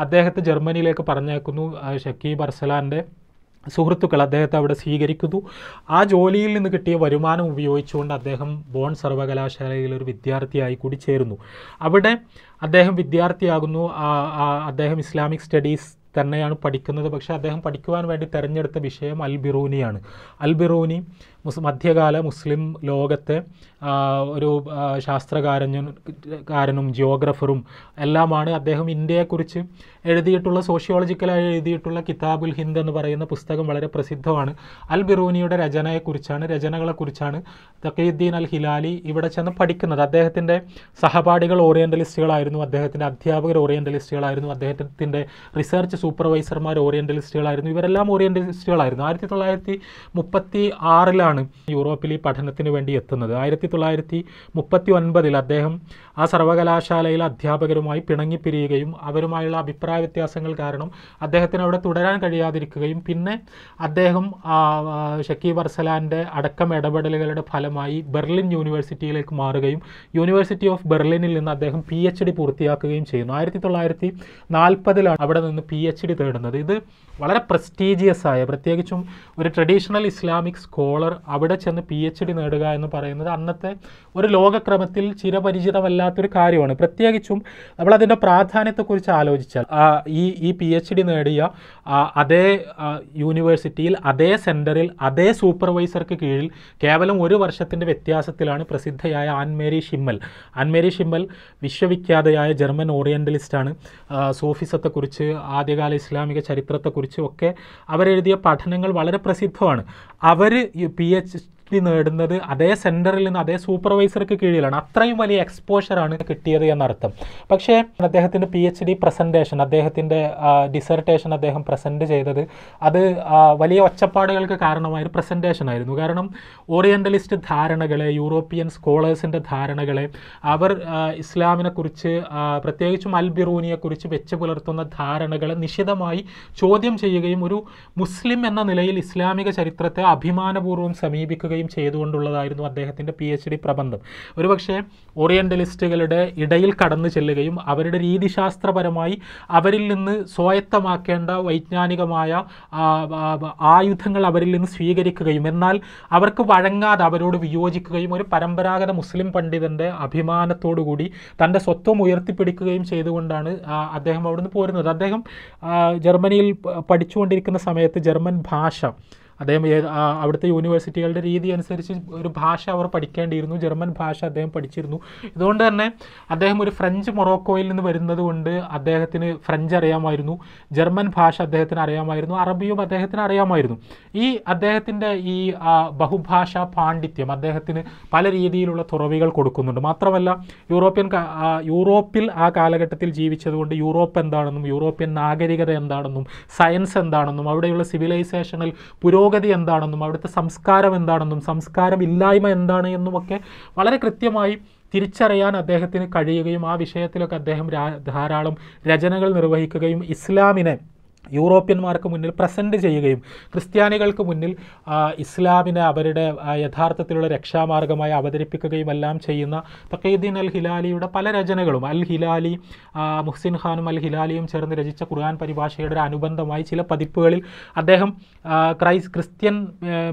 അദ്ദേഹത്തെ ജർമ്മനിയിലേക്ക് പറഞ്ഞേക്കുന്നു ഷക്കീബ് അർസലാൻ്റെ സുഹൃത്തുക്കൾ അദ്ദേഹത്തെ അവിടെ സ്വീകരിക്കുന്നു ആ ജോലിയിൽ നിന്ന് കിട്ടിയ വരുമാനം ഉപയോഗിച്ചുകൊണ്ട് അദ്ദേഹം ബോൺ സർവകലാശാലയിൽ ഒരു വിദ്യാർത്ഥിയായി കൂടി ചേരുന്നു അവിടെ അദ്ദേഹം വിദ്യാർത്ഥിയാകുന്നു അദ്ദേഹം ഇസ്ലാമിക് സ്റ്റഡീസ് തന്നെയാണ് പഠിക്കുന്നത് പക്ഷേ അദ്ദേഹം പഠിക്കുവാൻ വേണ്ടി തിരഞ്ഞെടുത്ത വിഷയം അൽബിറൂനിയാണ് അൽബിറൂനി മുസ് മധ്യകാല മുസ്ലിം ലോകത്തെ ഒരു ശാസ്ത്രകാരനും കാരനും ജിയോഗ്രഫറും എല്ലാമാണ് അദ്ദേഹം ഇന്ത്യയെക്കുറിച്ച് എഴുതിയിട്ടുള്ള സോഷ്യോളജിക്കലായി എഴുതിയിട്ടുള്ള കിതാബുൽ ഹിന്ദ് എന്ന് പറയുന്ന പുസ്തകം വളരെ പ്രസിദ്ധമാണ് അൽ ബിറൂനിയുടെ രചനയെക്കുറിച്ചാണ് രചനകളെക്കുറിച്ചാണ് തക്കീദ്ദീൻ അൽ ഹിലാലി ഇവിടെ ചെന്ന് പഠിക്കുന്നത് അദ്ദേഹത്തിൻ്റെ സഹപാഠികൾ ഓറിയൻ്റലിസ്റ്റുകളായിരുന്നു അദ്ദേഹത്തിൻ്റെ അധ്യാപകർ ഓറിയൻ്റലിസ്റ്റുകളായിരുന്നു അദ്ദേഹത്തിൻ്റെ റിസർച്ച് സൂപ്പർവൈസർമാർ ഓറിയൻ്റലിസ്റ്റുകളായിരുന്നു ഇവരെല്ലാം ഓറിയൻ്റലിസ്റ്റുകളായിരുന്നു ആയിരത്തി തൊള്ളായിരത്തി മുപ്പത്തി ആറിലാണ് ശേഷമാണ് യൂറോപ്പിൽ ഈ പഠനത്തിന് വേണ്ടി എത്തുന്നത് ആയിരത്തി തൊള്ളായിരത്തി മുപ്പത്തി ഒൻപതിൽ അദ്ദേഹം ആ സർവകലാശാലയിലെ അധ്യാപകരുമായി പിണങ്ങിപ്പിരിയുകയും അവരുമായുള്ള അഭിപ്രായ വ്യത്യാസങ്ങൾ കാരണം അദ്ദേഹത്തിന് അവിടെ തുടരാൻ കഴിയാതിരിക്കുകയും പിന്നെ അദ്ദേഹം ഷക്കീബ് അർസലാൻ്റെ അടക്കം ഇടപെടലുകളുടെ ഫലമായി ബെർലിൻ യൂണിവേഴ്സിറ്റിയിലേക്ക് മാറുകയും യൂണിവേഴ്സിറ്റി ഓഫ് ബെർലിനിൽ നിന്ന് അദ്ദേഹം പി എച്ച് ഡി പൂർത്തിയാക്കുകയും ചെയ്യുന്നു ആയിരത്തി തൊള്ളായിരത്തി നാൽപ്പതിലാണ് അവിടെ നിന്ന് പി എച്ച് ഡി തേടുന്നത് ഇത് വളരെ പ്രസ്റ്റീജിയസ് ആയ പ്രത്യേകിച്ചും ഒരു ട്രഡീഷണൽ ഇസ്ലാമിക് സ്കോളർ അവിടെ ചെന്ന് പി എച്ച് ഡി നേടുക എന്ന് പറയുന്നത് അന്നത്തെ ഒരു ലോകക്രമത്തിൽ ചിരപരിചിതമല്ലാത്തൊരു കാര്യമാണ് പ്രത്യേകിച്ചും നമ്മളതിൻ്റെ പ്രാധാന്യത്തെക്കുറിച്ച് ആലോചിച്ചാൽ ഈ ഈ പി എച്ച് ഡി നേടിയ അതേ യൂണിവേഴ്സിറ്റിയിൽ അതേ സെൻറ്ററിൽ അതേ സൂപ്പർവൈസർക്ക് കീഴിൽ കേവലം ഒരു വർഷത്തിൻ്റെ വ്യത്യാസത്തിലാണ് പ്രസിദ്ധയായ ആൻമേരി ഷിമ്മൽ ആൻമേരി ഷിമ്മൽ വിശ്വവിഖ്യാതയായ ജർമ്മൻ ഓറിയൻ്റലിസ്റ്റാണ് സൂഫിസത്തെക്കുറിച്ച് ആദ്യകാല ഇസ്ലാമിക ചരിത്രത്തെക്കുറിച്ച് ഒക്കെ അവരെഴുതിയ പഠനങ്ങൾ വളരെ പ്രസിദ്ധമാണ് അവർ പി पीएच ഡിസ്ട്രിക്റ്റ് നേടുന്നത് അതേ സെൻറ്ററിൽ നിന്ന് അതേ സൂപ്പർവൈസർക്ക് കീഴിലാണ് അത്രയും വലിയ എക്സ്പോഷറാണ് കിട്ടിയത് എന്നർത്ഥം പക്ഷേ അദ്ദേഹത്തിൻ്റെ പി എച്ച് ഡി പ്രസൻറ്റേഷൻ അദ്ദേഹത്തിൻ്റെ ഡിസർട്ടേഷൻ അദ്ദേഹം പ്രസൻറ്റ് ചെയ്തത് അത് വലിയ ഒച്ചപ്പാടുകൾക്ക് കാരണമായൊരു പ്രസൻറ്റേഷൻ ആയിരുന്നു കാരണം ഓറിയൻ്റലിസ്റ്റ് ധാരണകളെ യൂറോപ്യൻ സ്കോളേഴ്സിൻ്റെ ധാരണകളെ അവർ ഇസ്ലാമിനെക്കുറിച്ച് പ്രത്യേകിച്ചും അൽ ബിറൂനിയെക്കുറിച്ച് വെച്ച് പുലർത്തുന്ന ധാരണകളെ നിശിതമായി ചോദ്യം ചെയ്യുകയും ഒരു മുസ്ലിം എന്ന നിലയിൽ ഇസ്ലാമിക ചരിത്രത്തെ അഭിമാനപൂർവ്വം സമീപിക്കുകയും നടത്തുകയും ചെയ്തുകൊണ്ടുള്ളതായിരുന്നു അദ്ദേഹത്തിൻ്റെ പി എച്ച് ഡി പ്രബന്ധം ഒരുപക്ഷെ ഓറിയൻ്റലിസ്റ്റുകളുടെ ഇടയിൽ കടന്നു ചെല്ലുകയും അവരുടെ രീതിശാസ്ത്രപരമായി അവരിൽ നിന്ന് സ്വായത്തമാക്കേണ്ട വൈജ്ഞാനികമായ ആയുധങ്ങൾ അവരിൽ നിന്ന് സ്വീകരിക്കുകയും എന്നാൽ അവർക്ക് വഴങ്ങാതെ അവരോട് വിയോജിക്കുകയും ഒരു പരമ്പരാഗത മുസ്ലിം പണ്ഡിതൻ്റെ അഭിമാനത്തോടുകൂടി തൻ്റെ സ്വത്വം ഉയർത്തിപ്പിടിക്കുകയും ചെയ്തുകൊണ്ടാണ് അദ്ദേഹം അവിടുന്ന് പോരുന്നത് അദ്ദേഹം ജർമ്മനിയിൽ പഠിച്ചുകൊണ്ടിരിക്കുന്ന സമയത്ത് ജർമ്മൻ ഭാഷ അദ്ദേഹം അവിടുത്തെ യൂണിവേഴ്സിറ്റികളുടെ രീതി അനുസരിച്ച് ഒരു ഭാഷ അവർ പഠിക്കേണ്ടിയിരുന്നു ജർമ്മൻ ഭാഷ അദ്ദേഹം പഠിച്ചിരുന്നു ഇതുകൊണ്ട് തന്നെ അദ്ദേഹം ഒരു ഫ്രഞ്ച് മൊറോക്കോയിൽ നിന്ന് വരുന്നത് കൊണ്ട് അദ്ദേഹത്തിന് ഫ്രഞ്ച് അറിയാമായിരുന്നു ജർമ്മൻ ഭാഷ അദ്ദേഹത്തിന് അറിയാമായിരുന്നു അറബിയും അദ്ദേഹത്തിന് അറിയാമായിരുന്നു ഈ അദ്ദേഹത്തിൻ്റെ ഈ ബഹുഭാഷാ പാണ്ഡിത്യം അദ്ദേഹത്തിന് പല രീതിയിലുള്ള തുറവികൾ കൊടുക്കുന്നുണ്ട് മാത്രമല്ല യൂറോപ്യൻ യൂറോപ്പിൽ ആ കാലഘട്ടത്തിൽ ജീവിച്ചതുകൊണ്ട് യൂറോപ്പ് എന്താണെന്നും യൂറോപ്യൻ നാഗരികത എന്താണെന്നും സയൻസ് എന്താണെന്നും അവിടെയുള്ള സിവിലൈസേഷനിൽ പുരോ പുരോഗതി എന്താണെന്നും അവിടുത്തെ സംസ്കാരം എന്താണെന്നും സംസ്കാരം ഇല്ലായ്മ എന്താണ് എന്നുമൊക്കെ വളരെ കൃത്യമായി തിരിച്ചറിയാൻ അദ്ദേഹത്തിന് കഴിയുകയും ആ വിഷയത്തിലൊക്കെ അദ്ദേഹം ധാരാളം രചനകൾ നിർവഹിക്കുകയും ഇസ്ലാമിനെ യൂറോപ്യന്മാർക്ക് മുന്നിൽ പ്രസൻറ്റ് ചെയ്യുകയും ക്രിസ്ത്യാനികൾക്ക് മുന്നിൽ ഇസ്ലാമിനെ അവരുടെ യഥാർത്ഥത്തിലുള്ള രക്ഷാമാർഗമായി അവതരിപ്പിക്കുകയും എല്ലാം ചെയ്യുന്ന തക്കീദ്ദീൻ അൽ ഹിലാലിയുടെ പല രചനകളും അൽ ഹിലാലി മുഹ്സിൻ ഖാനും അൽ ഹിലാലിയും ചേർന്ന് രചിച്ച ഖുർആൻ പരിഭാഷയുടെ ഒരു അനുബന്ധമായി ചില പതിപ്പുകളിൽ അദ്ദേഹം ക്രൈസ് ക്രിസ്ത്യൻ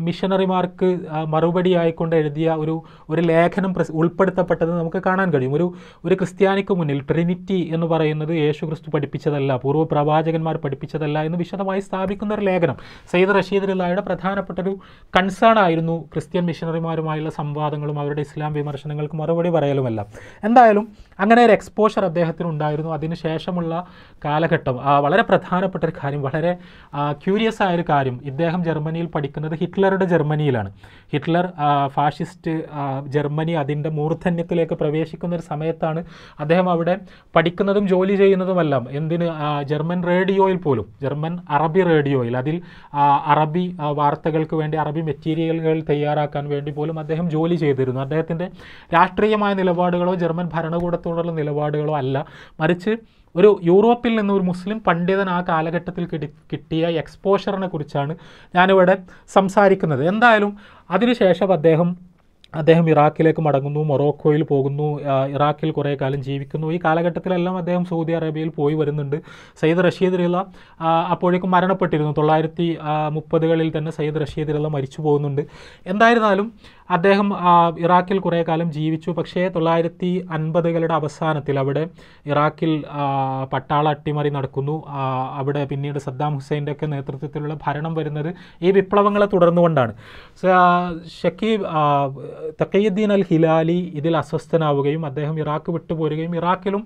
മിഷണറിമാർക്ക് മറുപടി ആയിക്കൊണ്ട് എഴുതിയ ഒരു ഒരു ലേഖനം ഉൾപ്പെടുത്തപ്പെട്ടത് നമുക്ക് കാണാൻ കഴിയും ഒരു ഒരു ക്രിസ്ത്യാനിക്ക് മുന്നിൽ ട്രിനിറ്റി എന്ന് പറയുന്നത് യേശു ക്രിസ്തു പഠിപ്പിച്ചതല്ല പൂർവ്വ പ്രവാചകന്മാർ പഠിപ്പിച്ചത് ചെയ്തതല്ല എന്ന് വിശദമായി സ്ഥാപിക്കുന്ന ഒരു ലേഖനം സെയ്ദ് റഷീദ് പ്രധാനപ്പെട്ട ഒരു കൺസേൺ ആയിരുന്നു ക്രിസ്ത്യൻ മിഷനറിമാരുമായുള്ള സംവാദങ്ങളും അവരുടെ ഇസ്ലാം വിമർശനങ്ങൾക്ക് മറുപടി പറയലുമല്ല എന്തായാലും അങ്ങനെ ഒരു എക്സ്പോഷർ അദ്ദേഹത്തിന് ഉണ്ടായിരുന്നു അതിനുശേഷമുള്ള കാലഘട്ടം വളരെ പ്രധാനപ്പെട്ട ഒരു കാര്യം വളരെ ക്യൂരിയസ് ആയൊരു കാര്യം ഇദ്ദേഹം ജർമ്മനിയിൽ പഠിക്കുന്നത് ഹിറ്റ്ലറുടെ ജർമ്മനിയിലാണ് ഹിറ്റ്ലർ ഫാഷിസ്റ്റ് ജർമ്മനി അതിൻ്റെ മൂർധന്യത്തിലേക്ക് പ്രവേശിക്കുന്ന ഒരു സമയത്താണ് അദ്ദേഹം അവിടെ പഠിക്കുന്നതും ജോലി ചെയ്യുന്നതുമെല്ലാം എന്തിന് ജർമ്മൻ റേഡിയോയിൽ പോലും ജർമ്മൻ അറബി റേഡിയോയിൽ അതിൽ അറബി വാർത്തകൾക്ക് വേണ്ടി അറബി മെറ്റീരിയലുകൾ തയ്യാറാക്കാൻ വേണ്ടി പോലും അദ്ദേഹം ജോലി ചെയ്തിരുന്നു അദ്ദേഹത്തിൻ്റെ രാഷ്ട്രീയമായ നിലപാടുകളോ ജർമ്മൻ ഭരണകൂടത്തോടുള്ള നിലപാടുകളോ അല്ല മറിച്ച് ഒരു യൂറോപ്പിൽ നിന്ന് ഒരു മുസ്ലിം പണ്ഡിതൻ ആ കാലഘട്ടത്തിൽ കിട്ടി കിട്ടിയ എക്സ്പോഷറിനെ കുറിച്ചാണ് ഞാനിവിടെ സംസാരിക്കുന്നത് എന്തായാലും അതിനുശേഷം അദ്ദേഹം അദ്ദേഹം ഇറാഖിലേക്ക് മടങ്ങുന്നു മൊറോക്കോയിൽ പോകുന്നു ഇറാഖിൽ കുറേ കാലം ജീവിക്കുന്നു ഈ കാലഘട്ടത്തിലെല്ലാം അദ്ദേഹം സൗദി അറേബ്യയിൽ പോയി വരുന്നുണ്ട് സയ്യിദ് റഷീദ് റിള അപ്പോഴേക്കും മരണപ്പെട്ടിരുന്നു തൊള്ളായിരത്തി മുപ്പതുകളിൽ തന്നെ സയ്യിദ് റഷീദ് റിള മരിച്ചു പോകുന്നുണ്ട് എന്തായിരുന്നാലും അദ്ദേഹം ഇറാഖിൽ കുറേ കാലം ജീവിച്ചു പക്ഷേ തൊള്ളായിരത്തി അൻപതുകളുടെ അവസാനത്തിൽ അവിടെ ഇറാഖിൽ പട്ടാള അട്ടിമറി നടക്കുന്നു അവിടെ പിന്നീട് സദ്ദാം ഹുസൈൻ്റെ ഒക്കെ നേതൃത്വത്തിലുള്ള ഭരണം വരുന്നത് ഈ വിപ്ലവങ്ങളെ തുടർന്നുകൊണ്ടാണ് ഷക്കീബ് തക്കയ്യുദ്ദീൻ അൽ ഹിലാലി ഇതിൽ അസ്വസ്ഥനാവുകയും അദ്ദേഹം ഇറാഖ് വിട്ടുപോരുകയും ഇറാഖിലും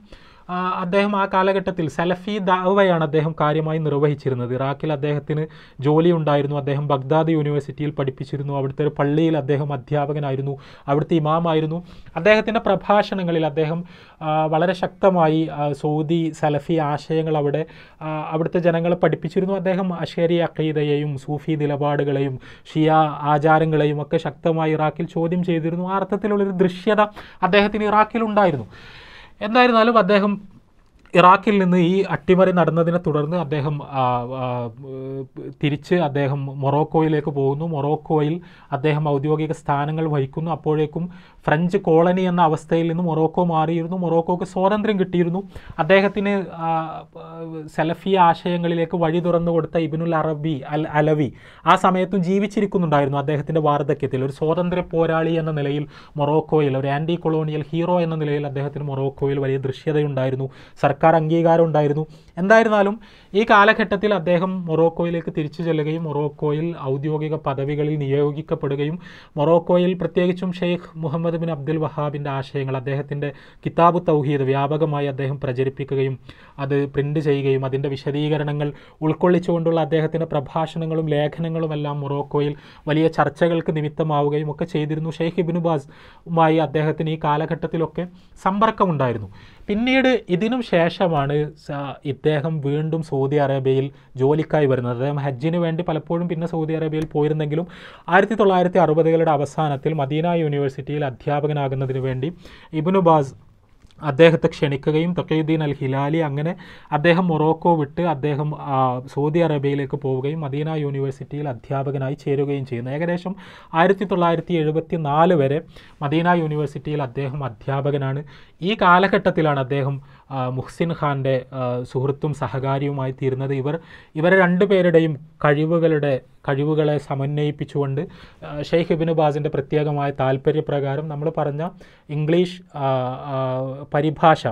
അദ്ദേഹം ആ കാലഘട്ടത്തിൽ സലഫി ദാവയാണ് അദ്ദേഹം കാര്യമായി നിർവഹിച്ചിരുന്നത് ഇറാഖിൽ അദ്ദേഹത്തിന് ജോലി ഉണ്ടായിരുന്നു അദ്ദേഹം ബഗ്ദാദ് യൂണിവേഴ്സിറ്റിയിൽ പഠിപ്പിച്ചിരുന്നു അവിടുത്തെ ഒരു പള്ളിയിൽ അദ്ദേഹം അധ്യാപകനായിരുന്നു അവിടുത്തെ ഇമാമായിരുന്നു അദ്ദേഹത്തിൻ്റെ പ്രഭാഷണങ്ങളിൽ അദ്ദേഹം വളരെ ശക്തമായി സൗദി സലഫി ആശയങ്ങൾ അവിടെ അവിടുത്തെ ജനങ്ങളെ പഠിപ്പിച്ചിരുന്നു അദ്ദേഹം അഷേരി അഖീദയെയും സൂഫി നിലപാടുകളെയും ഷിയ ആചാരങ്ങളെയും ഒക്കെ ശക്തമായി ഇറാഖിൽ ചോദ്യം ചെയ്തിരുന്നു ആ അർത്ഥത്തിലുള്ളൊരു ദൃശ്യത അദ്ദേഹത്തിന് ഇറാഖിൽ ഉണ്ടായിരുന്നു എന്തായിരുന്നാലും അദ്ദേഹം ഇറാഖിൽ നിന്ന് ഈ അട്ടിമറി നടന്നതിനെ തുടർന്ന് അദ്ദേഹം തിരിച്ച് അദ്ദേഹം മൊറോക്കോയിലേക്ക് പോകുന്നു മൊറോക്കോയിൽ അദ്ദേഹം ഔദ്യോഗിക സ്ഥാനങ്ങൾ വഹിക്കുന്നു അപ്പോഴേക്കും ഫ്രഞ്ച് കോളനി എന്ന അവസ്ഥയിൽ നിന്ന് മൊറോക്കോ മാറിയിരുന്നു മൊറോക്കോക്ക് സ്വാതന്ത്ര്യം കിട്ടിയിരുന്നു അദ്ദേഹത്തിന് സെലഫി ആശയങ്ങളിലേക്ക് വഴി തുറന്നു കൊടുത്ത ഇബിനുൽ അറബി അൽ അലവി ആ സമയത്തും ജീവിച്ചിരിക്കുന്നുണ്ടായിരുന്നു അദ്ദേഹത്തിൻ്റെ വാർദ്ധക്യത്തിൽ ഒരു സ്വാതന്ത്ര്യ പോരാളി എന്ന നിലയിൽ മൊറോക്കോയിൽ ഒരു ആൻറ്റി കൊളോണിയൽ ഹീറോ എന്ന നിലയിൽ അദ്ദേഹത്തിന് മൊറോക്കോയിൽ വലിയ ദൃശ്യതയുണ്ടായിരുന്നു സർക്കാർ അംഗീകാരം ഉണ്ടായിരുന്നു എന്തായിരുന്നാലും ഈ കാലഘട്ടത്തിൽ അദ്ദേഹം മൊറോക്കോയിലേക്ക് തിരിച്ചു ചെല്ലുകയും മൊറോക്കോയിൽ ഔദ്യോഗിക പദവികളിൽ നിയോഗിക്കപ്പെടുകയും മൊറോക്കോയിൽ പ്രത്യേകിച്ചും ഷെയ്ഖ് മുഹമ്മദ് ബിൻ അബ്ദുൽ വഹാബിൻ്റെ ആശയങ്ങൾ അദ്ദേഹത്തിൻ്റെ കിതാബ് തൗഹീദ് വ്യാപകമായി അദ്ദേഹം പ്രചരിപ്പിക്കുകയും അത് പ്രിൻ്റ് ചെയ്യുകയും അതിൻ്റെ വിശദീകരണങ്ങൾ ഉൾക്കൊള്ളിച്ചുകൊണ്ടുള്ള അദ്ദേഹത്തിൻ്റെ പ്രഭാഷണങ്ങളും ലേഖനങ്ങളുമെല്ലാം മൊറോക്കോയിൽ വലിയ ചർച്ചകൾക്ക് നിമിത്തമാവുകയും ഒക്കെ ചെയ്തിരുന്നു ഷെയ്ഖ് ഇബിനു ബാസുമായി അദ്ദേഹത്തിന് ഈ കാലഘട്ടത്തിലൊക്കെ സമ്പർക്കമുണ്ടായിരുന്നു പിന്നീട് ഇതിനും ശേഷമാണ് ഇദ്ദേഹം വീണ്ടും സൗദി അറേബ്യയിൽ ജോലിക്കായി വരുന്നത് അദ്ദേഹം ഹജ്ജിന് വേണ്ടി പലപ്പോഴും പിന്നെ സൗദി അറേബ്യയിൽ പോയിരുന്നെങ്കിലും ആയിരത്തി തൊള്ളായിരത്തി അറുപതുകളുടെ അവസാനത്തിൽ മദീന യൂണിവേഴ്സിറ്റിയിൽ അധ്യാപകനാകുന്നതിന് വേണ്ടി ഇബിനുബാസ് അദ്ദേഹത്തെ ക്ഷണിക്കുകയും തക്കീദ്ദീൻ അൽ ഹിലാലി അങ്ങനെ അദ്ദേഹം മൊറോക്കോ വിട്ട് അദ്ദേഹം സൗദി അറേബ്യയിലേക്ക് പോവുകയും മദീന യൂണിവേഴ്സിറ്റിയിൽ അധ്യാപകനായി ചേരുകയും ചെയ്യുന്നു ഏകദേശം ആയിരത്തി തൊള്ളായിരത്തി എഴുപത്തി നാല് വരെ മദീന യൂണിവേഴ്സിറ്റിയിൽ അദ്ദേഹം അധ്യാപകനാണ് ഈ കാലഘട്ടത്തിലാണ് അദ്ദേഹം മുഹ്സിൻ ഖാൻ്റെ സുഹൃത്തും സഹകാരിയുമായി തീരുന്നത് ഇവർ ഇവരെ രണ്ടുപേരുടെയും കഴിവുകളുടെ കഴിവുകളെ സമന്വയിപ്പിച്ചുകൊണ്ട് ഷെയ്ഖ് ഇബിന് ബാസിൻ്റെ പ്രത്യേകമായ താല്പര്യപ്രകാരം നമ്മൾ പറഞ്ഞ ഇംഗ്ലീഷ് പരിഭാഷ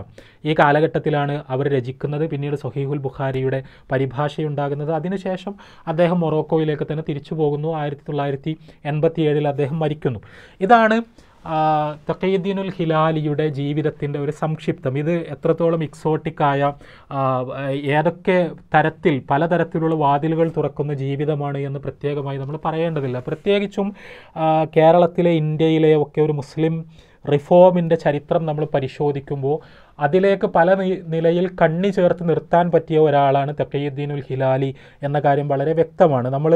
ഈ കാലഘട്ടത്തിലാണ് അവർ രചിക്കുന്നത് പിന്നീട് സൊഹീഹുൽ ബുഖാരിയുടെ പരിഭാഷയുണ്ടാകുന്നത് അതിനുശേഷം അദ്ദേഹം മൊറോക്കോയിലേക്ക് തന്നെ തിരിച്ചു പോകുന്നു ആയിരത്തി തൊള്ളായിരത്തി അദ്ദേഹം മരിക്കുന്നു ഇതാണ് തക്കീദ്ദീനുൽ ഹിലാലിയുടെ ജീവിതത്തിൻ്റെ ഒരു സംക്ഷിപ്തം ഇത് എത്രത്തോളം എക്സോട്ടിക്കായ ഏതൊക്കെ തരത്തിൽ പലതരത്തിലുള്ള വാതിലുകൾ തുറക്കുന്ന ജീവിതമാണ് എന്ന് പ്രത്യേകമായി നമ്മൾ പറയേണ്ടതില്ല പ്രത്യേകിച്ചും കേരളത്തിലെ ഇന്ത്യയിലെ ഒക്കെ ഒരു മുസ്ലിം റിഫോമിൻ്റെ ചരിത്രം നമ്മൾ പരിശോധിക്കുമ്പോൾ അതിലേക്ക് പല നിലയിൽ കണ്ണി ചേർത്ത് നിർത്താൻ പറ്റിയ ഒരാളാണ് തക്കീയുദ്ദീനുൽ ഹിലാലി എന്ന കാര്യം വളരെ വ്യക്തമാണ് നമ്മൾ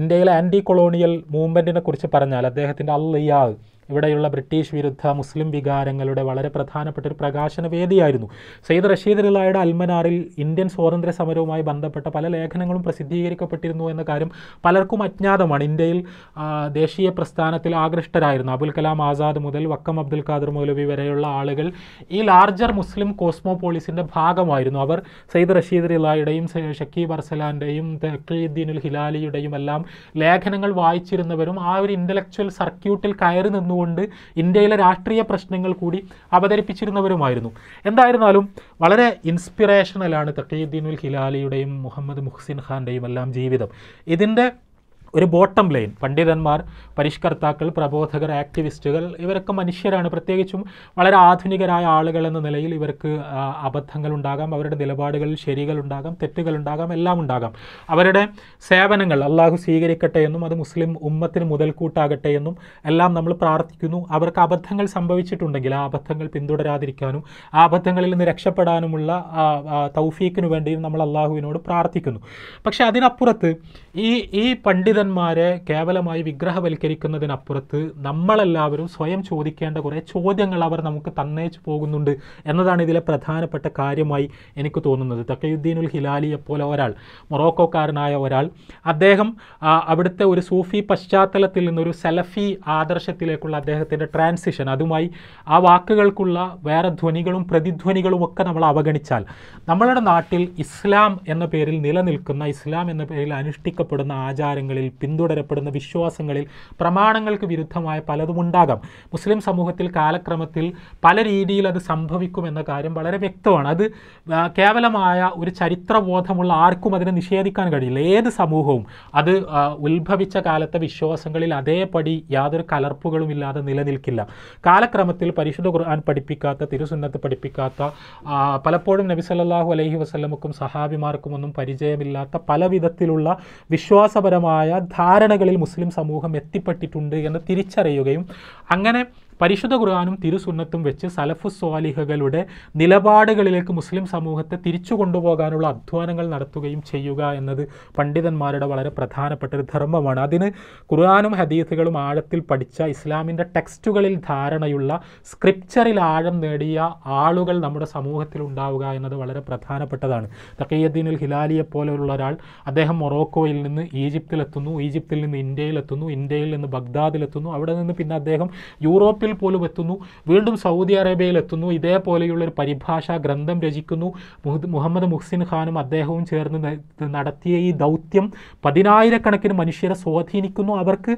ഇന്ത്യയിലെ ആൻറ്റി കൊളോണിയൽ മൂവ്മെൻറ്റിനെ കുറിച്ച് പറഞ്ഞാൽ അദ്ദേഹത്തിൻ്റെ അല്ലയാൾ ഇവിടെയുള്ള ബ്രിട്ടീഷ് വിരുദ്ധ മുസ്ലിം വികാരങ്ങളുടെ വളരെ പ്രധാനപ്പെട്ട ഒരു പ്രകാശന വേദിയായിരുന്നു സയ്യിദ് റഷീദ് റിലായുടെ അൽമനാറിൽ ഇന്ത്യൻ സ്വാതന്ത്ര്യ സമരവുമായി ബന്ധപ്പെട്ട പല ലേഖനങ്ങളും പ്രസിദ്ധീകരിക്കപ്പെട്ടിരുന്നു എന്ന കാര്യം പലർക്കും അജ്ഞാതമാണ് ഇന്ത്യയിൽ ദേശീയ പ്രസ്ഥാനത്തിൽ ആകൃഷ്ടരായിരുന്നു അബുൽ കലാം ആസാദ് മുതൽ വക്കം അബ്ദുൽ ഖാദർ മൗലവി വരെയുള്ള ആളുകൾ ഈ ലാർജർ മുസ്ലിം കോസ്മോപോളിസിൻ്റെ ഭാഗമായിരുന്നു അവർ സയ്യിദ് റഷീദ് റിലായുടെയും ഷക്കീബ് അർസലാൻ്റെയും തെക്കീദ്ദീനുൽ ഹിലാലിയുടെയും എല്ലാം ലേഖനങ്ങൾ വായിച്ചിരുന്നവരും ആ ഒരു ഇൻ്റലക്ച്വൽ സർക്യൂട്ടിൽ കയറി നിന്നു നിന്നുകൊണ്ട് ഇന്ത്യയിലെ രാഷ്ട്രീയ പ്രശ്നങ്ങൾ കൂടി അവതരിപ്പിച്ചിരുന്നവരുമായിരുന്നു എന്തായിരുന്നാലും വളരെ ഇൻസ്പിറേഷണലാണ് ഉൽ ഹിലാലിയുടെയും മുഹമ്മദ് മുഹ്സിൻ ഖാൻ്റെയും എല്ലാം ജീവിതം ഇതിൻ്റെ ഒരു ബോട്ടം ലൈൻ പണ്ഡിതന്മാർ പരിഷ്കർത്താക്കൾ പ്രബോധകർ ആക്ടിവിസ്റ്റുകൾ ഇവരൊക്കെ മനുഷ്യരാണ് പ്രത്യേകിച്ചും വളരെ ആധുനികരായ ആളുകൾ എന്ന നിലയിൽ ഇവർക്ക് ഉണ്ടാകാം അവരുടെ നിലപാടുകളിൽ ശരികൾ ഉണ്ടാകാം തെറ്റുകൾ ഉണ്ടാകാം എല്ലാം ഉണ്ടാകാം അവരുടെ സേവനങ്ങൾ അള്ളാഹു സ്വീകരിക്കട്ടെ എന്നും അത് മുസ്ലിം ഉമ്മത്തിന് മുതൽക്കൂട്ടാകട്ടെ എന്നും എല്ലാം നമ്മൾ പ്രാർത്ഥിക്കുന്നു അവർക്ക് അബദ്ധങ്ങൾ സംഭവിച്ചിട്ടുണ്ടെങ്കിൽ ആ അബദ്ധങ്ങൾ പിന്തുടരാതിരിക്കാനും ആ അബദ്ധങ്ങളിൽ നിന്ന് രക്ഷപ്പെടാനുമുള്ള തൗഫീക്കിനു വേണ്ടിയും നമ്മൾ അള്ളാഹുവിനോട് പ്രാർത്ഥിക്കുന്നു പക്ഷേ അതിനപ്പുറത്ത് ഈ ഈ പണ്ഡിത പണ്ഡിതന്മാരെ കേവലമായി വിഗ്രഹവൽക്കരിക്കുന്നതിനപ്പുറത്ത് നമ്മളെല്ലാവരും സ്വയം ചോദിക്കേണ്ട കുറേ ചോദ്യങ്ങൾ അവർ നമുക്ക് തന്നേച്ചു പോകുന്നുണ്ട് എന്നതാണ് ഇതിലെ പ്രധാനപ്പെട്ട കാര്യമായി എനിക്ക് തോന്നുന്നത് തക്കയുദ്ദീനുൽ ഹിലാലിയെ പോലെ ഒരാൾ മൊറോക്കോക്കാരനായ ഒരാൾ അദ്ദേഹം അവിടുത്തെ ഒരു സൂഫി പശ്ചാത്തലത്തിൽ നിന്നൊരു സെലഫി ആദർശത്തിലേക്കുള്ള അദ്ദേഹത്തിൻ്റെ ട്രാൻസിഷൻ അതുമായി ആ വാക്കുകൾക്കുള്ള വേറെ ധ്വനികളും പ്രതിധ്വനികളും ഒക്കെ നമ്മൾ അവഗണിച്ചാൽ നമ്മളുടെ നാട്ടിൽ ഇസ്ലാം എന്ന പേരിൽ നിലനിൽക്കുന്ന ഇസ്ലാം എന്ന പേരിൽ അനുഷ്ഠിക്കപ്പെടുന്ന ആചാരങ്ങളിൽ പിന്തുടരപ്പെടുന്ന വിശ്വാസങ്ങളിൽ പ്രമാണങ്ങൾക്ക് വിരുദ്ധമായ പലതും ഉണ്ടാകാം മുസ്ലിം സമൂഹത്തിൽ കാലക്രമത്തിൽ പല രീതിയിൽ അത് സംഭവിക്കുമെന്ന കാര്യം വളരെ വ്യക്തമാണ് അത് കേവലമായ ഒരു ചരിത്രബോധമുള്ള ആർക്കും അതിനെ നിഷേധിക്കാൻ കഴിയില്ല ഏത് സമൂഹവും അത് ഉത്ഭവിച്ച കാലത്തെ വിശ്വാസങ്ങളിൽ അതേപടി യാതൊരു കലർപ്പുകളും ഇല്ലാതെ നിലനിൽക്കില്ല കാലക്രമത്തിൽ പരിശുദ്ധ ഖുർആൻ പഠിപ്പിക്കാത്ത തിരുസുന്നത്ത് പഠിപ്പിക്കാത്ത പലപ്പോഴും നബി സല്ലാഹു അലൈഹി വസ്ലമുക്കും സഹാബിമാർക്കും ഒന്നും പരിചയമില്ലാത്ത പല വിധത്തിലുള്ള വിശ്വാസപരമായ ധാരണകളിൽ മുസ്ലിം സമൂഹം എത്തിപ്പെട്ടിട്ടുണ്ട് എന്ന് തിരിച്ചറിയുകയും അങ്ങനെ പരിശുദ്ധ ഖുർആാനും തിരുസുന്നത്തും വെച്ച് സലഫു സ്വാലിഹകളുടെ നിലപാടുകളിലേക്ക് മുസ്ലിം സമൂഹത്തെ തിരിച്ചു കൊണ്ടുപോകാനുള്ള അധ്വാനങ്ങൾ നടത്തുകയും ചെയ്യുക എന്നത് പണ്ഡിതന്മാരുടെ വളരെ പ്രധാനപ്പെട്ട ഒരു ധർമ്മമാണ് അതിന് ഖുർആാനും ഹദീസുകളും ആഴത്തിൽ പഠിച്ച ഇസ്ലാമിൻ്റെ ടെക്സ്റ്റുകളിൽ ധാരണയുള്ള സ്ക്രിപ്ചറിൽ ആഴം നേടിയ ആളുകൾ നമ്മുടെ സമൂഹത്തിൽ ഉണ്ടാവുക എന്നത് വളരെ പ്രധാനപ്പെട്ടതാണ് തക്കീയദ്ദീനുൽ ഹിലാലിയെ പോലെയുള്ള ഒരാൾ അദ്ദേഹം മൊറോക്കോയിൽ നിന്ന് ഈജിപ്തിലെത്തുന്നു ഈജിപ്തിൽ നിന്ന് ഇന്ത്യയിലെത്തുന്നു ഇന്ത്യയിൽ നിന്ന് ബഗ്ദാദിലെത്തുന്നു അവിടെ നിന്ന് പിന്നെ അദ്ദേഹം യൂറോപ്പിൽ ഈജിപ്തിൽ പോലും എത്തുന്നു വീണ്ടും സൗദി അറേബ്യയിൽ എത്തുന്നു ഇതേപോലെയുള്ളൊരു ഒരു പരിഭാഷ ഗ്രന്ഥം രചിക്കുന്നു മുഹമ്മദ് മുഹ്സിൻ ഖാനും അദ്ദേഹവും ചേർന്ന് നടത്തിയ ഈ ദൗത്യം പതിനായിരക്കണക്കിന് മനുഷ്യരെ സ്വാധീനിക്കുന്നു അവർക്ക്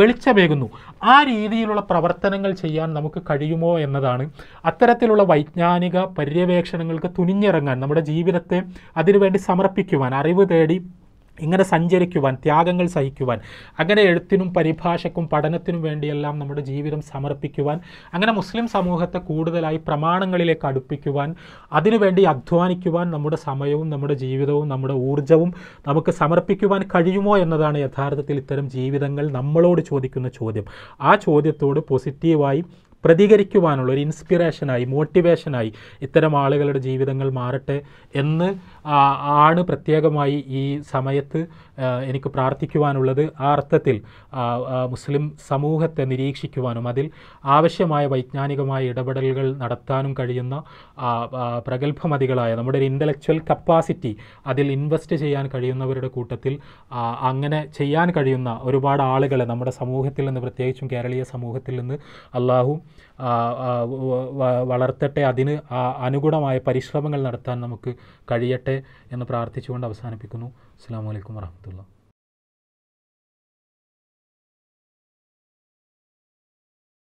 വെളിച്ചമേകുന്നു ആ രീതിയിലുള്ള പ്രവർത്തനങ്ങൾ ചെയ്യാൻ നമുക്ക് കഴിയുമോ എന്നതാണ് അത്തരത്തിലുള്ള വൈജ്ഞാനിക പര്യവേക്ഷണങ്ങൾക്ക് തുനിഞ്ഞിറങ്ങാൻ നമ്മുടെ ജീവിതത്തെ അതിനുവേണ്ടി സമർപ്പിക്കുവാൻ അറിവ് തേടി ഇങ്ങനെ സഞ്ചരിക്കുവാൻ ത്യാഗങ്ങൾ സഹിക്കുവാൻ അങ്ങനെ എഴുത്തിനും പരിഭാഷയ്ക്കും പഠനത്തിനും വേണ്ടിയെല്ലാം നമ്മുടെ ജീവിതം സമർപ്പിക്കുവാൻ അങ്ങനെ മുസ്ലിം സമൂഹത്തെ കൂടുതലായി പ്രമാണങ്ങളിലേക്ക് അടുപ്പിക്കുവാൻ അതിനുവേണ്ടി അധ്വാനിക്കുവാൻ നമ്മുടെ സമയവും നമ്മുടെ ജീവിതവും നമ്മുടെ ഊർജവും നമുക്ക് സമർപ്പിക്കുവാൻ കഴിയുമോ എന്നതാണ് യഥാർത്ഥത്തിൽ ഇത്തരം ജീവിതങ്ങൾ നമ്മളോട് ചോദിക്കുന്ന ചോദ്യം ആ ചോദ്യത്തോട് പോസിറ്റീവായി പ്രതികരിക്കുവാനുള്ള ഒരു ഇൻസ്പിറേഷനായി മോട്ടിവേഷനായി ഇത്തരം ആളുകളുടെ ജീവിതങ്ങൾ മാറട്ടെ എന്ന് ആണ് പ്രത്യേകമായി ഈ സമയത്ത് എനിക്ക് പ്രാർത്ഥിക്കുവാനുള്ളത് ആ അർത്ഥത്തിൽ മുസ്ലിം സമൂഹത്തെ നിരീക്ഷിക്കുവാനും അതിൽ ആവശ്യമായ വൈജ്ഞാനികമായ ഇടപെടലുകൾ നടത്താനും കഴിയുന്ന പ്രഗത്ഭമതികളായ നമ്മുടെ ഒരു ഇൻ്റലക്ച്വൽ കപ്പാസിറ്റി അതിൽ ഇൻവെസ്റ്റ് ചെയ്യാൻ കഴിയുന്നവരുടെ കൂട്ടത്തിൽ അങ്ങനെ ചെയ്യാൻ കഴിയുന്ന ഒരുപാട് ആളുകളെ നമ്മുടെ സമൂഹത്തിൽ നിന്ന് പ്രത്യേകിച്ചും കേരളീയ സമൂഹത്തിൽ നിന്ന് അള്ളാഹു വളർത്തട്ടെ അതിന് അനുകൂലമായ പരിശ്രമങ്ങൾ നടത്താൻ നമുക്ക് കഴിയട്ടെ എന്ന് പ്രാർത്ഥിച്ചുകൊണ്ട് അവസാനിപ്പിക്കുന്നു അസ്സാം വലൈക്കും വറഹമത്തുള്ള